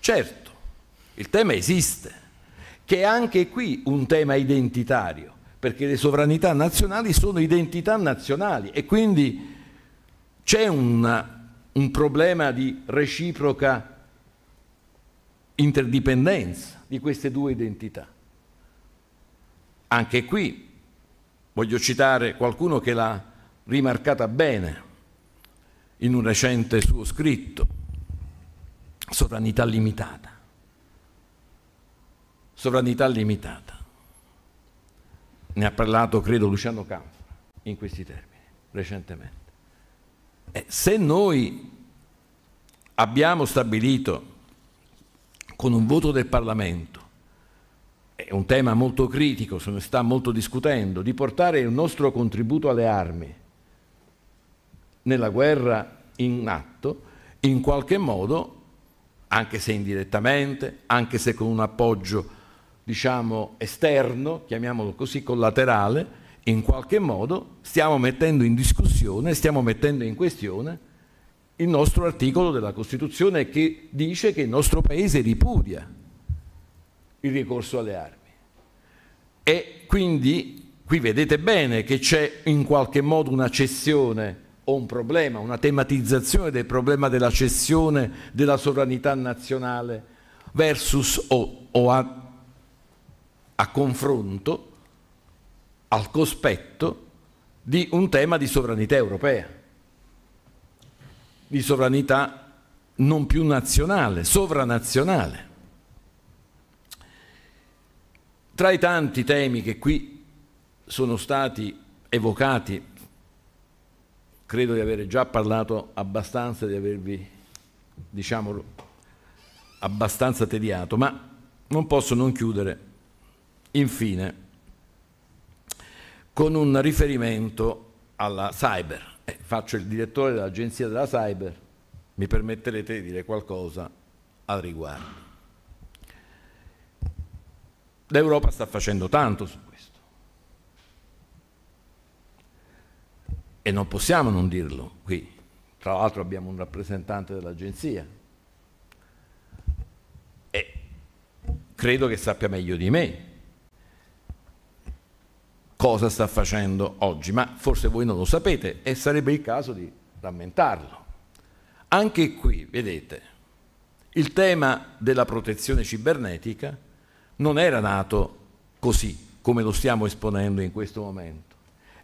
Certo, il tema esiste, che è anche qui un tema identitario, perché le sovranità nazionali sono identità nazionali e quindi c'è un, un problema di reciproca interdipendenza di queste due identità. Anche qui voglio citare qualcuno che l'ha rimarcata bene in un recente suo scritto, sovranità limitata. Sovranità limitata. Ne ha parlato, credo, Luciano Canfra in questi termini recentemente. Eh, se noi abbiamo stabilito con un voto del Parlamento è un tema molto critico, se ne sta molto discutendo, di portare il nostro contributo alle armi nella guerra in atto, in qualche modo, anche se indirettamente, anche se con un appoggio diciamo esterno, chiamiamolo così, collaterale, in qualche modo stiamo mettendo in discussione, stiamo mettendo in questione il nostro articolo della Costituzione che dice che il nostro Paese ripudia il ricorso alle armi. E quindi qui vedete bene che c'è in qualche modo una cessione o un problema, una tematizzazione del problema della cessione della sovranità nazionale versus o, o a, a confronto, al cospetto di un tema di sovranità europea, di sovranità non più nazionale, sovranazionale. Tra i tanti temi che qui sono stati evocati, credo di aver già parlato abbastanza, di avervi, diciamo, abbastanza tediato, ma non posso non chiudere, infine, con un riferimento alla cyber. Eh, faccio il direttore dell'agenzia della cyber, mi permetterete di dire qualcosa al riguardo. L'Europa sta facendo tanto su questo. E non possiamo non dirlo qui. Tra l'altro abbiamo un rappresentante dell'agenzia. E credo che sappia meglio di me cosa sta facendo oggi, ma forse voi non lo sapete e sarebbe il caso di rammentarlo. Anche qui, vedete, il tema della protezione cibernetica non era nato così come lo stiamo esponendo in questo momento,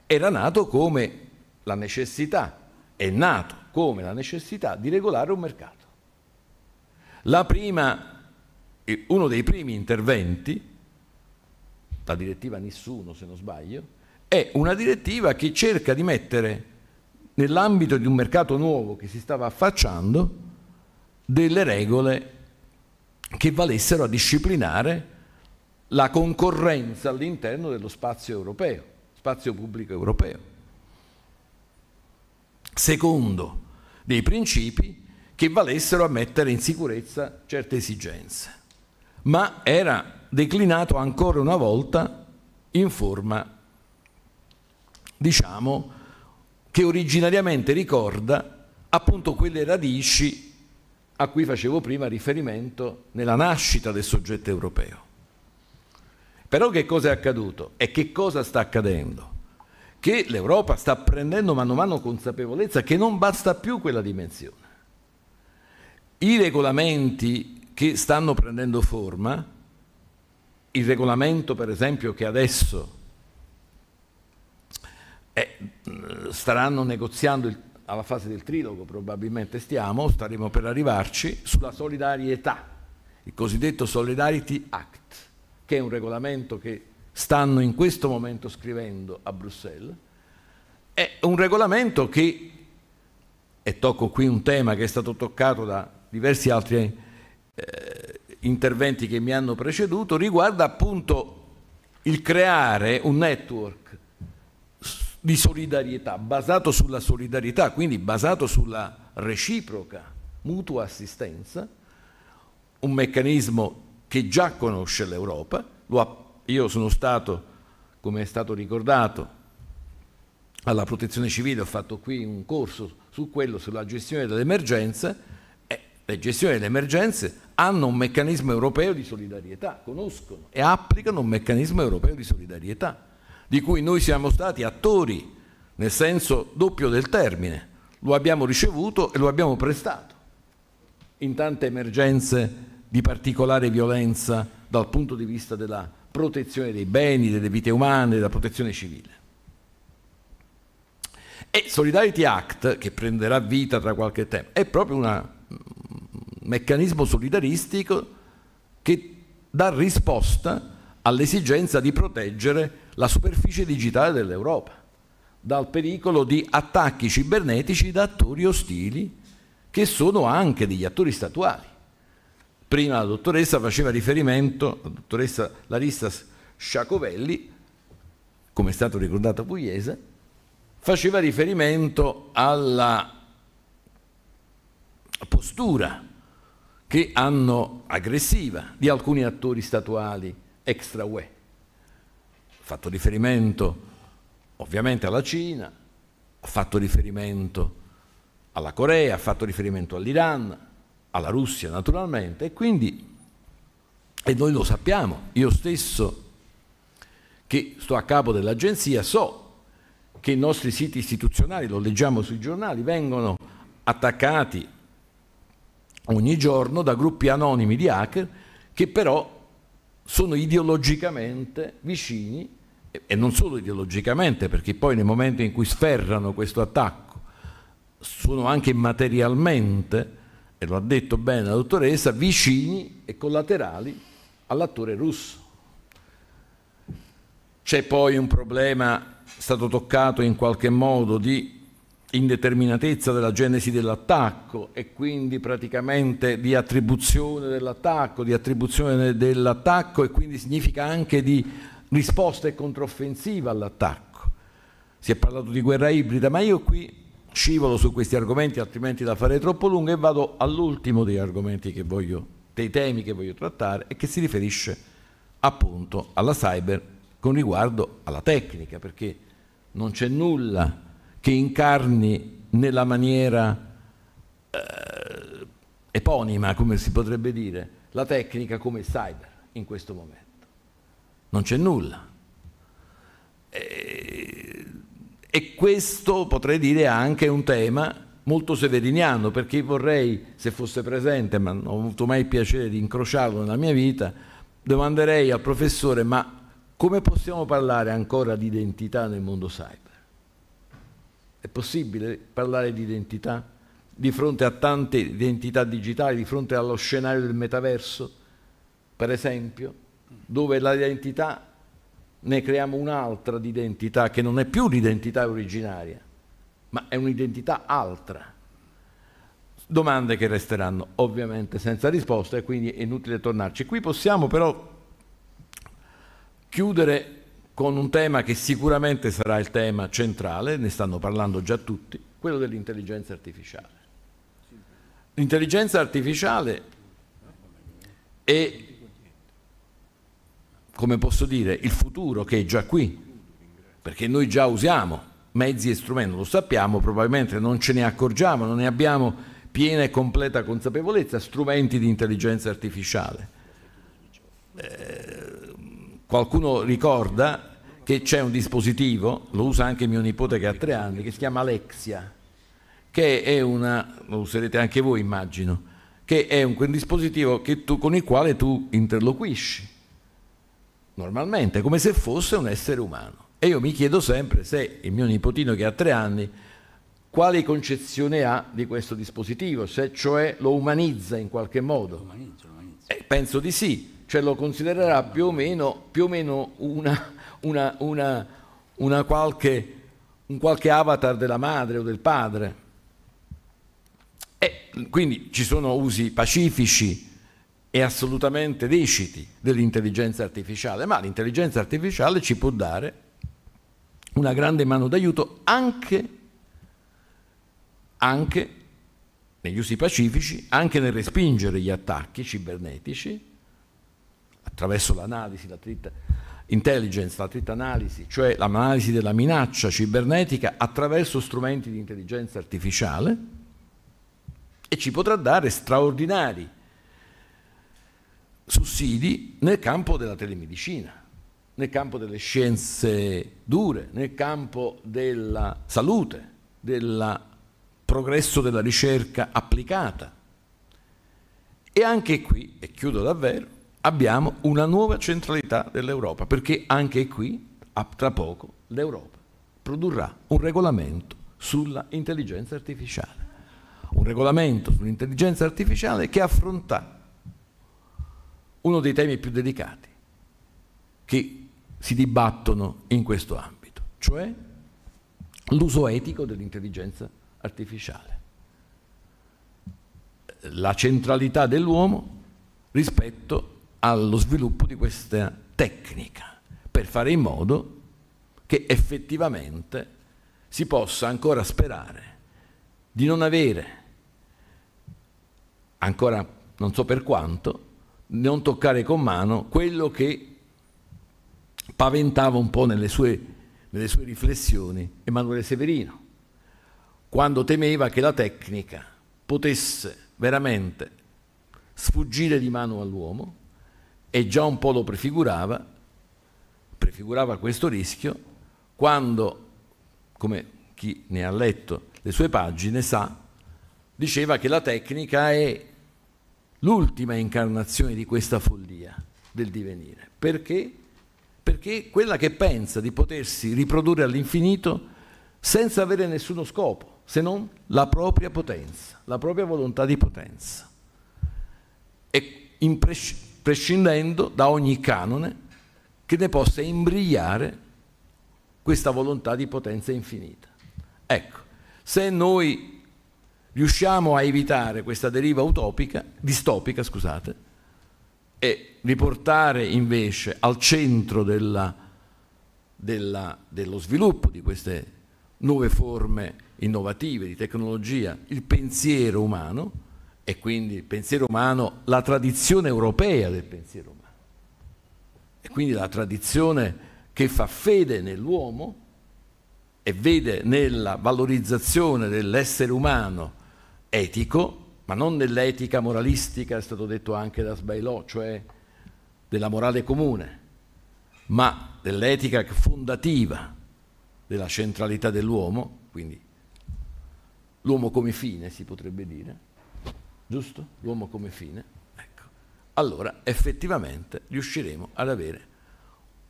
era nato come la necessità, è nato come la necessità di regolare un mercato. Prima, eh, uno dei primi interventi, la direttiva Nessuno se non sbaglio, è una direttiva che cerca di mettere nell'ambito di un mercato nuovo che si stava affacciando delle regole che valessero a disciplinare la concorrenza all'interno dello spazio europeo, spazio pubblico europeo. Secondo, dei principi che valessero a mettere in sicurezza certe esigenze, ma era declinato ancora una volta in forma, diciamo, che originariamente ricorda appunto quelle radici a cui facevo prima riferimento nella nascita del soggetto europeo. Però che cosa è accaduto e che cosa sta accadendo? Che l'Europa sta prendendo mano a mano consapevolezza che non basta più quella dimensione. I regolamenti che stanno prendendo forma, il regolamento per esempio che adesso eh, staranno negoziando il, alla fase del trilogo, probabilmente stiamo, staremo per arrivarci, sulla solidarietà, il cosiddetto Solidarity Act che è un regolamento che stanno in questo momento scrivendo a Bruxelles, è un regolamento che, e tocco qui un tema che è stato toccato da diversi altri eh, interventi che mi hanno preceduto, riguarda appunto il creare un network di solidarietà, basato sulla solidarietà, quindi basato sulla reciproca mutua assistenza, un meccanismo che già conosce l'Europa. Io sono stato, come è stato ricordato, alla protezione civile, ho fatto qui un corso su quello, sulla gestione dell'emergenza. e le gestioni delle emergenze hanno un meccanismo europeo di solidarietà, conoscono e applicano un meccanismo europeo di solidarietà, di cui noi siamo stati attori nel senso doppio del termine, lo abbiamo ricevuto e lo abbiamo prestato in tante emergenze di particolare violenza dal punto di vista della protezione dei beni, delle vite umane, della protezione civile. E Solidarity Act, che prenderà vita tra qualche tempo, è proprio una, un mm, meccanismo solidaristico che dà risposta all'esigenza di proteggere la superficie digitale dell'Europa dal pericolo di attacchi cibernetici da attori ostili che sono anche degli attori statuali prima la dottoressa faceva riferimento, la dottoressa Larissa Sciacovelli, come è stato ricordato Pugliese, faceva riferimento alla postura che hanno aggressiva di alcuni attori statuali extra UE. Ho fatto riferimento ovviamente alla Cina, ha fatto riferimento alla Corea, ha fatto riferimento all'Iran, alla Russia naturalmente, e quindi, e noi lo sappiamo, io stesso che sto a capo dell'agenzia so che i nostri siti istituzionali, lo leggiamo sui giornali, vengono attaccati ogni giorno da gruppi anonimi di hacker che però sono ideologicamente vicini e non solo ideologicamente perché poi nel momento in cui sferrano questo attacco sono anche materialmente e lo ha detto bene la dottoressa, vicini e collaterali all'attore russo. C'è poi un problema stato toccato in qualche modo di indeterminatezza della genesi dell'attacco e quindi praticamente di attribuzione dell'attacco, di attribuzione dell'attacco e quindi significa anche di risposta e controffensiva all'attacco. Si è parlato di guerra ibrida, ma io qui scivolo su questi argomenti altrimenti la fare troppo lunga e vado all'ultimo dei argomenti che voglio, dei temi che voglio trattare e che si riferisce appunto alla cyber con riguardo alla tecnica perché non c'è nulla che incarni nella maniera eh, eponima come si potrebbe dire la tecnica come il cyber in questo momento non c'è nulla e e questo potrei dire anche un tema molto severiniano, perché vorrei, se fosse presente, ma non ho avuto mai il piacere di incrociarlo nella mia vita, domanderei al professore, ma come possiamo parlare ancora di identità nel mondo cyber? È possibile parlare di identità di fronte a tante identità digitali, di fronte allo scenario del metaverso, per esempio, dove l'identità ne creiamo un'altra di identità che non è più l'identità originaria, ma è un'identità altra. Domande che resteranno ovviamente senza risposta e quindi è inutile tornarci. Qui possiamo però chiudere con un tema che sicuramente sarà il tema centrale, ne stanno parlando già tutti, quello dell'intelligenza artificiale. L'intelligenza artificiale è come posso dire, il futuro che è già qui, perché noi già usiamo mezzi e strumenti, lo sappiamo, probabilmente non ce ne accorgiamo, non ne abbiamo piena e completa consapevolezza, strumenti di intelligenza artificiale. Eh, qualcuno ricorda che c'è un dispositivo, lo usa anche mio nipote che ha tre anni, che si chiama Alexia, che è una, lo userete anche voi immagino, che è un, un dispositivo tu, con il quale tu interloquisci normalmente, come se fosse un essere umano. E io mi chiedo sempre se il mio nipotino che ha tre anni, quale concezione ha di questo dispositivo, se cioè lo umanizza in qualche modo. Lo umanizzo, lo umanizzo. Eh, penso di sì, cioè lo considererà più o meno, più o meno una, una, una, una qualche, un qualche avatar della madre o del padre. E eh, quindi ci sono usi pacifici e assolutamente leciti dell'intelligenza artificiale, ma l'intelligenza artificiale ci può dare una grande mano d'aiuto anche, anche negli usi pacifici, anche nel respingere gli attacchi cibernetici attraverso l'analisi, la tritta intelligence, la tritta analisi, cioè l'analisi della minaccia cibernetica attraverso strumenti di intelligenza artificiale e ci potrà dare straordinari sussidi nel campo della telemedicina, nel campo delle scienze dure, nel campo della salute, del progresso della ricerca applicata. E anche qui, e chiudo davvero, abbiamo una nuova centralità dell'Europa, perché anche qui, tra poco, l'Europa produrrà un regolamento sulla intelligenza artificiale. Un regolamento sull'intelligenza artificiale che affronta uno dei temi più delicati che si dibattono in questo ambito, cioè l'uso etico dell'intelligenza artificiale, la centralità dell'uomo rispetto allo sviluppo di questa tecnica per fare in modo che effettivamente si possa ancora sperare di non avere ancora non so per quanto non toccare con mano quello che paventava un po' nelle sue, nelle sue riflessioni Emanuele Severino, quando temeva che la tecnica potesse veramente sfuggire di mano all'uomo e già un po' lo prefigurava, prefigurava questo rischio, quando, come chi ne ha letto le sue pagine sa, diceva che la tecnica è l'ultima incarnazione di questa follia del divenire. Perché? Perché quella che pensa di potersi riprodurre all'infinito senza avere nessuno scopo, se non la propria potenza, la propria volontà di potenza. E prescindendo da ogni canone che ne possa imbrigliare questa volontà di potenza infinita. Ecco, se noi riusciamo a evitare questa deriva utopica, distopica, scusate, e riportare invece al centro della, della, dello sviluppo di queste nuove forme innovative di tecnologia il pensiero umano e quindi il pensiero umano, la tradizione europea del pensiero umano e quindi la tradizione che fa fede nell'uomo e vede nella valorizzazione dell'essere umano etico, ma non nell'etica moralistica, è stato detto anche da Sbailò, cioè della morale comune, ma dell'etica fondativa della centralità dell'uomo, quindi l'uomo come fine si potrebbe dire, giusto? L'uomo come fine, ecco. Allora effettivamente riusciremo ad avere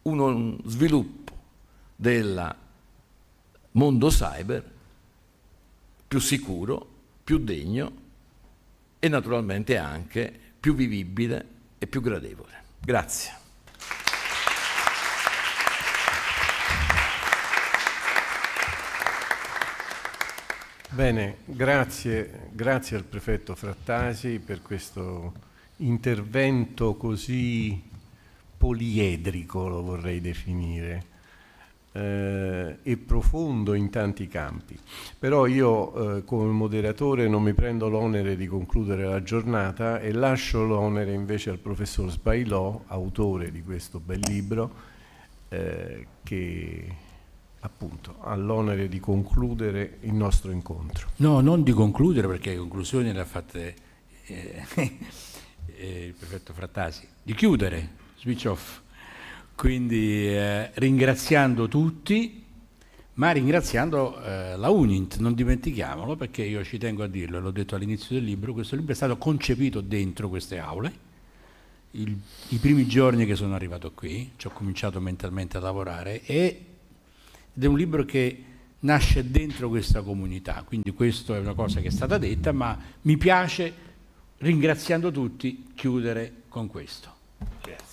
uno sviluppo del mondo cyber più sicuro più degno e naturalmente anche più vivibile e più gradevole. Grazie. Bene, grazie, grazie al prefetto Frattasi per questo intervento così poliedrico, lo vorrei definire eh, e profondo in tanti campi. Però io eh, come moderatore non mi prendo l'onere di concludere la giornata e lascio l'onere invece al professor Sbailò, autore di questo bel libro, eh, che appunto ha l'onere di concludere il nostro incontro. No, non di concludere perché le conclusioni le ha fatte eh, (laughs) eh, il prefetto Frattasi, di chiudere, switch off. Quindi eh, ringraziando tutti, ma ringraziando eh, la Unint, non dimentichiamolo perché io ci tengo a dirlo, l'ho detto all'inizio del libro, questo libro è stato concepito dentro queste aule. Il, I primi giorni che sono arrivato qui, ci ho cominciato mentalmente a lavorare e, ed è un libro che nasce dentro questa comunità, quindi questa è una cosa che è stata detta, ma mi piace, ringraziando tutti, chiudere con questo. Grazie.